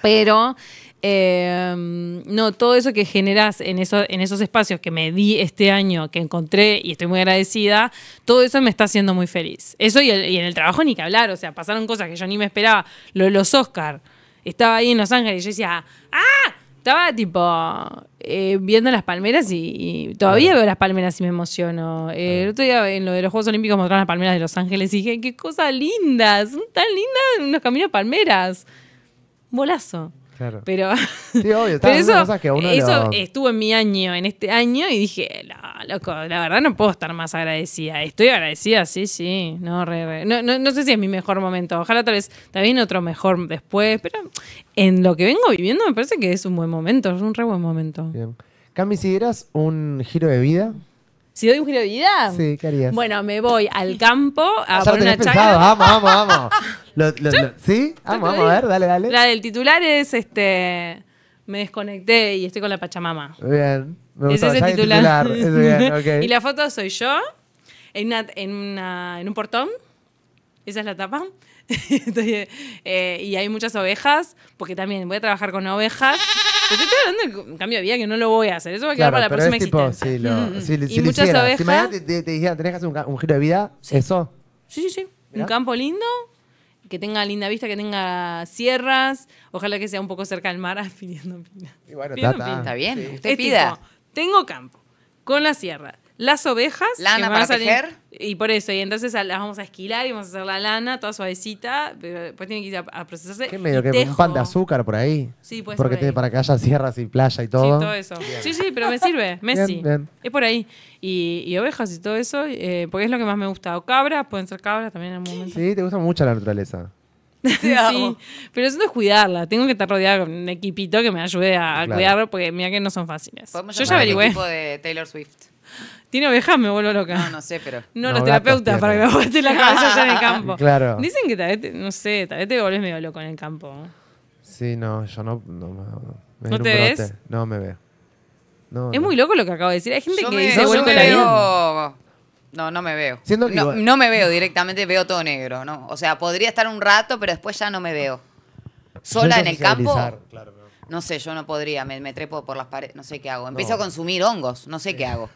Pero em, no, todo eso que generas en, eso, en esos espacios que me di este año, que encontré y estoy muy agradecida, todo eso me está haciendo muy feliz. Eso y, en el trabajo ni que hablar, o sea, pasaron cosas que yo ni me esperaba. los Oscar, estaba ahí en Los Ángeles y yo decía, ¡ah! estaba tipo eh, viendo las palmeras y, todavía veo las palmeras y me emociono. Eh, el otro día en lo de los Juegos Olímpicos mostraron las palmeras de Los Ángeles y dije, qué cosas lindas, son tan lindas unos caminos de palmeras. Bolazo. Pero, obvio, eso, que uno eso estuvo en mi año, en este año, y dije, no, loco, la verdad no puedo estar más agradecida. Estoy agradecida, sí, sí. No, re, re. No, no, sé si es mi mejor momento. Ojalá tal vez también otro mejor después, pero en lo que vengo viviendo me parece que es un buen momento, es un re buen momento. Bien. Cami, si dieras un giro de vida, si doy un giro de vida. Sí, ¿qué Bueno, me voy al campo a poner una chacra. Vamos, vamos, vamos. ¿Sí? Vamos, vamos, a ver, dale, dale. La del titular es este. Me desconecté y estoy con la Pachamama. Bien. Me gusta, es el titular. bien, Y la foto soy yo en, un portón. Esa es la tapa. Eh, y hay muchas ovejas, porque también voy a trabajar con ovejas yo estoy hablando de un cambio de vida que no lo voy a hacer. Eso va a quedar para la próxima existencia. si, mm, mm. y si muchas si te, te- tenés que hacer un, giro de vida, eso. Sí, sí, sí. Un campo lindo, que tenga linda vista, que tenga sierras. Ojalá que sea un poco cerca del mar, pidiendo pina. Y bueno, Pidiendo ta, Está bien, usted pida. tipo, tengo campo, con la sierra, las ovejas. Lana para tejer. y por eso, y entonces las vamos a esquilar y vamos a hacer la lana, toda suavecita, pero después tiene que ir a, procesarse. ¿Qué medio? Que un pan de azúcar por ahí? Sí, pues. Porque para que haya sierras y playa y todo. Sí, todo eso. Sí, sí, pero me sirve, Messi. Es por ahí. Y, ovejas y todo eso, eh, porque es lo que más me gusta. O cabras, pueden ser cabras también en algún momento. Sí, te gusta mucho la naturaleza. sí, pero eso no es cuidarla. Tengo que estar rodeada con un equipito que me ayude a cuidarlo porque mira que no son fáciles. Yo ya averigüé. tipo de Taylor Swift tiene ovejas, me vuelvo loca. No, no sé, pero. No, los terapeutas para que me baje la cabeza allá en el campo. Claro. Dicen que tal vez, no sé, tal vez te volvés medio loco en el campo. Sí, no, yo no. ¿No, ¿No te ves? No, me veo. No, es muy loco lo que acabo de decir. Hay gente que dice, vuelvo no, no me veo. no, me veo directamente, veo todo negro, ¿no? O sea, podría estar un rato, pero después ya no me veo. Sola en el campo. no sé, yo no podría, me, trepo por las paredes, no sé qué hago. Empiezo a consumir hongos, no sé qué hago.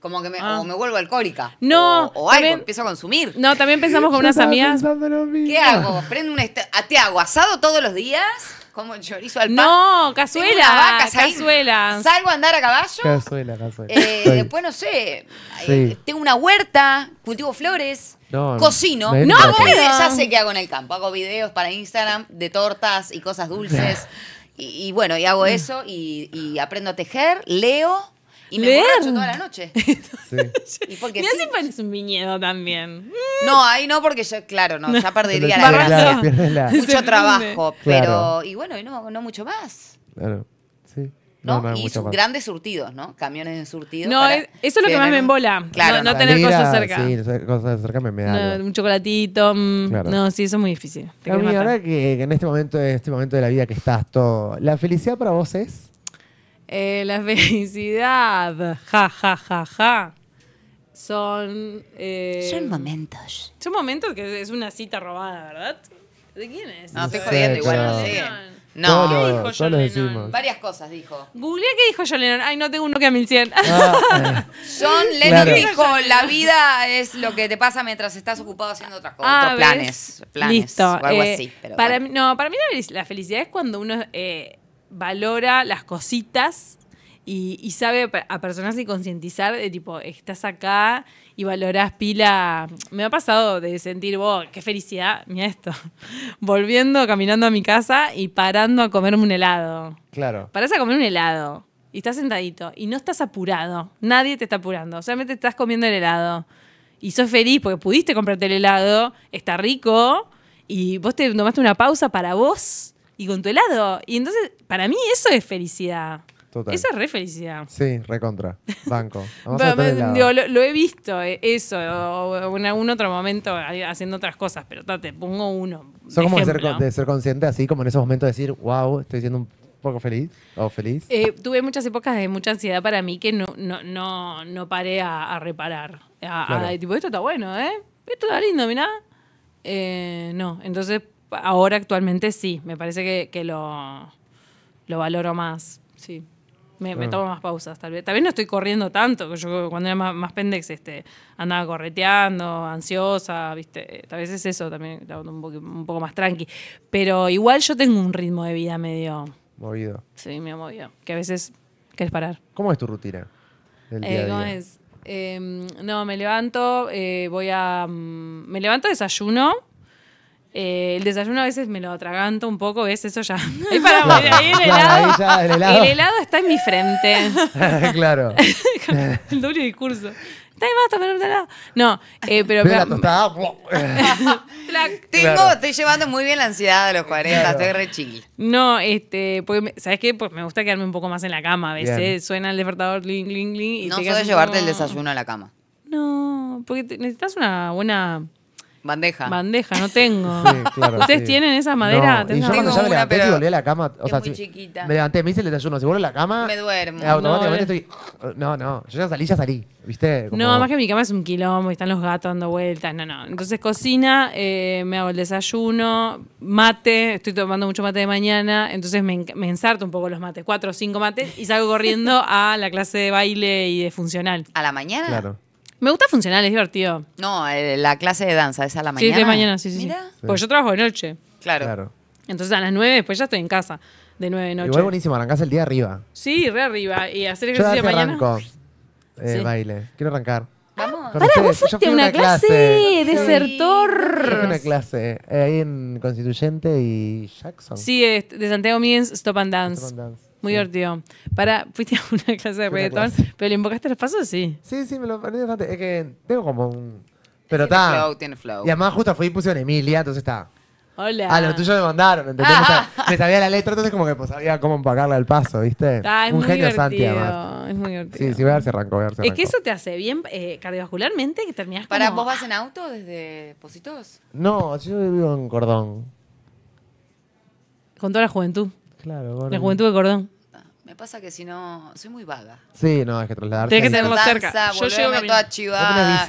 Como que ah. me, vuelvo alcohólica. No. O, algo, empiezo a consumir. No, también pensamos con unas amigas. ¿Qué hago? ¿Prendo un ¿Te hago asado todos los días? como chorizo al pan. No, cazuela. cazuela. Salgo a andar a caballo. Cazuela, cazuela. Eh, después, no sé, eh, tengo una huerta, cultivo flores. cocino. No, no ya sé qué hago en el campo. Hago videos para Instagram de tortas y cosas dulces. y, bueno, y hago eso y aprendo a tejer, leo y me borracho toda la noche. Y porque Mirá si pones un viñedo también. No, ahí no, porque yo, claro, no, ya perdería la gracia. Mucho trabajo, pero. Y bueno, y no, no mucho más. Claro, sí. ¿no? y grandes surtidos, ¿no? Camiones de surtido. No, eso es lo que más me embola. Claro, no, tener cosas cerca. Sí, cosas cerca me, me da un chocolatito. Mm, claro. No, sí, eso es muy difícil. Pero ahora que, en este momento, en este momento de la vida que estás todo, ¿la felicidad para vos es? Eh, la felicidad, ja, ja, ja, ja. Son. Eh, son momentos. Son momentos que es una cita robada, ¿verdad? ¿De quién es? No, estoy jodiendo igual, no sé. No, dijo John Lennon? Varias cosas dijo. Googleé qué dijo John Lennon. Ay, no tengo uno que a 1100. Ah, eh. John Lennon dijo, la vida es lo que te pasa mientras estás ocupado haciendo otras cosas, ah, planes, planes Listo. algo eh, así. para mí, no, para mí la, felicidad es cuando uno valora las cositas y, sabe sabe personas y concientizar de tipo, estás acá y valorás pila. Me ha pasado de sentir, vos, qué felicidad, mira esto. Volviendo, caminando a mi casa y parando a comerme un helado. Claro. Parás a comer un helado y estás sentadito y no estás apurado. Nadie te está apurando, solamente estás comiendo el helado. Y sos feliz porque pudiste comprarte el helado, está rico y vos te tomaste una pausa para vos y con tu helado. Y entonces, para mí eso es felicidad. Total. Eso es re felicidad. Sí, re contra. Banco. Vamos a lo, he visto, eh, eso, o, en algún otro momento eh, haciendo otras cosas, pero te pongo uno. Son como de ser, consciente, así como en esos momentos de decir, wow, estoy siendo un poco feliz o feliz. Eh, tuve muchas épocas de mucha ansiedad para mí que no, no, no, no paré a, reparar. A, tipo, esto está bueno, ¿eh? Esto está lindo, mirá. no, entonces ahora actualmente sí, me parece que, lo, lo, valoro más, sí. Me, ah. tomo más pausas, tal vez. Tal no estoy corriendo tanto, yo cuando era más, pendex este, andaba correteando, ansiosa, ¿viste? Tal vez es eso también, un poco, más tranqui. Pero igual yo tengo un ritmo de vida medio... Movido. Sí, medio movido, que a veces querés parar. ¿Cómo es tu rutina? Eh, em, no, me levanto, eh, voy a... Mm, me levanto, desayuno, eh, el desayuno a veces me lo atraganto un poco, ¿ves? Eso ya. Es para morir ahí el, helado, el, helado, el helado. está en mi frente. claro. el doble discurso. Está más, está No, eh, pero. pero la tengo, estoy llevando muy bien la ansiedad de los 40, estoy re chill. No, este, porque, ¿sabes qué? Pues me gusta quedarme un poco más en la cama a veces. Eh, suena el despertador, ling, ling, ling. Y no te llevarte el desayuno a la cama. No, porque necesitas una buena Bandeja. Bandeja, no tengo. Sí, claro, ¿Ustedes tienen esa madera? Tengo Y yo cuando pero la cama. O es muy chiquita. Me levanté, me hice el desayuno, si vuelvo la cama. Me duermo. Automáticamente estoy. No, no. Yo ya salí, ya salí. ¿Viste? No, más que mi cama es un quilombo y están los gatos dando vueltas. No, no. Entonces cocina, eh, me hago el desayuno, mate. Estoy tomando mucho mate de mañana. Entonces me, me ensarto un poco los mates, cuatro o cinco mates, y salgo corriendo a la clase de baile y de funcional. ¿A la mañana? Claro. Me gusta funcional, es divertido. No, eh, la clase de danza es a la mañana. Sí, de mañana, sí, sí. Mira. Porque yo trabajo de noche. Claro. Claro. Entonces a las nueve, después ya estoy en casa. De nueve de noche. Igual buenísimo, arrancás el día arriba. Sí, re arriba. Y hacer Yo de mañana. arranco eh, baile. Quiero arrancar. Vamos. Para Pará, vos fuiste a una clase de eh, desertor. una clase ahí en Constituyente y Jackson. Sí, de Santiago Miens, Stop and Dance. Stop and dance. Muy divertido. Para, fuiste a una clase de reggaetón, pero le invocaste los pasos, sí. Sí, sí, me lo perdí bastante. Es que tengo como un. Pero está. Tiene flow, tiene flow. Y además justo fui y a Emilia, entonces está. Hola. a ah, lo tuyo me mandaron, ¿entendés? Ah. Me sabía la letra, entonces como que pues, sabía cómo empacarla al paso, ¿viste? Ah, es muy genio Es muy divertido. Sí, sí, voy a darse arrancó, voy a Es que eso te hace bien eh, cardiovascularmente que terminás como... ¿Para vos vas en auto desde Positos? No, yo vivo en Cordón. Con toda la juventud. Claro, bueno. La juventud de Cordón pasa que si no, soy muy vaga. Sí, no, es que trasladarse. Tienes que tenerlo cerca. Yo llego a toda chivada.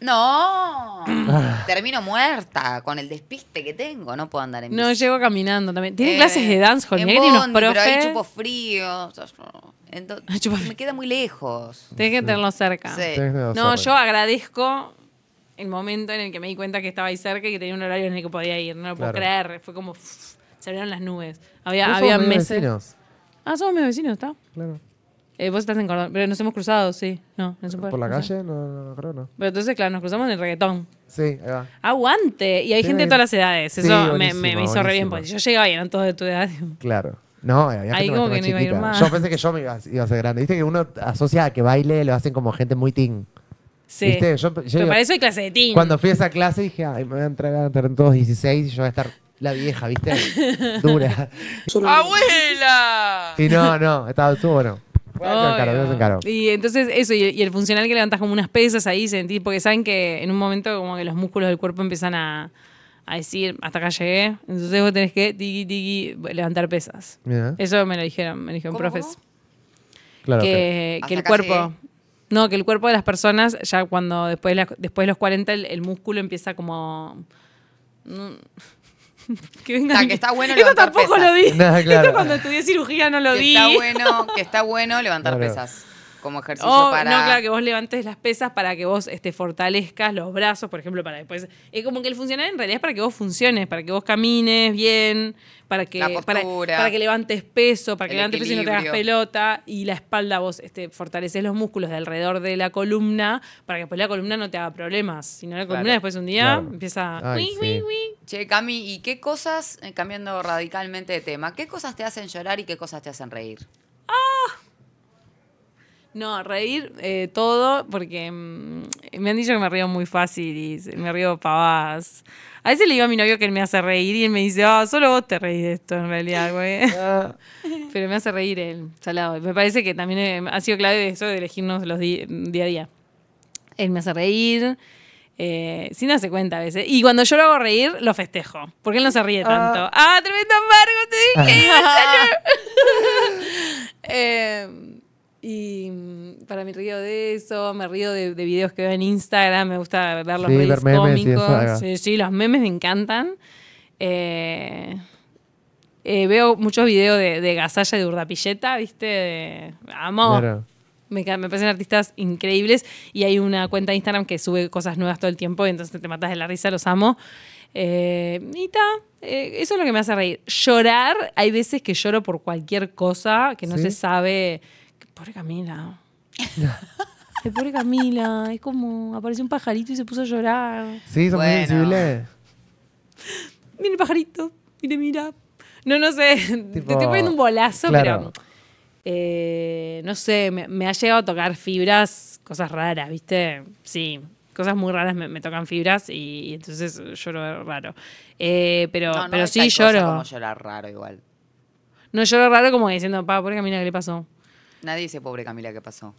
¿No ah. termino muerta con el despiste que tengo, no puedo andar en No, llego caminando también. Tiene clases de dance, con eh, y unos profe Pero chupo frío. me queda muy lejos. Tienes que tenerlo cerca. No, yo agradezco el momento en el que me di cuenta que estaba ahí cerca y que tenía un horario en el que podía ir. No lo puedo creer. Fue como. se abrieron las nubes. Había, había meses. Ah, somos mis vecinos, ¿está? Claro. Eh, vos estás en Córdoba, pero nos hemos cruzado, sí. No, no ¿Por la calle? No, no, no, creo, no. Pero entonces, claro, nos cruzamos en el reggaetón. Sí, ahí va. ¡Aguante! Y hay gente de todas las edades. Eso me, hizo re bien, porque pues. yo llegaba y eran todos de tu edad. Claro. No, había Ahí como que no iba a ir más. Yo pensé que yo me iba, a- ser grande. Viste que uno asocia a que baile, lo hacen como gente muy teen. Sí. ¿Viste? Pero para eso hay clase de teen. cuando fui a esa clase dije, ay, me voy a entrar a en todos 16 y yo voy a estar la vieja, ¿viste? Dura. ¡Abuela! Y no, no, estaba, tú, bueno. Y entonces eso, y, el funcional que levantas como unas pesas ahí, sentís, porque saben que en un momento como que los músculos del cuerpo empiezan a, decir, hasta acá llegué, entonces vos tenés que digi, digi, levantar pesas. Eso me lo dijeron, me lo dijeron, profes. Claro, que, el cuerpo... No, que el cuerpo de las personas, ya cuando después, después de los 40, el, músculo empieza como que vengan. Está, que está bueno Esto levantar tampoco pesas. lo di. No, claro. Esto cuando estudié cirugía no lo que di. Está bueno, que está bueno levantar claro. pesas como ejercicio oh, para. No, claro, que vos levantes las pesas para que vos este, fortalezcas los brazos, por ejemplo, para después. Es como que el funcionar en realidad es para que vos funciones, para que vos camines bien, para que, para, que levantes peso, para que levantes peso y no te hagas pelota. Y la espalda, vos este, fortaleces los músculos de alrededor de la columna para que después la columna no te haga problemas. Si la columna después un día empieza. Ay, uy, Che, Cami, ¿y qué cosas, eh, cambiando radicalmente de tema, qué cosas te hacen llorar y qué cosas te hacen reír? ¡Ah! No, reír eh, todo, porque mm, me han dicho que me río muy fácil y me río pavadas. A veces le digo a mi novio que él me hace reír y él me dice, ah, solo vos te reís de esto en realidad, güey. Pero me hace reír él, salado. Me parece que también eh, ha sido clave eso de elegirnos los día a día. Él me hace reír, eh, sin darse cuenta a veces. Y cuando yo lo hago reír, lo festejo. Porque él no se ríe ah. tanto. ¡Ah, tremendo amargo! Te dije. Eh, y mm, para mí río de eso, me río de, videos que veo en Instagram, me gusta ver los memes cómicos. Sí, los memes me encantan. Eh, eh, veo muchos videos de, de Gazalla y de Urdapilleta, ¿viste? amo. Me, parecen artistas increíbles y hay una cuenta de Instagram que sube cosas nuevas todo el tiempo y entonces te matas de la risa, los amo. Eh, y ta, eso es lo que me hace reír. Llorar, hay veces que lloro por cualquier cosa que no se sabe Pobre Camila. pobre Camila. Es como apareció un pajarito y se puso a llorar. Sí, son muy sensibles. el pajarito. Mire, mira. No, no sé. te estoy poniendo un bolazo, pero. Eh, no sé, me, ha llegado a tocar fibras, cosas raras, ¿viste? Sí, cosas muy raras me, tocan fibras y, entonces lloro raro. Eh, pero pero sí lloro. No lloro. Como llorar raro igual. No lloro raro como diciendo, pa, pobre Camila, ¿qué le pasó? Nadie dice, pobre Camila, ¿qué pasó?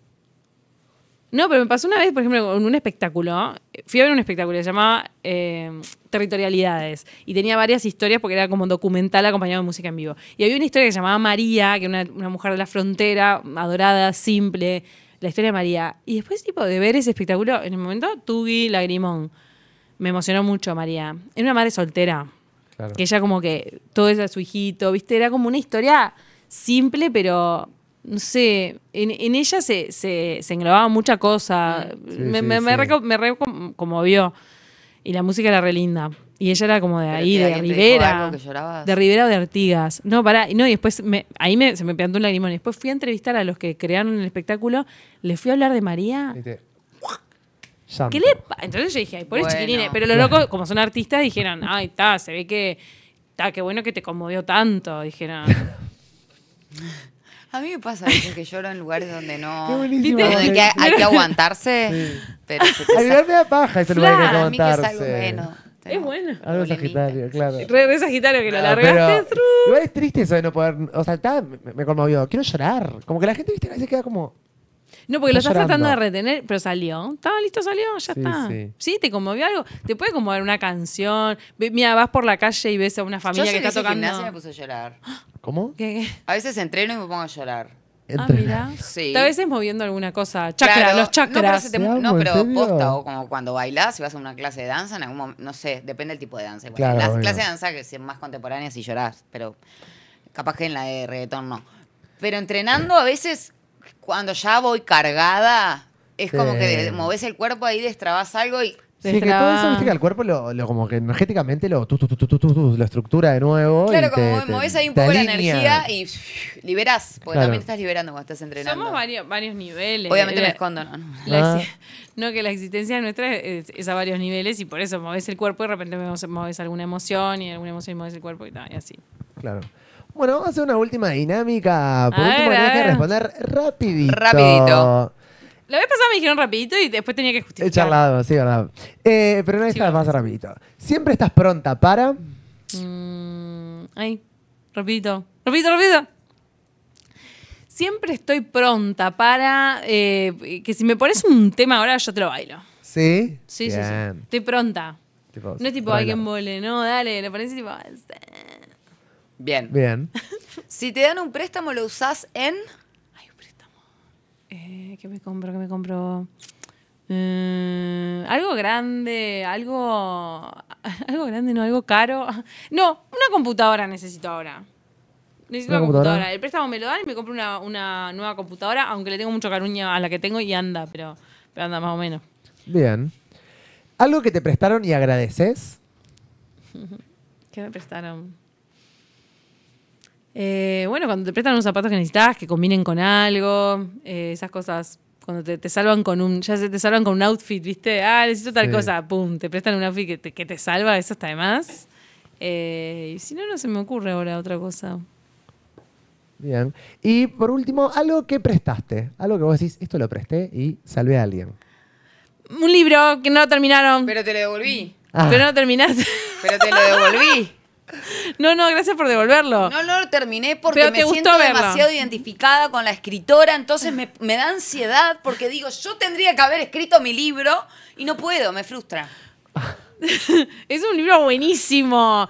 No, pero me pasó una vez, por ejemplo, en un espectáculo. Fui a ver un espectáculo se llamaba eh, Territorialidades. Y tenía varias historias porque era como un documental acompañado de música en vivo. Y había una historia que se llamaba María, que era una, mujer de la frontera, adorada, simple. La historia de María. Y después, tipo, de ver ese espectáculo, en el momento, Tugi, lagrimón. Me emocionó mucho María. Era una madre soltera. Que ella como que todo es su hijito, ¿viste? Era como una historia simple, pero no sé, en, ella se, se, englobaba mucha cosa. Ah, me, me, re, Y la música era re linda. Y ella era como de ahí, de Rivera. De Rivera o de Artigas. No, pará. No, y después me, ahí me, se me plantó un lagrimón. Después fui a entrevistar a los que crearon el espectáculo. Les fui a hablar de María. ¿Qué le Entonces yo dije, ay, por chiquilines. Pero los locos, como son artistas, dijeron, ay, está, se ve que. Está, qué bueno que te conmovió tanto. Dijeron. A mí me pasa que lloro en lugares donde no. hay, que aguantarse. Sí. Pero se paja A mí me ese lugar que hay aguantarse. es algo Es bueno. Algo sagitario, claro. Re, sagitario que lo largaste. igual es triste eso de no poder. O sea, me conmovió. Quiero llorar. Como que la gente, viste, a veces queda como. No, porque lo estás tratando de retener, pero salió. Estaba listo, salió, ya está. sí. ¿te conmovió algo? ¿Te puede conmover una canción? Mira, vas por la calle y ves a una familia que está a tocando. gimnasia y me puse a llorar. ¿Cómo? A veces entreno y me pongo a llorar. Ah, mira. Sí. a veces moviendo alguna cosa. los no, pero posta, o como cuando bailás, y vas a una clase de danza, en algún no sé, depende del tipo de danza. Claro, Las clases de danza que sean más contemporáneas y llorás, pero capaz que en la de reggaetón no. Pero entrenando a veces cuando ya voy cargada, es como que moves el cuerpo ahí, destrabas algo y Sí, que todo eso, viste que el cuerpo lo, como que energéticamente lo, tu, tu, estructura de nuevo. Claro, como te, ahí un poco la energía y liberás, porque también estás liberando cuando estás entrenando. Somos varios, varios niveles. Obviamente me escondo, no, ah. no. que la existencia nuestra es, a varios niveles y por eso moves el cuerpo y de repente moves, alguna emoción y alguna emoción y el cuerpo y, tal, y así. Claro. Bueno, vamos a hacer una última dinámica. Por último, tenés que responder rapidito. Rapidito. La vez pasada me dijeron rapidito y después tenía que justificar. He charlado, sí, verdad. Eh, pero no Sí, más rapidito. Siempre estás pronta para... Mm, ay, rapidito. Rapidito, rapidito. Siempre estoy pronta para eh, que si me pones un tema ahora yo te lo bailo. ¿Sí? Sí, sí, sí. Estoy pronta. No es tipo, alguien mole, no, dale, le pones y tipo... Bien. Bien. si te dan un préstamo, lo usás en. Ay, un préstamo. Eh, ¿Qué me compro? ¿Qué me compro? Mm, algo grande, algo. Algo grande, no, algo caro. No, una computadora necesito ahora. Necesito una, computadora? El préstamo me lo dan y me compro una, una, nueva computadora, aunque le tengo mucho cariño a la que tengo y anda, pero, pero anda más o menos. Bien. ¿Algo que te prestaron y agradeces? ¿Qué me prestaron? Eh, bueno, cuando te prestan unos zapatos que necesitas, que combinen con algo, eh, esas cosas. Cuando te, salvan con un, ya se te salvan con un outfit, ¿viste? Ah, necesito tal cosa, pum, te prestan un outfit que te, salva, eso está de más. Eh, y si no, no se me ocurre ahora otra cosa. Bien. Y por último, algo que prestaste. Algo que vos decís, esto lo presté y salvé a alguien. Un libro que no lo terminaron. Pero te lo devolví. Ah. Pero no terminaste. Pero te lo devolví. No, no, gracias por devolverlo. No lo terminé porque me siento demasiado identificada con la escritora, entonces me, me da ansiedad porque digo, yo tendría que haber escrito mi libro y no puedo, me frustra. es un libro buenísimo.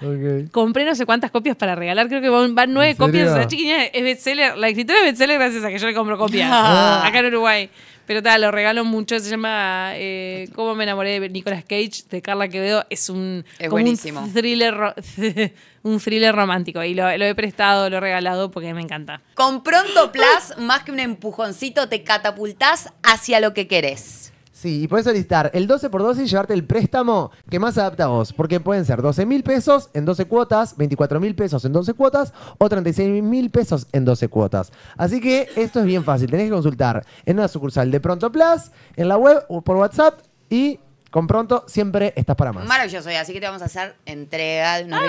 Compré no sé cuántas copias para regalar. Creo que van, nueve copias. La chiquilla es bestseller. La escritora es bestseller gracias a que yo le compro copias. Ah. Acá en Uruguay. Pero tal, lo regalo mucho. Se llama eh, Cómo me enamoré de Nicolas Cage, de Carla Quevedo. Es un, buenísimo. thriller un thriller romántico. Y lo, lo, he prestado, lo he regalado porque me encanta. Con Pronto Plus, más que un empujoncito, te catapultás hacia lo que querés. Sí, y puedes solicitar el 12 por 12 y llevarte el préstamo que más adapta a vos. Porque pueden ser 12 mil pesos en 12 cuotas, 24 mil pesos en 12 cuotas o 36 mil pesos en 12 cuotas. Así que esto es bien fácil. Tenés que consultar en una sucursal de Pronto Plus, en la web o por WhatsApp y con Pronto siempre estás para más. Maravilloso, así que te vamos a hacer entrega de unos ah,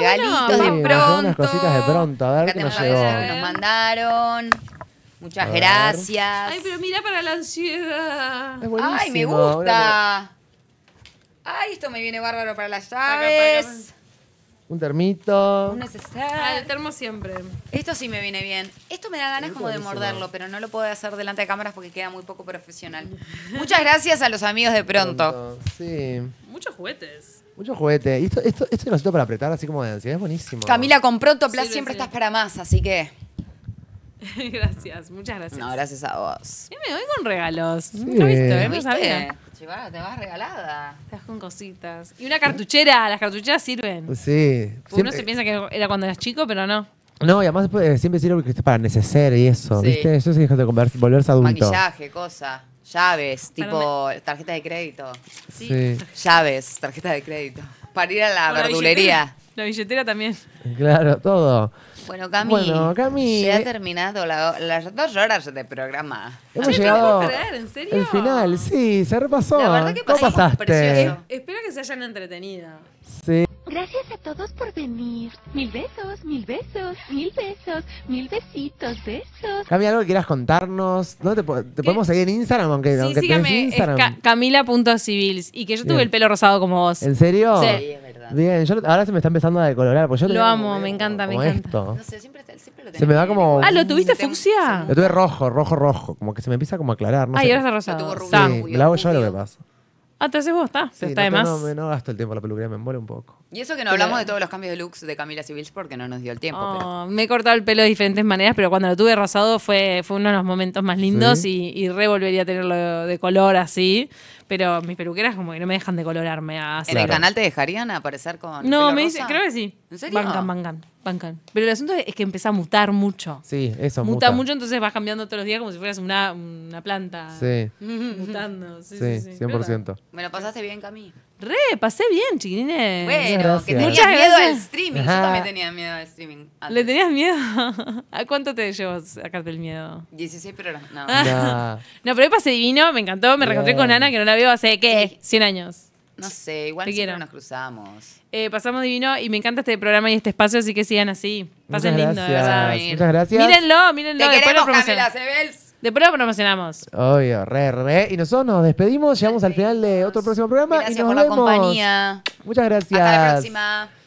regalitos de unas cositas de Pronto. A ver qué nos llegó. nos mandaron. Muchas gracias. Ay, pero mira para la ansiedad. Es Ay, me gusta. Ay, esto me viene bárbaro para las llaves. Un termito. Un necesario. Ah, el termo siempre. Esto sí me viene bien. Esto me da ganas como de morderlo, pero no lo puedo hacer delante de cámaras porque queda muy poco profesional. Muchas gracias a los amigos de pronto. sí. Muchos juguetes. Muchos juguetes. Y esto, esto, esto, es para apretar así como de ansiedad. Es buenísimo. Camila, con Pronto Plus siempre estás para más, así que. gracias, muchas gracias. No, gracias a vos. Yo me voy con regalos. ¿Lo viste? ¿eh? te vas regalada. Te vas con cositas. Y una cartuchera, las cartucheras sirven. Sí. Uno se piensa que era cuando eras chico, pero no. No, y además eh, siempre sirve porque para neceser y eso, ¿viste? Eso es de volverse adulto. Maquillaje, cosa. Llaves, tipo tarjeta de crédito. Sí. Llaves, tarjeta de crédito. Para ir a la verdulería. La billetera también. Claro, todo. Bueno, Cami, se ha terminado las dos horas de programa. Hemos llegado al final, sí, se repasó. La verdad que ¿Cómo pasaste? Espero que se hayan entretenido. Gracias a todos por venir. Mil besos, mil besos, mil besos, mil besitos, besos. Camila, algo que quieras contarnos. No te, podemos seguir en Instagram? Aunque, sí, aunque sígame, Instagram. Camila.civils. Y que yo tuve el pelo rosado como vos. ¿En serio? Sí. Bien, verdad. Bien, ahora se me está empezando a decolorar. yo lo amo, me encanta, me encanta. Se me da como. Ah, ¿lo tuviste fucsia? Lo tuve rojo, rojo, rojo. Como que se me empieza como a aclarar. No Ay, sé. ahora rosado. tuvo rubio. lo hago yo lo que pasa. Ah, entonces vos está. está no, No, gasto el tiempo la peluquería, me muero un poco. Y eso que no hablamos de todos los cambios de looks de Camila Civils porque no nos dio el tiempo. Ah, me he cortado el pelo de diferentes maneras, pero cuando lo tuve rasado fue, fue uno de los momentos más lindos y, y a tenerlo de color así. Pero mis peluqueras como que no me dejan de colorarme. A ¿En el canal te dejarían aparecer con.? No, me dice, creo que sí. ¿En serio? Bancan, bancan, bancan. Pero el asunto es que empieza a mutar mucho. Sí, eso muta. mucho, entonces vas cambiando todos los días como si fueras una, planta. Sí. Mutando. Sí, sí, sí, 100%. Me lo pasaste bien, Cami. Re, pasé bien, chiquines. Bueno, que tenías miedo al streaming. Yo también tenía miedo al streaming. ¿Le tenías miedo? ¿A cuánto te llevas sacarte el miedo? 16 pero No. No, pero hoy pasé divino, me encantó, me reencontré con Ana, que no la veo hace, ¿qué? 100 años. No sé, igual nos cruzamos. Eh, pasamos divino y me encanta este programa y este espacio, así que sigan así. Pasen lindo, de verdad. Muchas gracias. Mírenlo, mírenlo. Te queremos, Camila de prueba promocionamos. Obvio, re, re. Y nosotros nos despedimos, llegamos al final de otro próximo programa. y nos por la compañía. Muchas gracias. Hasta la próxima.